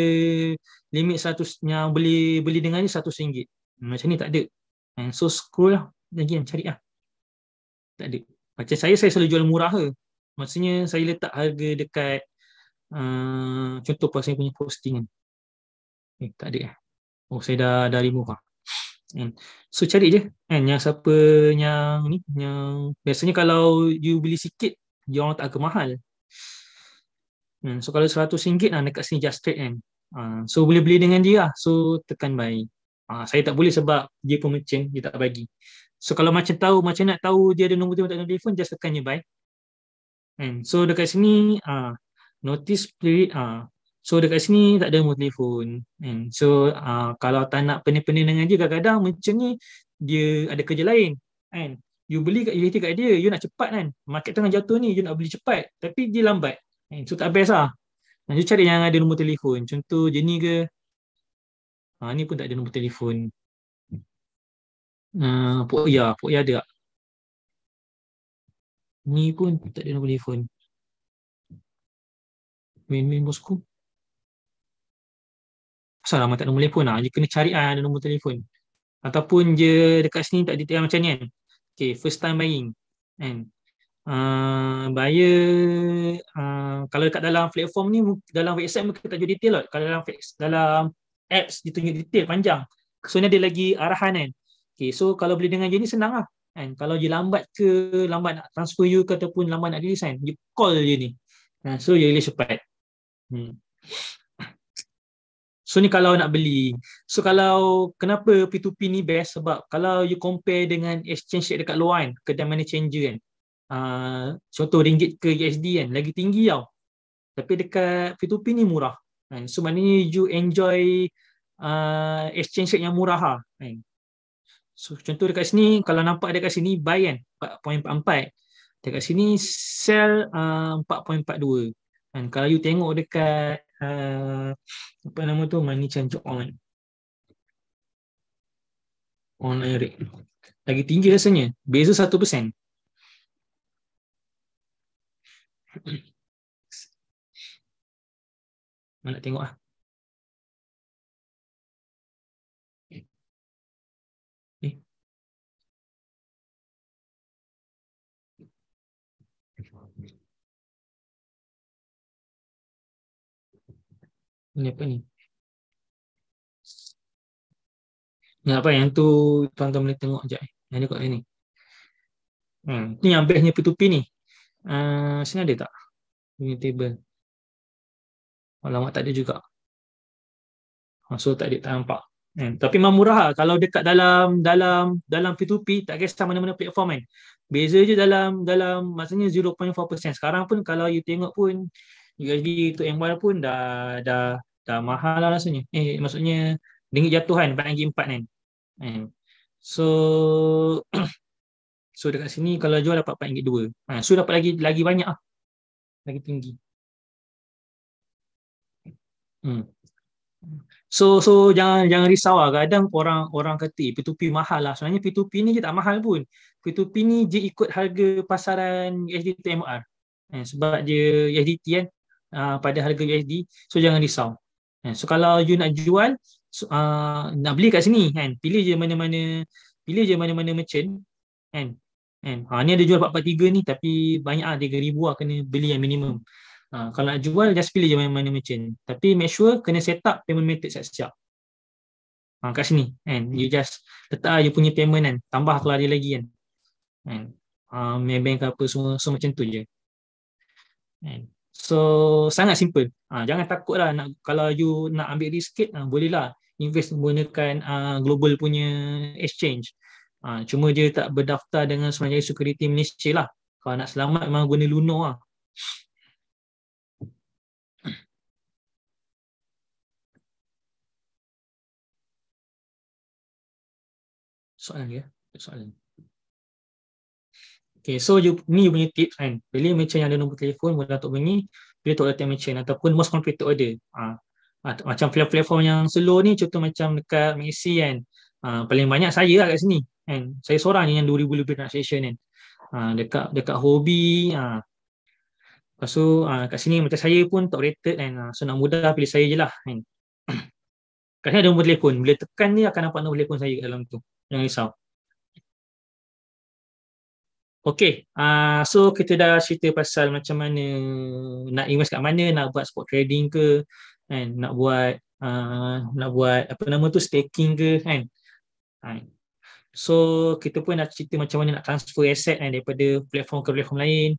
S2: limit 100 yang beli beli dengan ni RM100 hmm, macam ni tak ada And so scroll lah lagi yang cari lah tak ada macam saya saya selalu jual murah ke maksudnya saya letak harga dekat uh, contoh pasal saya punya posting kan eh, tak ada eh. oh saya dah dari murah And so cari je kan yang siapa yang ni yang biasanya kalau you beli sikit dia orang tak akan mahal And so kalau RM100 lah dekat sini just trade kan uh, so boleh beli dengan dia lah. so tekan buy uh, saya tak boleh sebab dia pemecin dia tak bagi So kalau macam tahu, macam nak tahu dia ada nombor telefon tak ada telefon, just tekan nearby. And so dekat sini, uh, notice please. Uh, so dekat sini tak ada nombor telefon. And so uh, kalau tak nak pening-pening dengan dia, kadang-kadang macam ni dia ada kerja lain. And you beli kat utility kat dia, you nak cepat kan. Market tengah jatuh ni, you nak beli cepat. Tapi dia lambat. And so tak best lah. And cari yang ada nombor telefon. Contoh jenis ke. Ha, ni pun tak ada nombor telefon.
S1: Uh, Pok Ya, Pok Ni pun tak ada nombor telefon.
S2: Min-min bosku. Kenapa lama tak nombor telefon lah? Dia kena cari ah, ada nombor telefon. Ataupun je dekat sini tak detail macam ni kan. Okay, first time buying. And, uh, ah, buyer, uh, kalau dekat dalam platform ni, dalam website mungkin tak jual detail lah. Kalau dalam, dalam apps, dia tunjuk detail panjang. So ni ada lagi arahan kan. Okay, so kalau beli dengan jenis senang lah. And kalau dia lambat ke, lambat nak transfer you ke ataupun lambat nak resign, kan? you call je ni. Nah, so you release cepat. Hmm. So ni kalau nak beli. So kalau kenapa P2P ni best sebab kalau you compare dengan exchange rate dekat luar kan, kedai mana changer kan. Uh, contoh ringgit ke USD kan, lagi tinggi tau. Tapi dekat P2P ni murah. And so maknanya you enjoy uh, exchange rate yang murah lah. And So contoh dekat sini kalau nampak dekat sini buy kan 4.44 dekat sini sell uh, 4.42 dan kalau you tengok dekat uh, apa nama tu money change on on air lagi tinggi rasanya beza 1%
S1: so nak tengok ah Ini apa ni
S2: yang apa yang tu tuan-tuan boleh tengok je. Eh. yang ni kat sini hmm. ni yang base ni P2P ni uh, ah, sini ada tak Ini table oh, Lama tak ada juga oh, so tak ada tak nampak hmm. tapi memang murah lah. kalau dekat dalam dalam dalam P2P tak kisah mana-mana platform kan beza je dalam dalam maksudnya 0.4% sekarang pun kalau you tengok pun USD untuk yang baru pun dah dah dah mahal lah rasanya. Eh maksudnya ringgit jatuhan bank 4 kan. Eh. So so dekat sini kalau jual dapat 4 ringgit 2. Ha, so dapat lagi lagi banyak ah. Lagi tinggi. Hmm. So so jangan jangan risau lah. Kadang orang orang kata P2P eh, mahal lah. Sebenarnya P2P ni je tak mahal pun. P2P ni je ikut harga pasaran USD to MR. Eh, sebab dia USDT kan. Ah, pada harga USD so jangan risau kan. so kalau you nak jual uh, nak beli kat sini kan pilih je mana-mana pilih je mana-mana merchant kan kan ha, ni ada jual 443 ni tapi banyak ah 3000 lah kena beli yang minimum ha, kalau nak jual just pilih je mana-mana merchant tapi make sure kena set up payment method siap-siap Ha, kat sini kan you just letak you punya payment kan tambah kalau ada lagi kan kan uh, Maybank ke apa semua so macam tu je kan So sangat simple. Ha, jangan takutlah nak kalau you nak ambil risk sikit ha, bolehlah invest menggunakan uh, global punya exchange. Ha, cuma dia tak berdaftar dengan Semenjaya Security Malaysia lah. Kalau nak selamat memang guna Luno lah. Soalan ya? Soalan. Okay, so you, ni you punya tips kan. Bila merchant yang ada nombor telefon, boleh untuk bunyi, bila tu letak merchant ataupun most completed order. Ha. Ha, macam platform yang slow ni, contoh macam dekat Messi kan. Ha, paling banyak saya lah kat sini. Kan. Saya seorang ni yang 2,000 lebih transaction kan. Ha, dekat dekat hobi. Ha. Lepas tu ha, kat sini macam saya pun top rated kan. Ha, so nak mudah pilih saya je lah kan. kat sini ada nombor telefon. Bila tekan ni akan nampak nombor telefon saya kat dalam tu. Jangan risau. Okay, uh, ah, so kita dah cerita pasal macam mana nak invest kat mana, nak buat spot trading ke, kan? nak buat uh, nak buat apa nama tu staking ke kan. Ah, so kita pun nak cerita macam mana nak transfer asset, kan, daripada platform ke platform lain.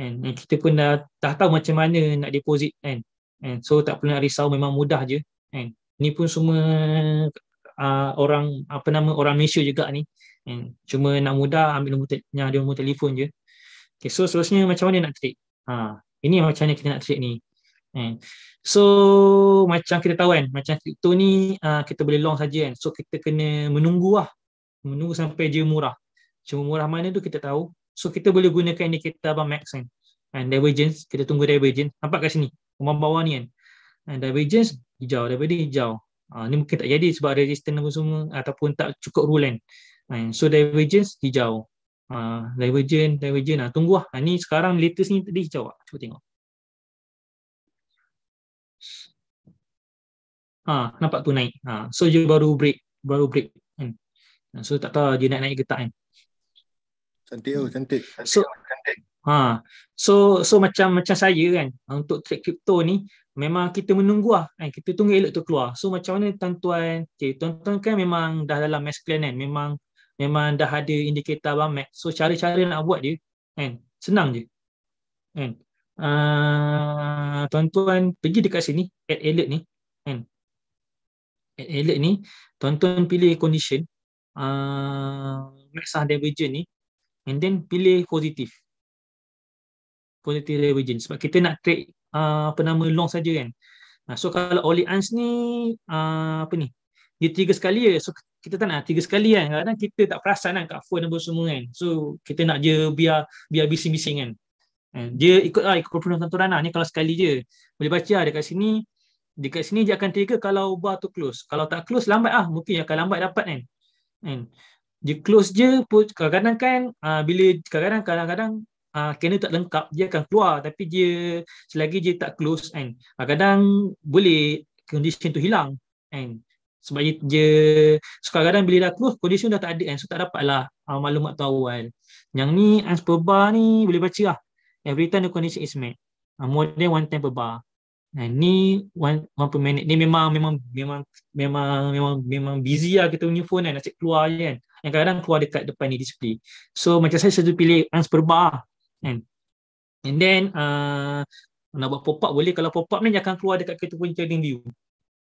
S2: And, and kita pun dah, dah tahu macam mana nak deposit kan. And so tak perlu nak risau memang mudah je kan. Ni pun semua uh, orang apa nama orang Malaysia juga ni. Hmm. Cuma nak mudah ambil nombor te- yang ada nombor telefon je. Okay, so seterusnya macam mana nak trick? Ha, ini macam mana kita nak trick ni. Hmm. So macam kita tahu kan, macam crypto ni uh, kita boleh long saja kan. So kita kena menunggu lah. Menunggu sampai dia murah. Cuma murah mana tu kita tahu. So kita boleh gunakan indicator abang max kan. And ha, divergence, kita tunggu divergence. Nampak kat sini, rumah bawah ni kan. And ha, divergence, hijau. Daripada hijau. Ha, ni mungkin tak jadi sebab resistance apa semua ataupun tak cukup rule kan. So divergence hijau. Uh, divergent, divergent. Uh, tunggu lah. Uh, ni sekarang latest ni tadi hijau. Uh. Cuba tengok. Ha, uh, nampak tu naik. Ha, uh, so dia baru break. Baru break. Kan? Uh, so tak tahu dia nak naik ke tak kan.
S3: Cantik tu, oh, cantik. So, cantik.
S2: Ha, so so macam macam saya kan. Untuk trade kripto ni. Memang kita menunggu lah. Kan? Kita tunggu elok tu keluar. So macam mana tuan-tuan. Okay, tuan-tuan kan memang dah dalam mass plan kan. Memang memang dah ada indikator abang Mac. So cara-cara nak buat dia kan senang je. Kan. Uh, tuan-tuan pergi dekat sini add alert ni kan. Add alert ni tuan-tuan pilih condition uh, ah, max sah divergence ni and then pilih positif. positif divergence sebab kita nak track uh, ah, apa nama long saja kan. so kalau Orleans ni uh, apa ni? Dia tiga sekali ya. So kita tak nak tiga sekali kan kadang kadang kita tak perasan kan kat phone apa semua kan so kita nak je biar biar bising-bising kan eh, dia ikut ah ikut perintah tenturan lah. ni kalau sekali je boleh baca ah dekat sini dekat sini dia akan trigger kalau bar tu close kalau tak close lambat ah mungkin akan lambat dapat kan kan dia close je kadang-kadang kan ah, bila kadang-kadang kadang-kadang ah, kena tak lengkap dia akan keluar tapi dia selagi dia tak close kan ah, kadang boleh condition tu hilang kan sebab dia, dia so kadang-kadang bila dah close kondisi dah tak ada kan so tak dapat lah uh, ah, maklumat tu awal yang ni ans per bar ni boleh baca lah every time the condition is met uh, more than one time per bar Nah, ni one, one per minute ni memang memang memang memang memang memang busy lah kita punya phone kan nak cek keluar je kan yang kadang keluar dekat depan ni display so macam saya selalu pilih ans per bar lah, kan and then uh, nak buat pop-up boleh kalau pop-up ni akan keluar dekat kita punya trading view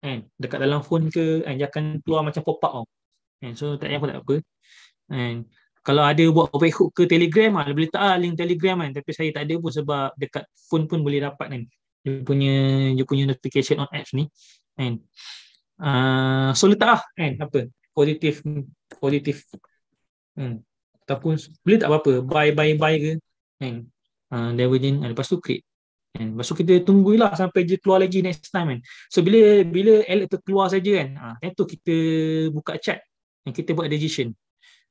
S2: kan dekat dalam phone ke kan dia akan keluar macam pop up tau kan so tak payah pun tak apa kan kalau ada buat overhook ke telegram ah boleh tak ah, link telegram kan tapi saya tak ada pun sebab dekat phone pun boleh dapat kan dia punya dia punya notification on apps ni kan uh, so letak lah kan apa positif positif hmm. ataupun boleh tak apa-apa Bye, bye, bye. ke kan uh, then, lepas tu create kan hmm, so kita tunggulah sampai dia keluar lagi next time kan so bila bila alert tu keluar saja kan ah ha, tu kita buka chat dan kita buat decision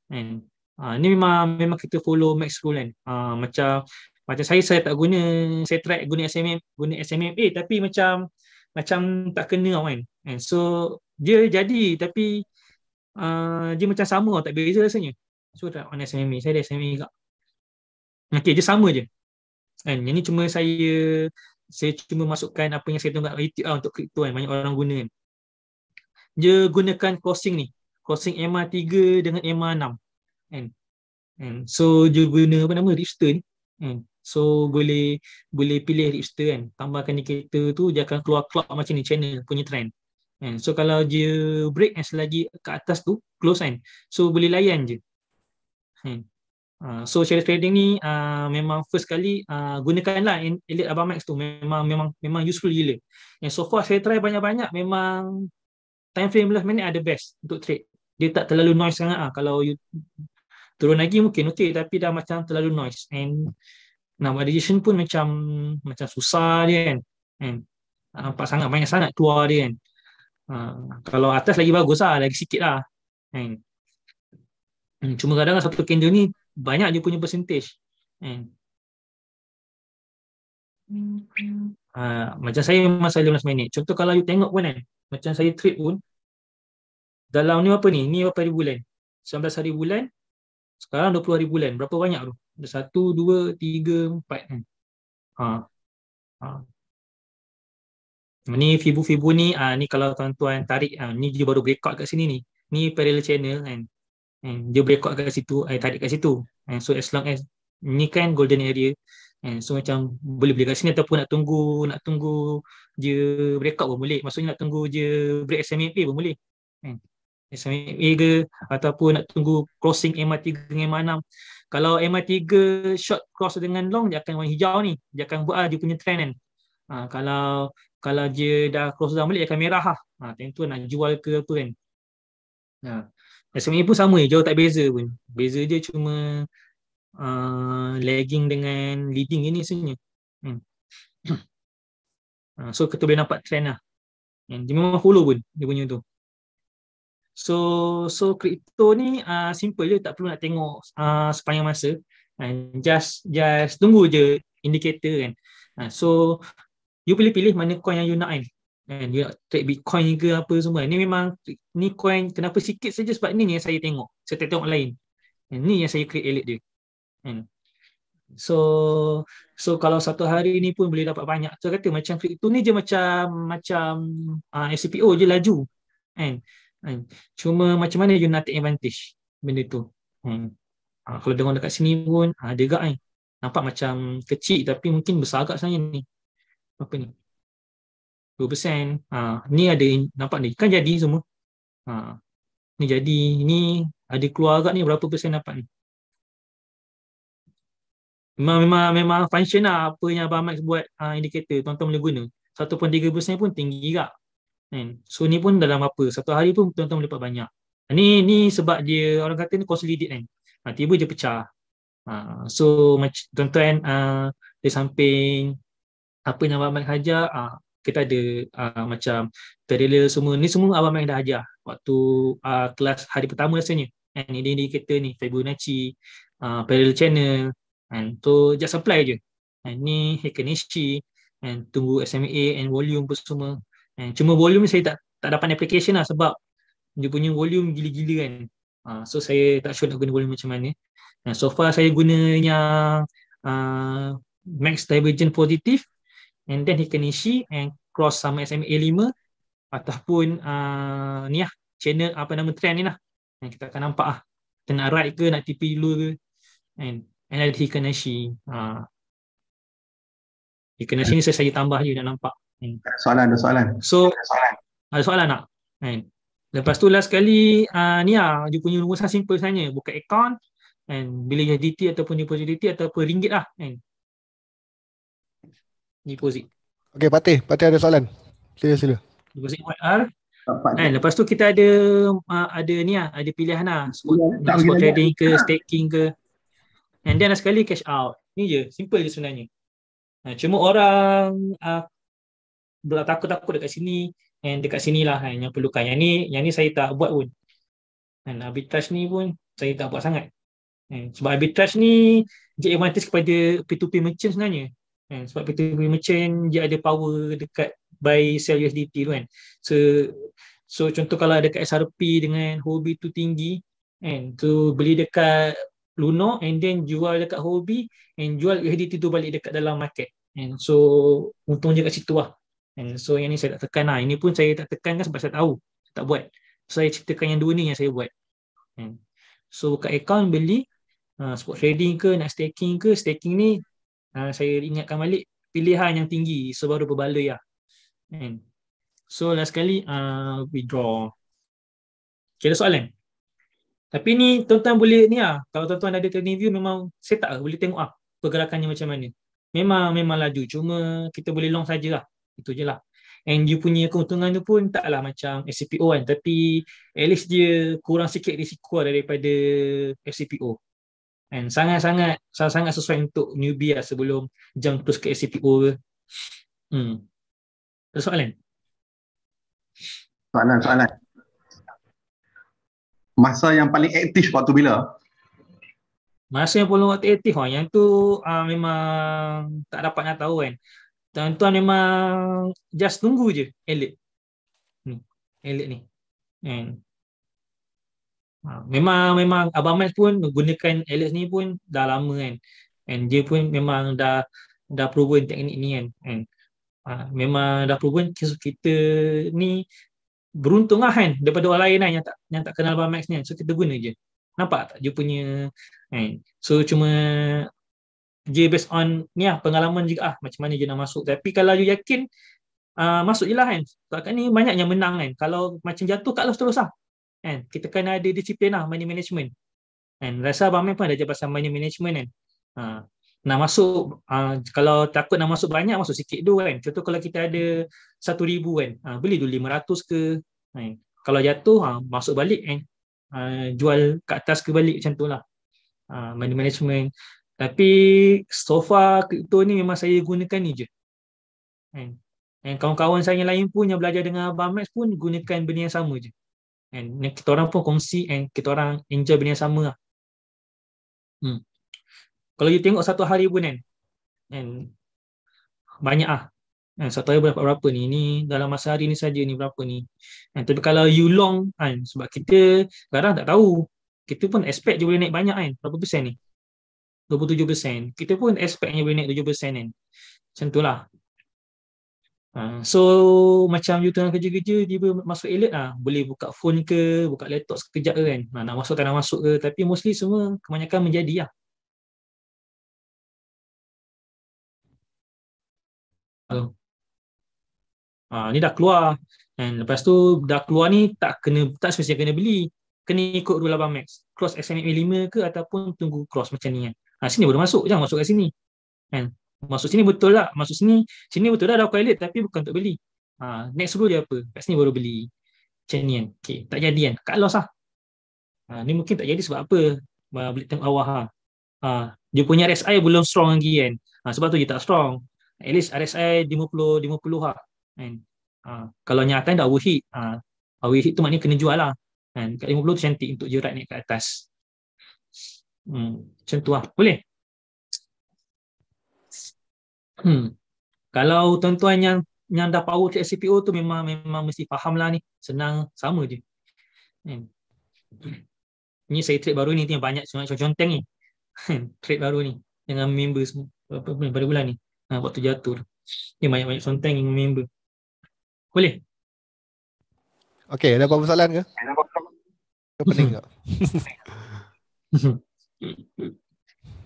S2: kan ha, ni memang memang kita follow max rule kan ha, macam macam saya saya tak guna saya track guna SMM guna SMM eh tapi macam macam tak kena kan and so dia jadi tapi uh, dia macam sama tak beza rasanya so tak on SMM saya ada SMM juga okey dia sama je kan yang ni cuma saya saya cuma masukkan apa yang saya tengok kat YouTube lah untuk crypto kan banyak orang guna kan dia gunakan crossing ni crossing MR3 dengan MR6 kan And so dia guna apa nama register ni kan so boleh boleh pilih register kan tambahkan indicator tu dia akan keluar clock macam ni channel punya trend kan so kalau dia break as kan, lagi ke atas tu close kan so boleh layan je kan? Ah, so share trading ni uh, memang first kali uh, gunakanlah Elite Abang Max tu memang memang memang useful gila. Yang so far saya try banyak-banyak memang time frame lah minit ada best untuk trade. Dia tak terlalu noise sangat ah kalau you turun lagi mungkin okey tapi dah macam terlalu noise and nah decision pun macam macam susah dia kan. And nampak sangat banyak sangat tua dia kan. Uh, kalau atas lagi bagus lah, lagi sikit lah. And, hmm, Cuma kadang-kadang satu candle ni banyak dia punya percentage. Hmm. Ha, macam saya masa 15 minit. Contoh kalau you tengok pun kan, macam saya trade pun, dalam ni apa ni? Ni berapa hari bulan? 19 hari bulan, sekarang 20 hari bulan. Berapa banyak tu? Ada 1, 2, 3, 4 Ha. Ha. Ni fibu-fibu ni, ha, ni kalau tuan-tuan tarik, ah, ni dia baru out kat sini ni. Ni parallel channel kan. And hmm, dia berekod kat situ, saya tarik kat situ. And so as long as ni kan golden area. And so macam boleh beli kat sini ataupun nak tunggu, nak tunggu dia berekod pun boleh. Maksudnya nak tunggu dia break SMAP pun boleh. And hmm, SMAP ke ataupun nak tunggu crossing MR3 dengan MR6. Kalau MR3 short cross dengan long, dia akan warna hijau ni. Dia akan buat lah dia punya trend kan. Ha, kalau kalau dia dah cross dah balik, dia akan merah lah. Ha, ah, tentu nak jual ke apa kan. Ha ni e pun sama je, jauh tak beza pun. Beza je cuma uh, lagging dengan leading ini sebenarnya. Hmm. Uh, so kita boleh nampak trend lah. And dia memang follow pun dia punya tu. So so crypto ni uh, simple je tak perlu nak tengok uh, sepanjang masa. And just just tunggu je indikator kan. Uh, so you pilih-pilih mana coin yang you nak kan kan juga trade bitcoin ke apa semua ni memang ni coin kenapa sikit saja sebab ni yang saya tengok saya tak tengok lain And ni yang saya create elite dia kan so so kalau satu hari ni pun boleh dapat banyak so kata macam crypto ni je macam macam uh, ah, SCPO je laju kan kan cuma macam mana you nak advantage benda tu hmm. Uh, kalau dengar dekat sini pun ada ah, uh, gak kan nampak macam kecil tapi mungkin besar agak sebenarnya ni apa ni 2%. Uh, ha, ni ada nampak ni. Kan jadi semua. Uh, ni jadi. Ni ada keluar agak ni berapa persen dapat ni. Memang, memang, memang function lah apa yang Abang Max buat uh, indicator. Tuan-tuan boleh guna. 1.3% pun tinggi juga. And so ni pun dalam apa. Satu hari pun tuan-tuan boleh dapat banyak. Ni, ni sebab dia orang kata ni consolidate kan. Uh, tiba je pecah. Uh, so tuan-tuan uh, di samping apa yang Abang Max hajar. Uh, kita ada uh, macam trailer semua ni semua abang main dah ajar waktu uh, kelas hari pertama rasanya and ini ini kita ni Fibonacci uh, parallel channel and so just apply je and ni Hekanishi and tunggu SMA and volume pun semua and cuma volume ni saya tak tak dapat application lah sebab dia punya volume gila-gila kan uh, so saya tak sure nak guna volume macam mana and so far saya guna yang uh, max divergent positive and then Hikanishi and cross sama SMA 5 ataupun uh, ni lah channel apa nama trend ni lah yang kita akan nampak lah kita nak right ke nak tipi dulu ke and and Hikanishi uh. Ah. Hikanishi ni saya, saya tambah je nak nampak
S3: soalan ada soalan
S2: so ada soalan, ada soalan nak and Lepas tu last sekali uh, ni lah dia punya usaha simple sebenarnya buka account and bila dia DT ataupun dia DT ataupun ringgit lah kan ni deposit.
S3: Okey, Patih, Patih ada soalan. Sila sila.
S2: Deposit R, Eh, lepas tu kita ada uh, ada ni ah, ada pilihan lah, spot, ya, spot trading ke, ha. staking ke. And then sekali cash out. Ni je, simple je sebenarnya. Uh, cuma orang uh, belak takut-takut dekat sini and dekat sini lah kan, yang perlukan. Yang ni, yang ni saya tak buat pun. And arbitrage ni pun saya tak buat sangat. And sebab arbitrage ni dia advantage kepada P2P merchant sebenarnya kan? sebab peer to macam merchant dia ada power dekat buy sell USDT tu kan so, so contoh kalau dekat SRP dengan hobi tu tinggi kan tu so, beli dekat Luna and then jual dekat hobi and jual USDT tu balik dekat dalam market and so untung je kat situ lah and so yang ni saya tak tekan lah ini pun saya tak tekan kan sebab saya tahu saya tak buat so, saya ceritakan yang dua ni yang saya buat and so kat account beli uh, spot trading ke nak staking ke staking ni Ah, saya ingatkan balik pilihan yang tinggi sebaru berbaloi ya. Kan? So last kali uh, ah, we draw. ada soalan? Tapi ni tuan-tuan boleh ni ah. Kalau tuan-tuan ada kena view memang set tak lah. boleh tengok ah pergerakannya macam mana. Memang memang laju cuma kita boleh long sajalah. Itu je lah. And you punya keuntungan tu pun taklah macam SCPO kan. Tapi at least dia kurang sikit risiko lah daripada SCPO. And sangat-sangat sangat-sangat sesuai untuk newbie lah sebelum jump terus ke SCTO ke. Hmm. Ada soalan?
S1: Soalan,
S3: soalan. Masa yang paling aktif waktu bila?
S2: Masa yang paling aktif ha? yang tu uh, memang tak dapat nak tahu kan. Tuan-tuan memang just tunggu je Elite. Hmm. elite ni. And Ha, memang memang Abang Mas pun menggunakan Alex ni pun dah lama kan. And dia pun memang dah dah proven teknik ni kan. And, ha, memang dah proven kes kita ni beruntung lah kan daripada orang lain kan yang tak, yang tak kenal Abang Max ni kan. So kita guna je. Nampak tak dia punya kan. So cuma dia based on ni lah pengalaman juga ah macam mana dia nak masuk. Tapi kalau you yakin uh, masuk je lah kan. Sebab kan ni banyak yang menang kan. Kalau macam jatuh kat terus lah kan kita kena ada disiplin lah money management kan rasa abang Amin pun ada ajar pasal money management kan ha. nak masuk ha, kalau takut nak masuk banyak masuk sikit dulu kan contoh kalau kita ada satu ribu kan ha, beli dulu lima ratus ke kan. kalau jatuh ha, masuk balik kan ha, jual ke atas ke balik macam tu lah ha, money management tapi so far crypto ni memang saya gunakan ni je kan. Dan kawan-kawan saya yang lain pun yang belajar dengan Abang Max pun gunakan benda yang sama je. And kita orang pun kongsi and kita orang enjoy benda yang sama lah. Hmm. Kalau you tengok satu hari pun kan. And banyak ah. And satu hari berapa, berapa ni? ini dalam masa hari ni saja ni berapa ni. And tapi kalau you long kan sebab kita kadang tak tahu. Kita pun expect je boleh naik banyak kan. Berapa persen ni? 27%. Kita pun expect je boleh naik 7% kan. Macam tu lah. Hmm. so macam you tengah kerja-kerja tiba masuk alert lah boleh buka phone ke buka laptop sekejap ke kan ha, nak masuk tak nak masuk ke tapi mostly semua kebanyakan menjadi lah Hello. Ha, ni dah keluar dan lepas tu dah keluar ni tak kena tak semestinya kena beli kena ikut rule 8 max cross SMA 5 ke ataupun tunggu cross macam ni kan ha, sini baru masuk jangan masuk kat sini kan Maksud sini betul lah. Maksud sini, sini betul lah dah pilot tapi bukan untuk beli. Ha, next rule dia apa? Kat sini baru beli. Macam ni kan. Okay, tak jadi kan. Kat loss lah. Ha, ni mungkin tak jadi sebab apa? Beli tengok awal lah. ha. ha. Dia punya RSI belum strong lagi kan. Ha, sebab tu dia tak strong. At least RSI 50-50 lah. Ha. Kan? Ha. Kalau nyatakan dah overheat. Ha. Overheat tu maknanya kena jual lah. Kan? Kat 50 tu cantik untuk jurat ni kat atas. Hmm, macam tu lah. Boleh? Hmm. Kalau tuan-tuan yang yang dah power ke SCPO tu memang memang mesti faham lah ni. Senang sama je. Hmm. Ini saya trade baru ni tengok banyak sangat conteng ni. Hmm, trade baru ni dengan member semua apa, apa, pada bulan ni. Ha, waktu jatuh tu. Ini banyak-banyak conteng dengan member. Boleh.
S3: Okey, ada apa-apa soalan ke? Ada apa-apa. Pening tak?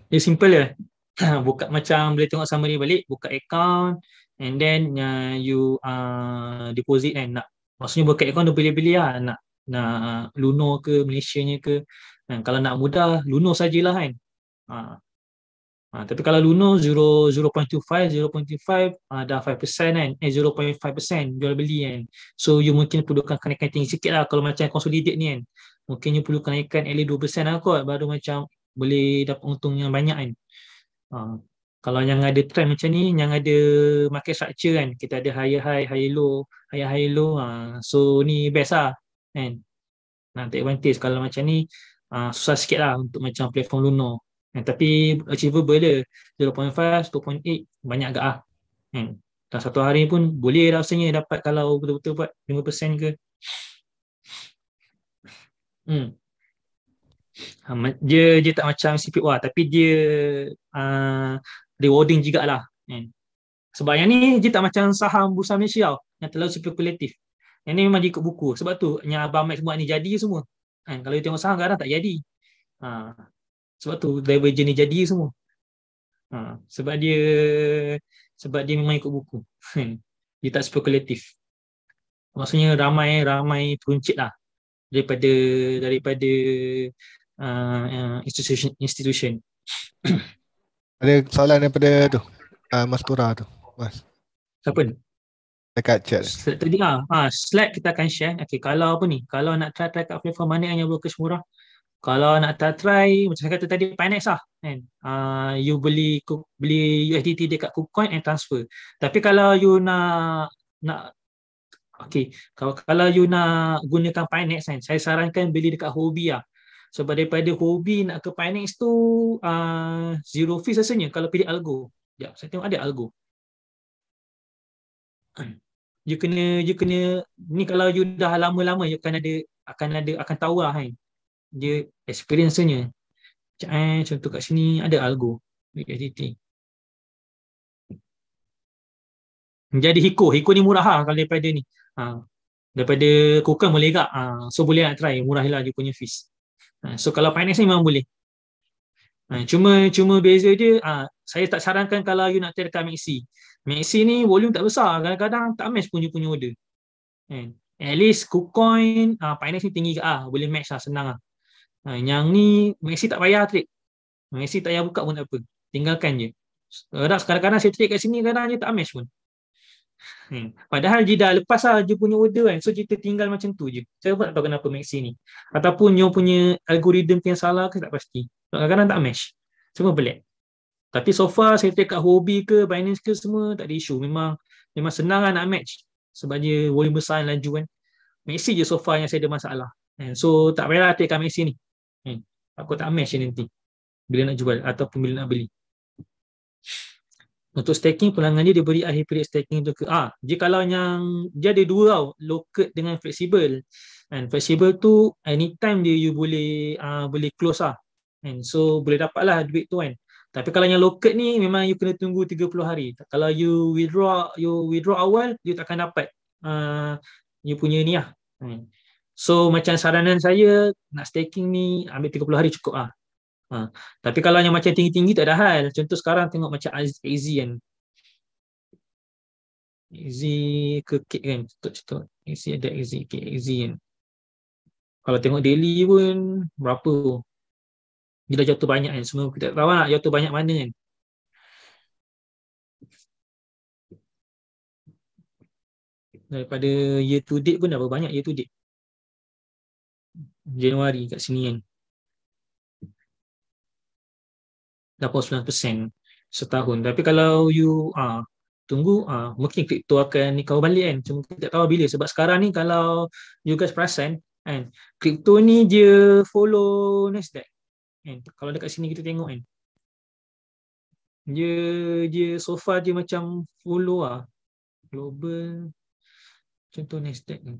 S3: Ya simple lah. Ya?
S2: buka macam boleh tengok summary balik buka account and then uh, you uh, deposit kan nak maksudnya buka account tu boleh beli lah nak nak luno ke malaysia nya ke dan kalau nak mudah luno sajalah kan ha. Ha, tapi kalau luno 0, 0.25 0.25 uh, dah 5% kan eh 0.5% jual beli kan so you mungkin perlukan kenaikan tinggi sikit lah kalau macam consolidate ni kan mungkin you perlukan kenaikan at least 2% lah kot baru macam boleh dapat untung yang banyak kan Uh, kalau yang ada trend macam ni, yang ada market structure kan, kita ada higher high, higher low, higher high low, uh, so ni best lah kan. Nah, take advantage kalau macam ni, uh, susah sikit lah untuk macam platform Luno. Kan? Tapi achievable dia, 0.5, 2.8, banyak agak lah. Kan? Dalam satu hari pun boleh lah rasanya dapat kalau betul-betul buat 5% ke. Hmm. Ha, dia dia tak macam CPR tapi dia uh, rewarding jugalah kan sebab yang ni dia tak macam saham bursa Malaysia yang terlalu spekulatif yang ni memang dia ikut buku sebab tu yang abang Max buat ni jadi semua kan kalau dia tengok saham kadang tak jadi uh, sebab tu divergent ni jadi semua uh, sebab dia sebab dia memang ikut buku kan. dia tak spekulatif maksudnya ramai ramai peruncit lah daripada daripada Uh, institution
S3: institution. Ada soalan daripada tu uh, Mas Tura tu. Mas. Siapa ni? Dekat chat.
S2: Tadi ah, ha, ah, slack kita akan share. Okey, kalau apa ni? Kalau nak try try kat platform mana yang boleh kes murah? Kalau nak try, try macam saya kata tadi Pinex lah kan. Uh, you beli beli USDT dekat KuCoin and transfer. Tapi kalau you nak nak Okay, kalau, kalau you nak gunakan Pinex kan, saya sarankan beli dekat Hobi lah. Sebab daripada hobi nak ke Pinex tu uh, zero fees rasanya kalau pilih algo. Ya, saya tengok ada algo. You kena you kena ni kalau you dah lama-lama you akan ada akan ada akan tahu lah kan. Dia experience-nya. Contoh eh, kat sini ada algo. BSDT. Jadi hiko, hiko ni murah lah kalau daripada ni. Ha. Daripada kokan boleh tak? Ha. So boleh nak lah try, murah lah dia punya fees. Ha, so kalau finance ni memang boleh. Ha, cuma cuma beza dia ha, saya tak sarankan kalau you nak terka Maxi. Maxi ni volume tak besar, kadang-kadang tak match punya-punya order. Kan? At least KuCoin uh, finance ni tinggi ke ah boleh match lah senang ah. yang ni Maxi tak payah trade. Maxi tak payah buka pun tak apa. Tinggalkan je. Kadang-kadang saya trade kat sini kadang-kadang je tak match pun. Hmm. Padahal dia dah lepas lah dia punya order kan. So kita tinggal macam tu je. Saya pun tak tahu kenapa Maxi ni. Ataupun dia punya algoritm yang salah ke tak pasti. Kadang-kadang tak match, Semua pelik. Tapi so far saya tengok kat hobi ke Binance ke semua tak ada isu. Memang memang senang lah nak match. Sebab dia volume besar dan laju kan. Maxi je so far yang saya ada masalah. And so tak payahlah tengok Maxi ni. Hmm. Aku tak match nanti. Bila nak jual ataupun bila nak beli. Untuk staking pulangan dia dia beri akhir period staking tu ke A. Ah, dia kalau yang dia ada dua tau, locked dengan flexible. And flexible tu anytime dia you boleh uh, boleh close lah. And so boleh dapat lah duit tu kan. Tapi kalau yang locked ni memang you kena tunggu 30 hari. Kalau you withdraw you withdraw awal, you takkan dapat uh, you punya ni lah. Hmm. So macam saranan saya nak staking ni ambil 30 hari cukup ah. Ha. Tapi kalau yang macam tinggi-tinggi tak ada hal. Contoh sekarang tengok macam Aziz AZ kan. AZ ke Kit kan. Contoh-contoh. AZ ada Aziz Kit AZ
S1: kan. Kalau tengok daily pun berapa. Dia dah jatuh
S2: banyak kan. Semua kita tahu lah jatuh banyak mana kan. Daripada year to date pun dah berapa banyak year to date.
S1: Januari kat sini kan.
S2: dapat 9% setahun. Tapi kalau you uh, tunggu, uh, mungkin kripto akan ni kau balik kan. Cuma kita tak tahu bila. Sebab sekarang ni kalau you guys perasan, kan, kripto ni dia follow Nasdaq. Kan? Kalau dekat sini kita tengok kan. Dia, dia so far dia macam follow ah Global. Contoh Nasdaq kan.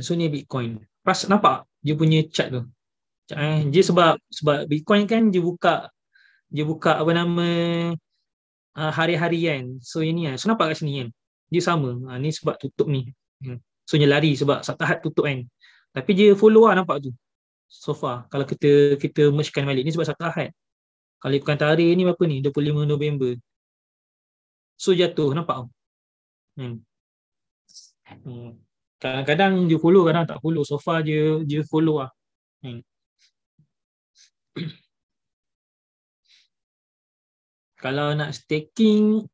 S2: So ni Bitcoin. Pas nampak dia punya chart tu eh dia sebab sebab bitcoin kan dia buka dia buka apa nama uh, hari-hari kan so ini kan so nampak kat sini kan dia sama uh, ni sebab tutup ni ya. so dia lari sebab satahat tutup kan tapi dia follow lah nampak tu so far kalau kita kita mergekan balik ni sebab satahat kalau ikutkan tarikh ni berapa ni 25 November so jatuh nampak hmm. hmm. kadang-kadang dia follow kadang tak follow so far dia dia follow lah hmm. kalau nak staking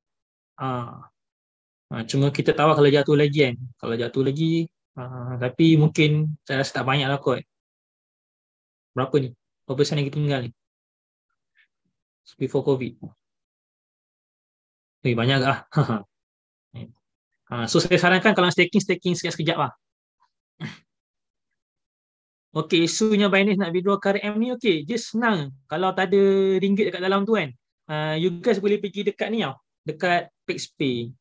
S2: ah uh, cuma kita tahu kalau jatuh lagi kan kalau jatuh lagi uh, tapi mungkin saya rasa tak banyak lah kot berapa ni berapa sana kita tinggal ni before covid Eh, banyak ke lah. uh, so saya sarankan kalau staking, staking sekejap-sekejap lah. Okey, isunya Binance nak withdraw KRM ni okey, dia senang. Kalau tak ada ringgit dekat dalam tu kan. Uh, you guys boleh pergi dekat ni tau, dekat PixPay.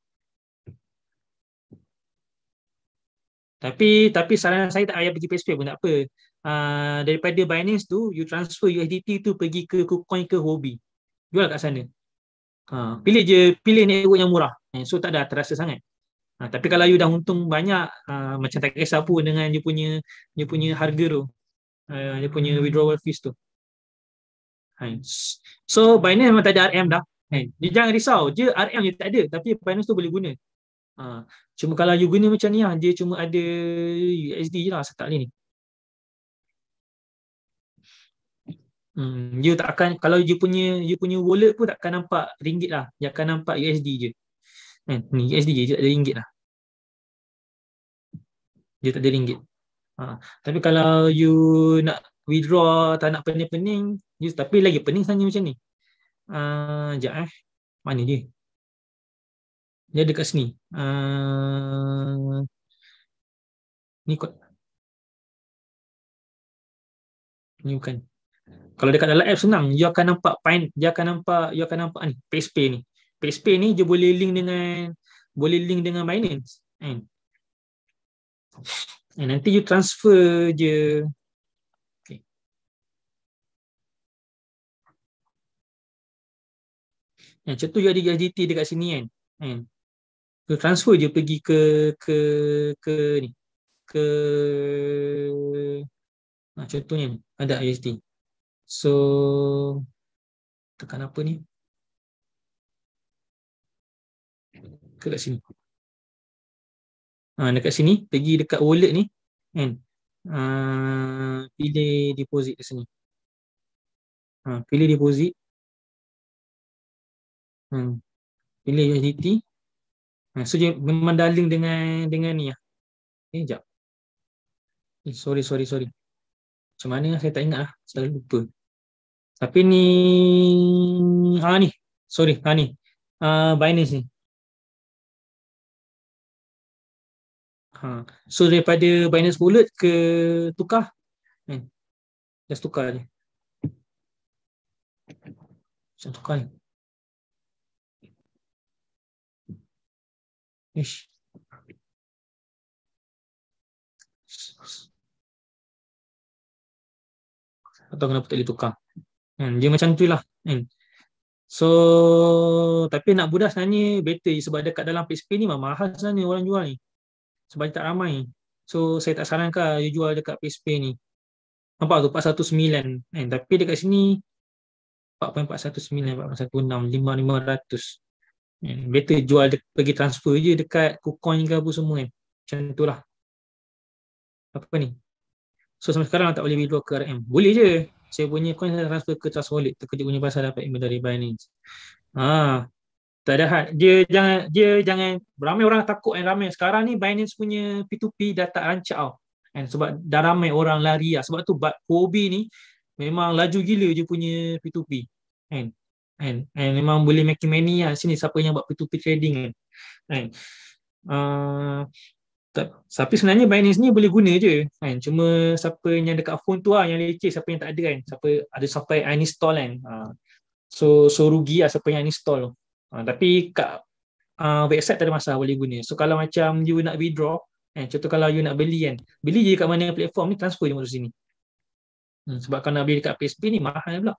S2: Tapi tapi saran saya tak payah pergi PixPay pun tak apa. Uh, daripada Binance tu, you transfer USDT tu pergi ke KuCoin ke Huobi. Jual kat sana. Uh, pilih je, pilih network yang murah. Eh, so tak ada terasa sangat. Ha, tapi kalau you dah untung banyak ha, macam tak kisah pun dengan dia punya dia punya harga tu. Uh, dia punya hmm. withdrawal fees tu. Ha, so Binance memang tak ada RM dah. Kan? Ha, dia jangan risau. je RM dia tak ada tapi Binance tu boleh guna. Ha, cuma kalau you guna macam ni lah, dia cuma ada USD je lah setakat ni. Hmm, dia takkan kalau dia punya dia punya wallet pun takkan nampak ringgit lah. Dia akan nampak USD je. Kan? Ni USD je, tak ada ringgit lah. Dia tak ada ringgit. Ha. Tapi kalau you nak withdraw, tak nak pening-pening, you, tapi lagi pening sebenarnya macam ni. Uh, ah, sekejap eh. Mana dia? Dia dekat sini. Uh,
S1: ni kot. Ni bukan.
S2: Kalau dekat dalam app senang, you akan nampak pain. dia akan nampak, you akan nampak ni, PSP ni. PSP ni dia boleh link dengan boleh link dengan Binance kan. Eh. nanti you transfer je
S1: Ya, macam tu jadi JT
S2: dekat sini kan. Kan. Tu transfer je pergi ke ke ke ni. Ke nah, contohnya ada USD.
S1: So tekan apa ni? ke kat sini. Ha, dekat sini, pergi dekat wallet ni. Kan? Ha, pilih deposit kat sini. Ha, pilih deposit. Ha,
S2: pilih USDT. Ha, so, dia mandaling dengan, dengan ni. Ya. Lah. Okay, eh, sekejap. Eh, sorry, sorry, sorry. Macam mana saya tak ingat lah. Saya lupa. Tapi ni, ha ni. Sorry, ha ni. Uh,
S1: Binance ni. Ha. So
S2: daripada Binance Wallet ke tukar? Hmm. Just tukar ni. Just tukar ni.
S1: Ish. Atau kenapa tak boleh
S2: tukar. Hmm. Dia macam tu lah. Hmm. So tapi nak budas sebenarnya better sebab dekat dalam PSP ni mahal sebenarnya orang jual ni sebab dia tak ramai. So saya tak sarankan you jual dekat PSP ni. Nampak tu 419 kan. Tapi dekat sini 4.419, 4.16, 5.500. And better jual de- pergi transfer je dekat KuCoin ke apa semua kan. Macam tu lah. Apa ni? So sampai sekarang tak boleh withdraw ke RM. Boleh je. Saya punya coin saya transfer ke Trust Wallet. Terkejut punya pasal dapat email dari Binance. Ah, tak ada hal. Dia jangan dia jangan ramai orang takut kan ramai sekarang ni Binance punya P2P dah tak rancak tau. Kan sebab dah ramai orang lari lah. Sebab tu but Kobe ni memang laju gila je punya P2P. Kan? Kan? And memang boleh make money lah sini siapa yang buat P2P trading kan. Kan? Uh, tapi sebenarnya Binance ni boleh guna je kan cuma siapa yang dekat phone tu lah yang leceh siapa yang tak ada kan siapa ada sampai uninstall kan ha. so so rugi lah siapa yang install. Uh, tapi kat uh, ah, website tak ada masalah boleh guna. So kalau macam you nak withdraw, eh, contoh kalau you nak beli kan, beli je kat mana platform ni, transfer je masuk sini. Hmm, sebab kalau nak beli dekat PSP ni, mahal pula.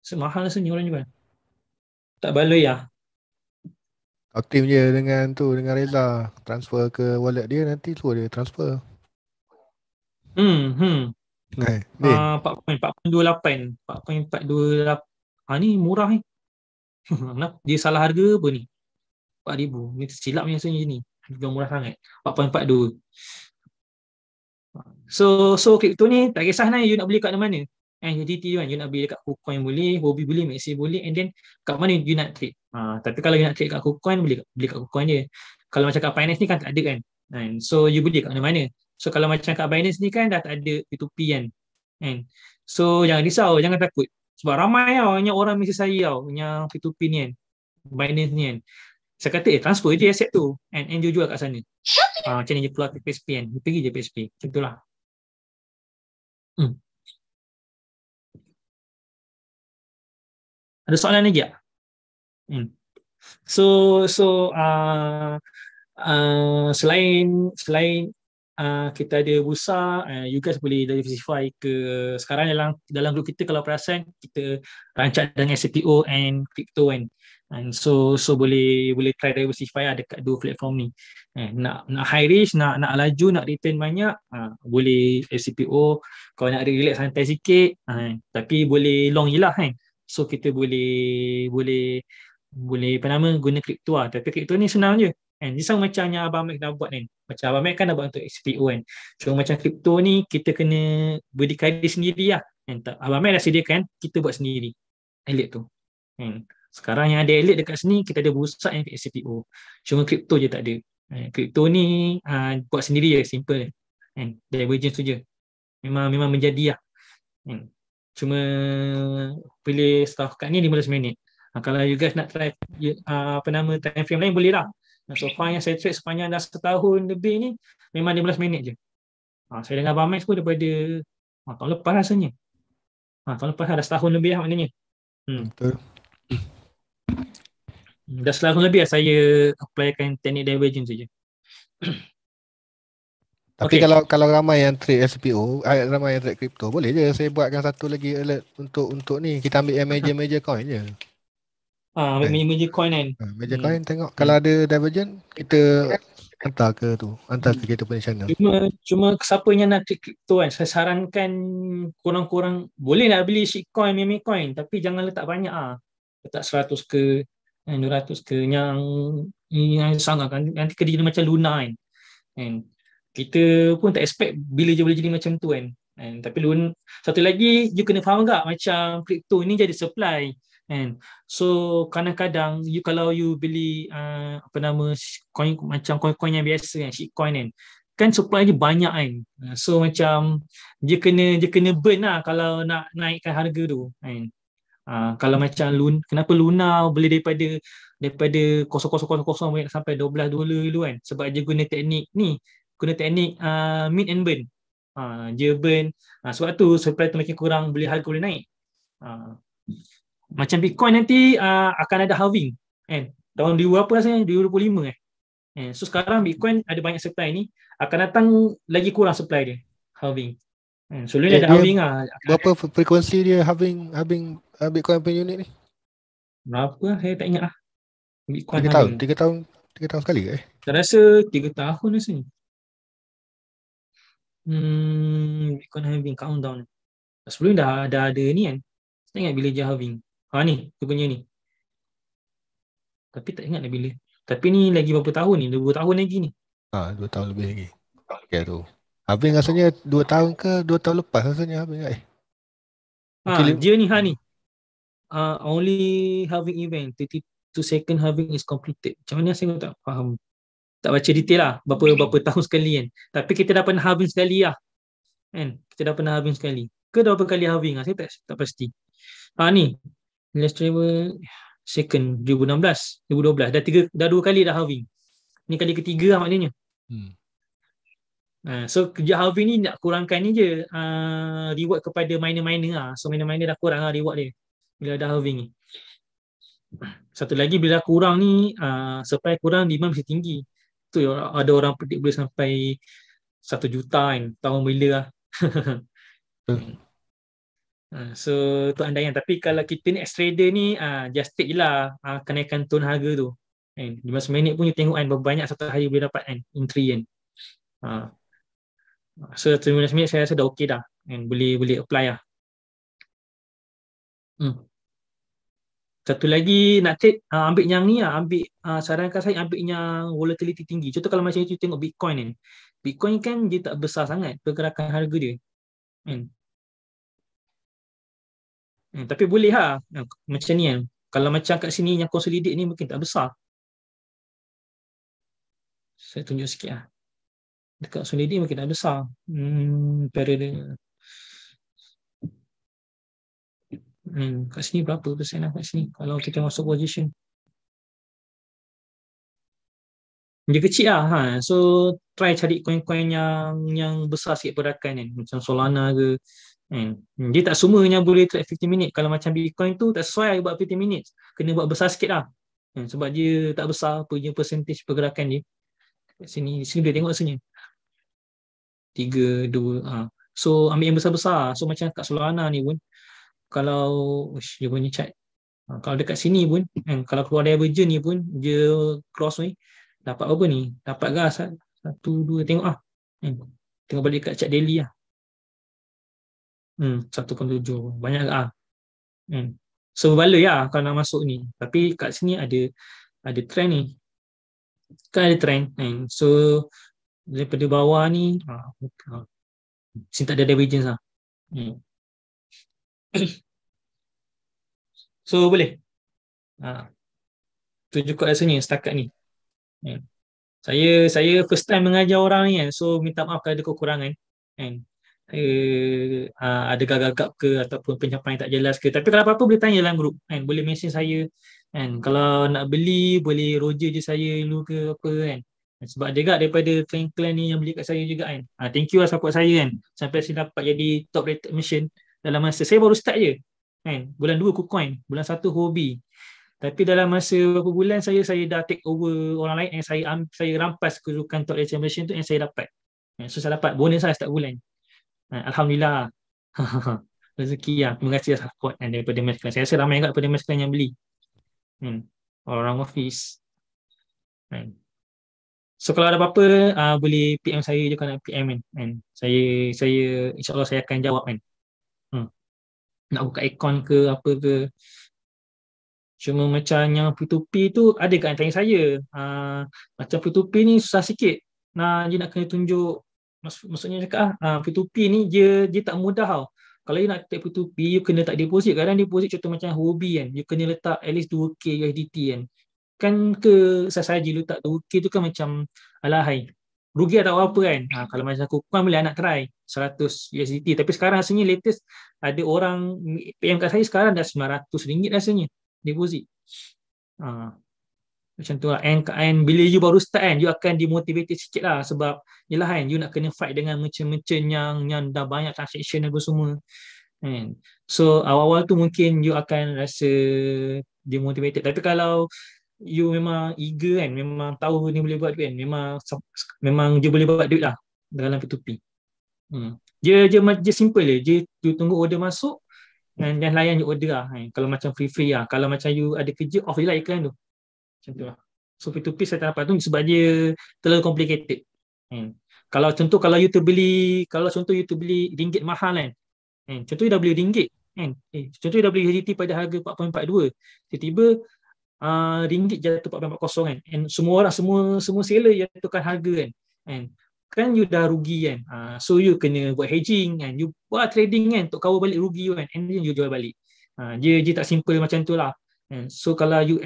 S2: So, mahal lah orang jual. Tak baloi lah.
S3: Aktif je dengan tu, dengan Reza. Transfer ke wallet dia, nanti suruh dia transfer.
S2: Hmm, hmm.
S3: Eh, hey, uh,
S2: 4.428 4.428 Ha ni murah ni eh. Nah, dia salah harga apa ni? 4000. Ni tersilap ni rasanya ni. Harga murah sangat. 4.42. So so crypto ni tak kisah lah you nak beli kat mana. And you GDT kan you nak beli kat KuCoin boleh, Hobi boleh, Maxi boleh and then kat mana you nak trade. Uh, tapi kalau you nak trade kat KuCoin beli beli kat KuCoin je. Kalau macam kat Binance ni kan tak ada kan. And so you beli kat mana-mana. So kalau macam kat Binance ni kan dah tak ada P2P kan. And so jangan risau, jangan takut. Sebab ramai tau lah yang orang mesti saya tau yang P2P ni kan. Binance ni kan. Saya kata eh transfer je aset tu and and jual kat sana. Ah macam ni je keluar PSP kan. Dia pergi je PSP. Macam itulah.
S1: Hmm. Ada soalan lagi tak? Hmm.
S2: So so uh, uh, selain selain Ah, kita ada busa uh, ah, you guys boleh diversify ke sekarang dalam dalam grup kita kalau perasan kita rancak dengan CTO and crypto and and so so boleh boleh try diversify ada dekat dua platform ni eh, nak nak high risk nak nak laju nak return banyak uh, boleh SCPO kalau nak relax santai sikit uh, tapi boleh long jelah kan so kita boleh boleh boleh apa nama guna crypto lah tapi crypto ni senang je kan eh, ni macam yang abang Mike dah buat ni macam Abang Mac kan dah buat untuk XPO kan Cuma macam crypto ni kita kena berdikari sendiri lah entah kan? Abang Mac dah sediakan kita buat sendiri Elit tu kan. Sekarang yang ada elit dekat sini kita ada rusak yang XPO Cuma crypto je tak ada kan? Crypto ni uh, buat sendiri je simple kan. Divergence tu je Memang memang menjadi lah kan. Cuma pilih staff kat ni 15 minit Ha, kalau you guys nak try uh, apa nama time frame lain boleh lah So far yang saya trade sepanjang dah setahun lebih ni memang 15 minit je. Ha, saya dengan Abang Max pun daripada ha, tahun lepas rasanya. Ha, tahun lepas dah setahun lebih lah maknanya. Hmm. Betul. Hmm, dah setahun lebih lah saya applykan teknik divergence saja.
S3: Tapi okay. kalau kalau ramai yang trade SPO, eh, ramai yang trade crypto, boleh je saya buatkan satu lagi alert untuk untuk ni. Kita ambil yang major-major coin je.
S2: Ah, uh, coin kan. Uh, ah, major coin yeah. tengok kalau
S3: ada divergent kita hantar ke tu, hantar ke kita punya channel. Cuma
S2: cuma siapa yang nak trade crypto kan, saya sarankan kurang-kurang boleh nak lah beli coin, meme coin tapi jangan letak banyak ah. Letak 100 ke 200 eh, ke yang yang sangat kan nanti kena jadi macam Luna kan. And kita pun tak expect bila dia boleh jadi macam tu kan. And, tapi lun, satu lagi you kena faham tak macam crypto ni jadi supply. And so kadang-kadang you kalau you beli uh, apa nama coin macam coin-coin yang biasa kan coin kan kan supply dia banyak kan uh, so macam dia kena dia kena burn lah kalau nak naikkan harga tu kan uh, kalau macam lun kenapa luna beli daripada daripada 0000 sampai 12 dolar dulu kan sebab dia guna teknik ni guna teknik uh, mid and burn uh, dia burn uh, sebab tu supply tu makin kurang beli harga boleh naik uh, macam Bitcoin nanti uh, akan ada halving kan tahun 2 apa rasanya 2025 eh And eh, so sekarang Bitcoin ada banyak supply ni akan datang lagi kurang supply dia halving And hmm, so dia, ada dia halving ah
S3: berapa ada. frekuensi dia halving halving uh, Bitcoin per unit ni
S2: berapa saya tak ingat lah
S3: Bitcoin 3 tahun tiga tahun tiga tahun sekali ke eh
S2: saya rasa 3 tahun rasa ni hmm, Bitcoin halving countdown sebelum dah, dah ada ni kan saya ingat bila dia halving Ha ni, tu punya ni. Tapi tak ingat dah bila. Tapi ni lagi berapa tahun ni? 2 tahun lagi ni.
S3: Ha, 2 tahun lebih lagi. Okey tu. Habis rasanya 2 tahun ke 2 tahun lepas rasanya habis ingat eh.
S2: Ha, okay, dia ni ha ni. Uh, only having event 32 second having is completed. Macam mana saya tak faham. Tak baca detail lah berapa berapa tahun sekali kan. Tapi kita dah pernah having sekali lah. Kan? Kita dah pernah having sekali. Ke dah berapa kali having? Lah? Saya tak tak pasti. Ha ni, nilai striver second 2016 2012 dah tiga dah dua kali dah halving ni kali ketiga lah maknanya hmm. Uh, so kerja halving ni nak kurangkan ni je uh, reward kepada miner-miner lah. so miner-miner dah kurang lah reward dia bila dah halving ni satu lagi bila kurang ni uh, supply kurang mana mesti tinggi tu ada orang predict boleh sampai satu juta kan tahun bila lah hmm. Ha, so tu anda yang tapi kalau kita ni as trader ni uh, just take lah uh, kenaikan tone harga tu kan di masa minit pun you tengok kan berapa banyak satu hari boleh dapat kan entry kan uh, so tu minit saya rasa dah okey dah kan boleh boleh apply lah hmm. satu lagi nak cek uh, ambil yang ni lah ambil uh, sarankan saya ambil yang volatility tinggi contoh kalau macam itu tengok bitcoin kan Bitcoin kan dia tak besar sangat pergerakan harga dia kan Hmm, tapi boleh Ha? Macam ni kan. Kalau macam kat sini yang consolidate ni mungkin tak besar. Saya tunjuk sikit lah. Dekat consolidate mungkin tak besar. Hmm, periode. Hmm, kat sini berapa persen lah kat sini. Kalau kita masuk position. Dia kecil lah. Ha? So try cari coin-coin yang yang besar sikit pergerakan ni. Macam Solana ke. Hmm. Dia tak semuanya boleh trade 15 minit. Kalau macam Bitcoin tu tak sesuai lah buat 15 minit. Kena buat besar sikit lah. Hmm. sebab dia tak besar punya percentage pergerakan dia. Kat sini, sini dia tengok sini. 3, 2, ha. So ambil yang besar-besar. So macam kat Solana ni pun. Kalau ush, dia punya chart. Ha. kalau dekat sini pun. Hmm. kalau keluar divergent ni pun. Dia cross ni. Dapat apa ni? Dapat gas. Ha. Satu, dua. Tengok lah. Hmm. Tengok balik kat chart daily lah. Hmm, 1.7. Banyak ah. Hmm. So bala ah, ya kalau nak masuk ni. Tapi kat sini ada ada trend ni. Kan ada trend. Hmm. Kan. So daripada bawah ni ah, ah. sini tak ada divergence lah.
S1: Hmm.
S2: so boleh. Ah. Tu cukup rasanya setakat ni. Hmm. Saya saya first time mengajar orang ni kan. So minta maaf kalau ada kekurangan. Hmm eh uh, ada gagap-gagap ke ataupun pencapaian tak jelas ke tapi kalau apa-apa boleh tanya dalam grup kan boleh mesej saya kan kalau nak beli boleh roger je saya dulu ke apa kan sebab dia daripada fan clan ni yang beli kat saya juga kan uh, thank you lah support saya kan sampai saya dapat jadi top rated mission dalam masa saya baru start je kan bulan 2 kucoin bulan 1 hobi tapi dalam masa beberapa bulan saya saya dah take over orang lain yang saya saya rampas kedudukan top rated mission tu yang saya dapat so saya dapat bonus lah setiap bulan Eh, Alhamdulillah. Rezeki lah. Terima kasih lah support kan, daripada Mesh Saya rasa ramai juga daripada Mesh Clan yang beli. Hmm. Orang office. Kan. So kalau ada apa-apa uh, boleh PM saya je kalau nak PM kan. kan. Saya saya insyaAllah saya akan jawab kan. Hmm. Nak buka ikon ke apa ke. Cuma macam yang P2P tu ada kan tanya saya. Uh, macam P2P ni susah sikit. Nah, dia nak kena tunjuk maksud, maksudnya cakap ah uh, ah, P2P ni dia dia tak mudah tau. Kalau you nak take P2P you kena tak deposit. Kadang deposit contoh macam hobi kan. You kena letak at least 2k USDT kan. Kan ke saja letak 2k tu kan macam alahai. Rugi atau apa kan. Ha, kalau macam aku kan boleh anak try 100 USDT. Tapi sekarang rasanya latest ada orang PM kat saya sekarang dah 900 ringgit rasanya deposit. Ha macam tu lah. And, and bila you baru start kan, you akan dimotivated sikit lah sebab yelah kan, you nak kena fight dengan macam-macam yang yang dah banyak transaction dan semua. And so awal-awal tu mungkin you akan rasa dimotivated. Tapi kalau you memang eager kan, memang tahu ni boleh buat duit kan, memang memang you boleh buat duit lah dalam P2P. Hmm. Dia, dia, dia simple je, dia, you tunggu order masuk, dan, dan layan you order lah kan. Kalau macam free-free lah Kalau macam you ada kerja Off je lah iklan tu macam tu lah. So P2P saya tak dapat tu sebab dia terlalu complicated. Hmm. Kalau contoh kalau you beli, kalau contoh you beli ringgit mahal kan. Hmm. Contoh you dah beli ringgit. Hmm. Eh, contoh you dah beli USDT pada harga 4.42. Tiba-tiba uh, ringgit jatuh 4.40 kan. And semua orang, semua semua seller yang tukar harga kan. Hmm. Kan you dah rugi kan. Uh, so you kena buat hedging kan. You buat trading kan untuk cover balik rugi kan. And then you jual balik. Uh, dia, dia tak simple macam tu lah. Hmm, so kalau you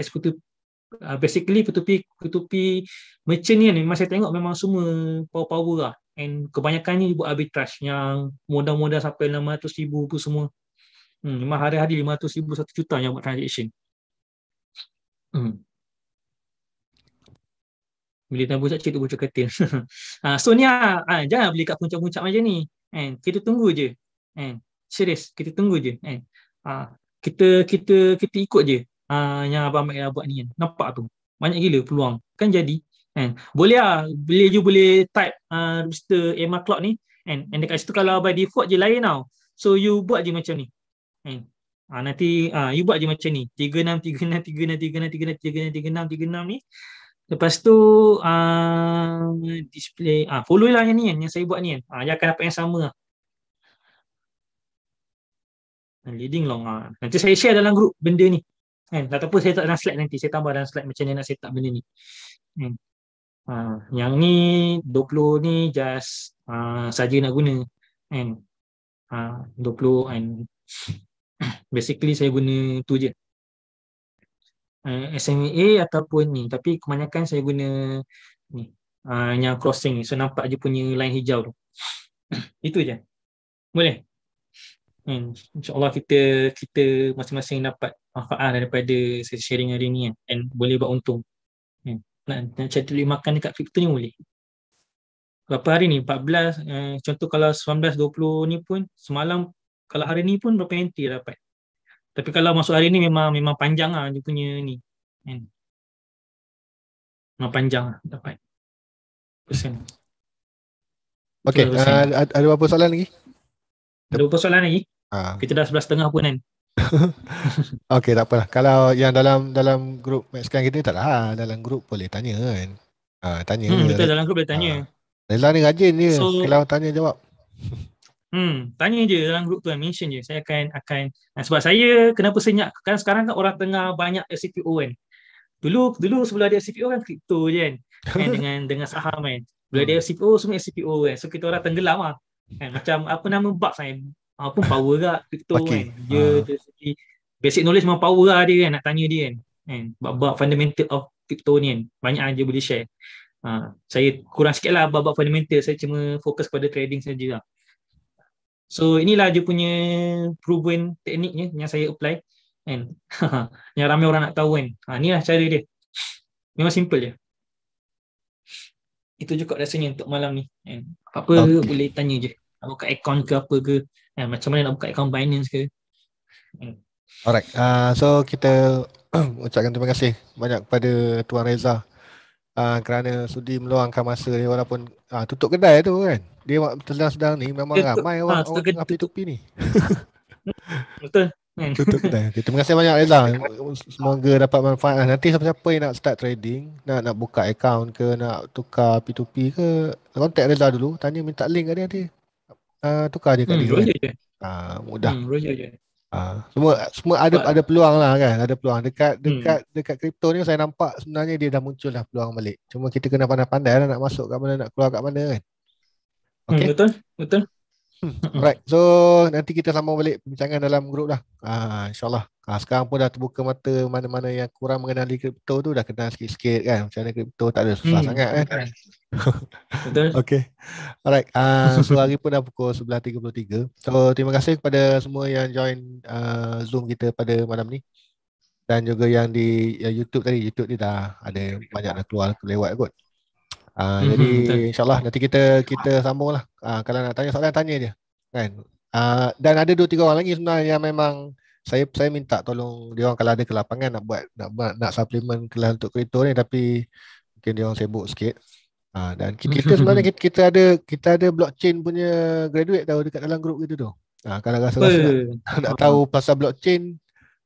S2: uh, basically ketupi ketupi merchant ni kan, memang saya tengok memang semua power power lah and kebanyakan kebanyakannya buat arbitrage yang modal-modal sampai 600 ribu pun semua hmm, memang hari-hari 500 ribu 1 juta yang buat transaction hmm. bila tak buat cerita buat ketil uh, so ni uh, jangan beli kat puncak-puncak macam ni and kita tunggu je and serius kita tunggu je and uh, kita kita kita ikut je Ah, yang Abang Mike dah buat ni kan. Nampak tu. Banyak gila peluang. Kan jadi. Kan? Boleh lah. Boleh je boleh type uh, ah, Mr. Emma Clock ni. And, and dekat situ kalau by default je lain tau. So you buat je macam ni. Kan? Ha, nanti ha, you buat je macam ni 3, 6, 3, 6, 3, 6, 3, 6, 3, 6, 3, 6 Lepas tu ha, Display ha, Follow lah yang ni kan, yang saya buat ni kan ha, Yang akan dapat yang sama lah. Leading long Nanti saya share dalam grup benda ni kan ataupun saya tak dalam slide nanti saya tambah dalam slide macam ni nak set up benda ni kan ha, yang ni 20 ni just uh, saja nak guna kan ha, 20 and basically saya guna tu je SMA ha, ataupun ni tapi kebanyakan saya guna ni uh, yang crossing ni so nampak je punya line hijau tu itu je boleh and insyaallah kita kita masing-masing dapat manfaat lah daripada sharing hari ni kan and boleh buat untung kan? nak, nak cari duit makan dekat crypto ni boleh berapa hari ni 14 eh, contoh kalau 19 20 ni pun semalam kalau hari ni pun berapa entry dapat tapi kalau masuk hari ni memang memang panjang lah dia punya ni kan?
S1: memang panjang lah dapat persen
S3: Okay, uh, eh, ada, ada berapa soalan lagi? Ada
S2: berapa soalan lagi? Ha. Kita dah 11.30 pun kan?
S3: okay tak apalah Kalau yang dalam Dalam grup Maxkan kita Tak ha, Dalam grup boleh tanya kan ha, Tanya hmm, Betul
S2: dalam grup boleh tanya ha.
S3: Lailah ni rajin je so, Kalau tanya jawab
S2: Hmm, tanya je dalam grup tu kan. mention je. Saya akan akan nah, sebab saya kenapa senyap kan sekarang kan orang tengah banyak SCPO kan. Dulu dulu sebelum ada SCPO kan kripto je kan. kan dengan dengan saham kan. Bila ada SCPO semua SCPO kan. So kita orang tenggelam lah. Kan? macam apa nama bug saya? Kan? Ah pun power lah crypto okay. kan. Dia uh. segi basic knowledge memang power lah dia kan nak tanya dia kan. Kan bab fundamental of crypto ni kan. Banyak aja boleh share. Ah uh, saya kurang sikit lah bab fundamental saya cuma fokus pada trading saja lah. So inilah dia punya proven tekniknya yang saya apply kan. yang ramai orang nak tahu kan. Ha inilah cara dia. Memang simple je. Itu cukup rasanya untuk malam ni. Apa-apa kan. okay. boleh tanya je. Kalau kat account ke apa ke eh macam mana nak buka account Binance ke hmm.
S3: alright uh, so kita ucapkan terima kasih banyak kepada Tuan Reza uh, kerana sudi meluangkan masa dia walaupun uh, tutup kedai tu kan dia sedang-sedang ni memang tutup, ramai ha, orang, ah, orang tengah P2P ni hmm, betul hmm. Tutup kedai. Okay, terima kasih banyak Reza. Semoga dapat manfaat. Nanti siapa-siapa yang nak start trading, nak nak buka account ke, nak tukar P2P ke, contact Reza dulu. Tanya minta link kat dia nanti uh, tukar je kat hmm, dia. Kan? Je. Uh, mudah. Hmm, je. Uh, semua semua ada ada peluang lah kan. Ada peluang dekat dekat hmm. dekat kripto ni saya nampak sebenarnya dia dah muncul dah peluang balik. Cuma kita kena pandai-pandai lah nak masuk kat mana nak keluar kat mana kan. Okay? Hmm, betul. Betul. Alright So nanti kita sama balik bincangan dalam grup lah uh, InsyaAllah uh, Sekarang pun dah terbuka mata Mana-mana yang kurang mengenali kripto tu Dah kenal sikit-sikit kan Macam mana kripto tak ada Susah hmm. sangat kan Betul Okay Alright uh, So hari pun dah pukul 11.33 So terima kasih kepada semua yang join uh, Zoom kita pada malam ni Dan juga yang di uh, YouTube tadi YouTube ni dah ada banyak dah keluar lewat kot mm-hmm, jadi insyaallah nanti kita kita sambunglah. Ah uh, kalau nak tanya soalan tanya je. Kan? Uh, dan ada dua tiga orang lagi sebenarnya yang memang saya saya minta tolong dia orang kalau ada ke lapangan nak buat nak buat, nak supplement kelas untuk kripto ni tapi mungkin dia orang sibuk sikit. Ha, dan kita, kita sebenarnya kita, kita ada kita ada blockchain punya graduate tau dekat dalam grup kita tu. Ha, kalau rasa rasa nak, nak, tahu pasal blockchain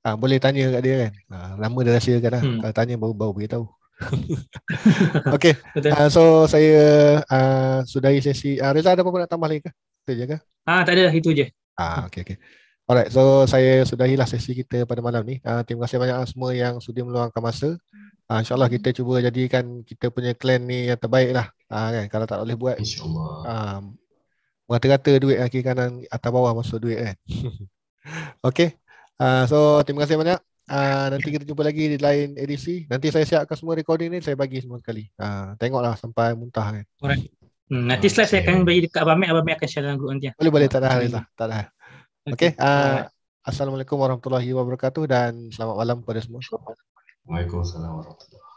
S3: ha, boleh tanya kat dia kan. Ha, lama dah rahsiakan lah. Hmm. Kalau tanya baru baru beritahu. okay. Uh, so saya uh, isi sesi. Uh, Reza ada apa-apa nak tambah lagi ke? Itu je ke?
S2: Ah, tak ada Itu je. Ah, okay, okay.
S3: Alright, so saya sudah sudahilah sesi kita pada malam ni. Uh, terima kasih banyak lah semua yang sudah meluangkan masa. Uh, InsyaAllah kita cuba jadikan kita punya clan ni yang terbaik lah. Uh, kan? Kalau tak boleh buat. InsyaAllah. Um, mengata duit kiri kanan atas bawah masuk duit kan. okay. Uh, so terima kasih banyak. Ah, nanti kita jumpa lagi di lain edisi. Nanti saya siapkan semua recording ni, saya bagi semua sekali. Uh, tengoklah sampai muntah kan.
S2: Alright. Hmm, nanti okay. Ah, slide saya akan bagi dekat Abang Mek, Abang Mek akan share dalam grup nanti. Boleh, boleh. Tak ada hal. Lah.
S3: Tak ada hal. Okay. Uh, Assalamualaikum warahmatullahi wabarakatuh dan selamat malam kepada semua.
S2: Waalaikumsalam warahmatullahi